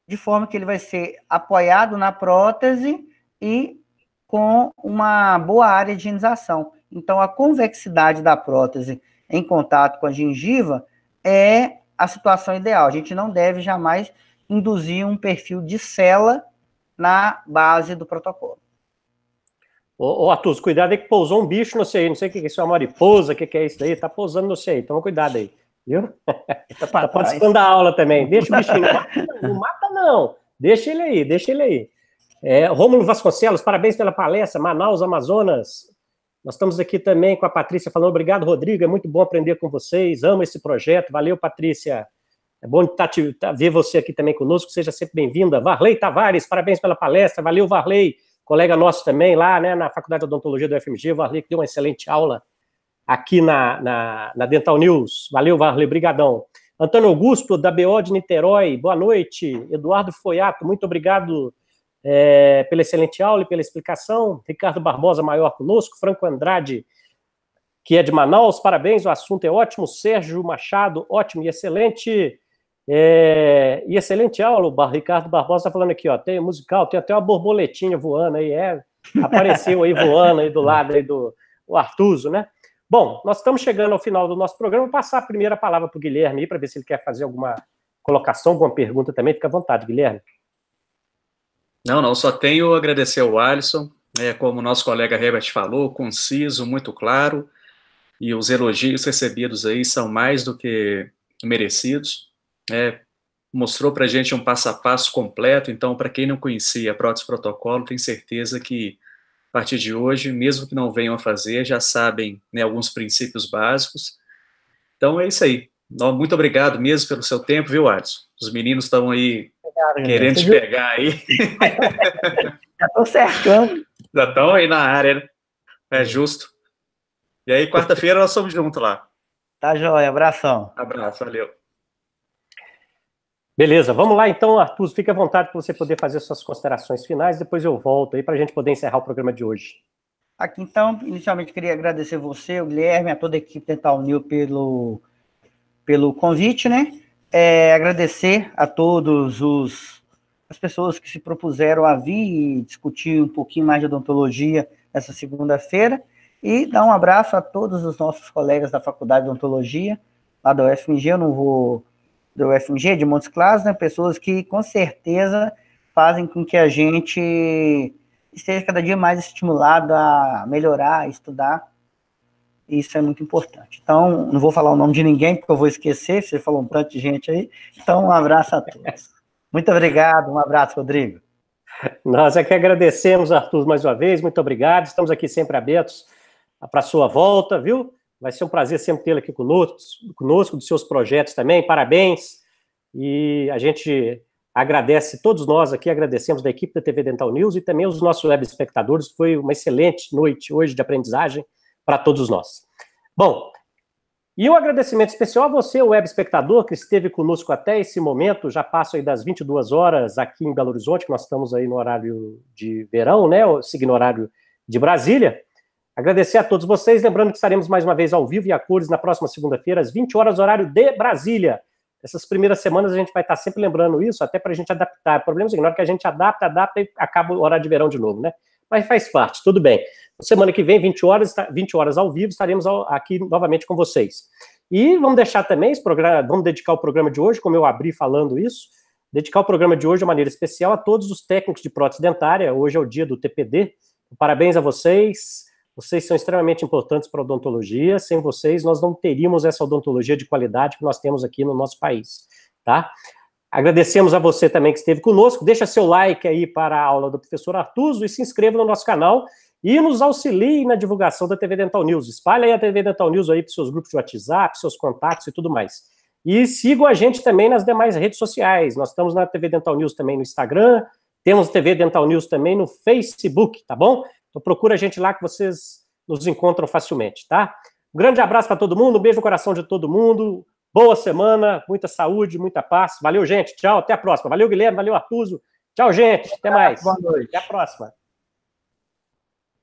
de forma que ele vai ser apoiado na prótese e com uma boa área de higienização. Então, a convexidade da prótese em contato com a gengiva é a situação ideal. A gente não deve jamais induzir um perfil de cela na base do protocolo. Ô, ô Atus, cuidado aí que pousou um bicho não sei, Não sei o que é isso, é uma mariposa, o que é isso aí? Tá pousando não sei, toma cuidado aí, viu? tá participando da aula também. Deixa o bichinho. não mata, não. Deixa ele aí, deixa ele aí. É, Rômulo Vasconcelos, parabéns pela palestra, Manaus, Amazonas. Nós estamos aqui também com a Patrícia falando, obrigado, Rodrigo, é muito bom aprender com vocês, amo esse projeto, valeu, Patrícia. É bom tá, tá, ver você aqui também conosco, seja sempre bem-vinda. Varley Tavares, parabéns pela palestra, valeu, Varley, colega nosso também lá né, na Faculdade de Odontologia do FMG, Varley que deu uma excelente aula aqui na, na, na Dental News. Valeu, Varley, brigadão. Antônio Augusto, da BO de Niterói, boa noite. Eduardo Foiato, muito obrigado é, pela excelente aula e pela explicação. Ricardo Barbosa, maior conosco. Franco Andrade, que é de Manaus, parabéns, o assunto é ótimo. Sérgio Machado, ótimo e excelente. É, e excelente aula, o Ricardo Barbosa está falando aqui, ó, tem musical, tem até uma borboletinha voando aí, é, apareceu aí voando aí do lado aí do o Artuso, né? Bom, nós estamos chegando ao final do nosso programa. Vou passar a primeira palavra para o Guilherme para ver se ele quer fazer alguma colocação, alguma pergunta também. Fica à vontade, Guilherme. Não, não, só tenho a agradecer ao Alisson, né, como o nosso colega Herbert falou, conciso, muito claro, e os elogios recebidos aí são mais do que merecidos. Né, mostrou para a gente um passo a passo completo, então, para quem não conhecia a Prótese Protocolo, tem certeza que, a partir de hoje, mesmo que não venham a fazer, já sabem né, alguns princípios básicos. Então, é isso aí. Muito obrigado mesmo pelo seu tempo, viu, Alisson? Os meninos estão aí Querendo te pegar aí. Já estão cercando. Já estão aí na área, né? É justo. E aí, quarta-feira, nós somos juntos lá. Tá joia, abração. Abraço, valeu. Beleza, vamos lá então, Arthur, fique à vontade para você poder fazer suas considerações finais, depois eu volto aí para a gente poder encerrar o programa de hoje. Aqui então, inicialmente queria agradecer você, o Guilherme, a toda a equipe Dental New pelo, pelo convite, né? é, agradecer a todos os as pessoas que se propuseram a vir e discutir um pouquinho mais de odontologia essa segunda-feira e dar um abraço a todos os nossos colegas da Faculdade de Odontologia, lá da UFMG, eu não vou do UFMG, é de Montes Claros, né, pessoas que com certeza fazem com que a gente esteja cada dia mais estimulado a melhorar, a estudar isso é muito importante. Então, não vou falar o nome de ninguém, porque eu vou esquecer, você falou um tanto de gente aí. Então, um abraço a todos. Muito obrigado, um abraço, Rodrigo. Nós é que agradecemos, Arthur, mais uma vez, muito obrigado. Estamos aqui sempre abertos para a sua volta, viu? Vai ser um prazer sempre tê-lo aqui conosco, conosco, dos seus projetos também. Parabéns. E a gente agradece, todos nós aqui agradecemos da equipe da TV Dental News e também os nossos web espectadores. Foi uma excelente noite hoje de aprendizagem para todos nós. Bom, e um agradecimento especial a você, web espectador, que esteve conosco até esse momento. Já passo aí das 22 horas aqui em Belo Horizonte, que nós estamos aí no horário de verão, né? Seguindo o horário de Brasília. Agradecer a todos vocês, lembrando que estaremos mais uma vez ao vivo e a cores na próxima segunda-feira, às 20 horas, horário de Brasília. Essas primeiras semanas a gente vai estar sempre lembrando isso, até para a gente adaptar. O problema é que a gente adapta, adapta e acaba o horário de verão de novo, né? mas faz parte, tudo bem. Semana que vem, 20 horas, 20 horas ao vivo, estaremos aqui novamente com vocês. E vamos deixar também esse programa, vamos dedicar o programa de hoje, como eu abri falando isso, dedicar o programa de hoje de maneira especial a todos os técnicos de prótese dentária. Hoje é o dia do TPD. Parabéns a vocês. Vocês são extremamente importantes para a odontologia. Sem vocês, nós não teríamos essa odontologia de qualidade que nós temos aqui no nosso país, tá? Agradecemos a você também que esteve conosco. Deixa seu like aí para a aula do professor Artuso e se inscreva no nosso canal e nos auxilie na divulgação da TV Dental News. Espalhe aí a TV Dental News aí para seus grupos de WhatsApp, seus contatos e tudo mais. E sigam a gente também nas demais redes sociais. Nós estamos na TV Dental News também no Instagram, temos TV Dental News também no Facebook, tá bom? Então procura a gente lá que vocês nos encontram facilmente, tá? Um grande abraço para todo mundo, um beijo no coração de todo mundo. Boa semana, muita saúde, muita paz. Valeu, gente. Tchau, até a próxima. Valeu, Guilherme. Valeu, Artuso. Tchau, gente. Até mais. Boa noite. Até a próxima.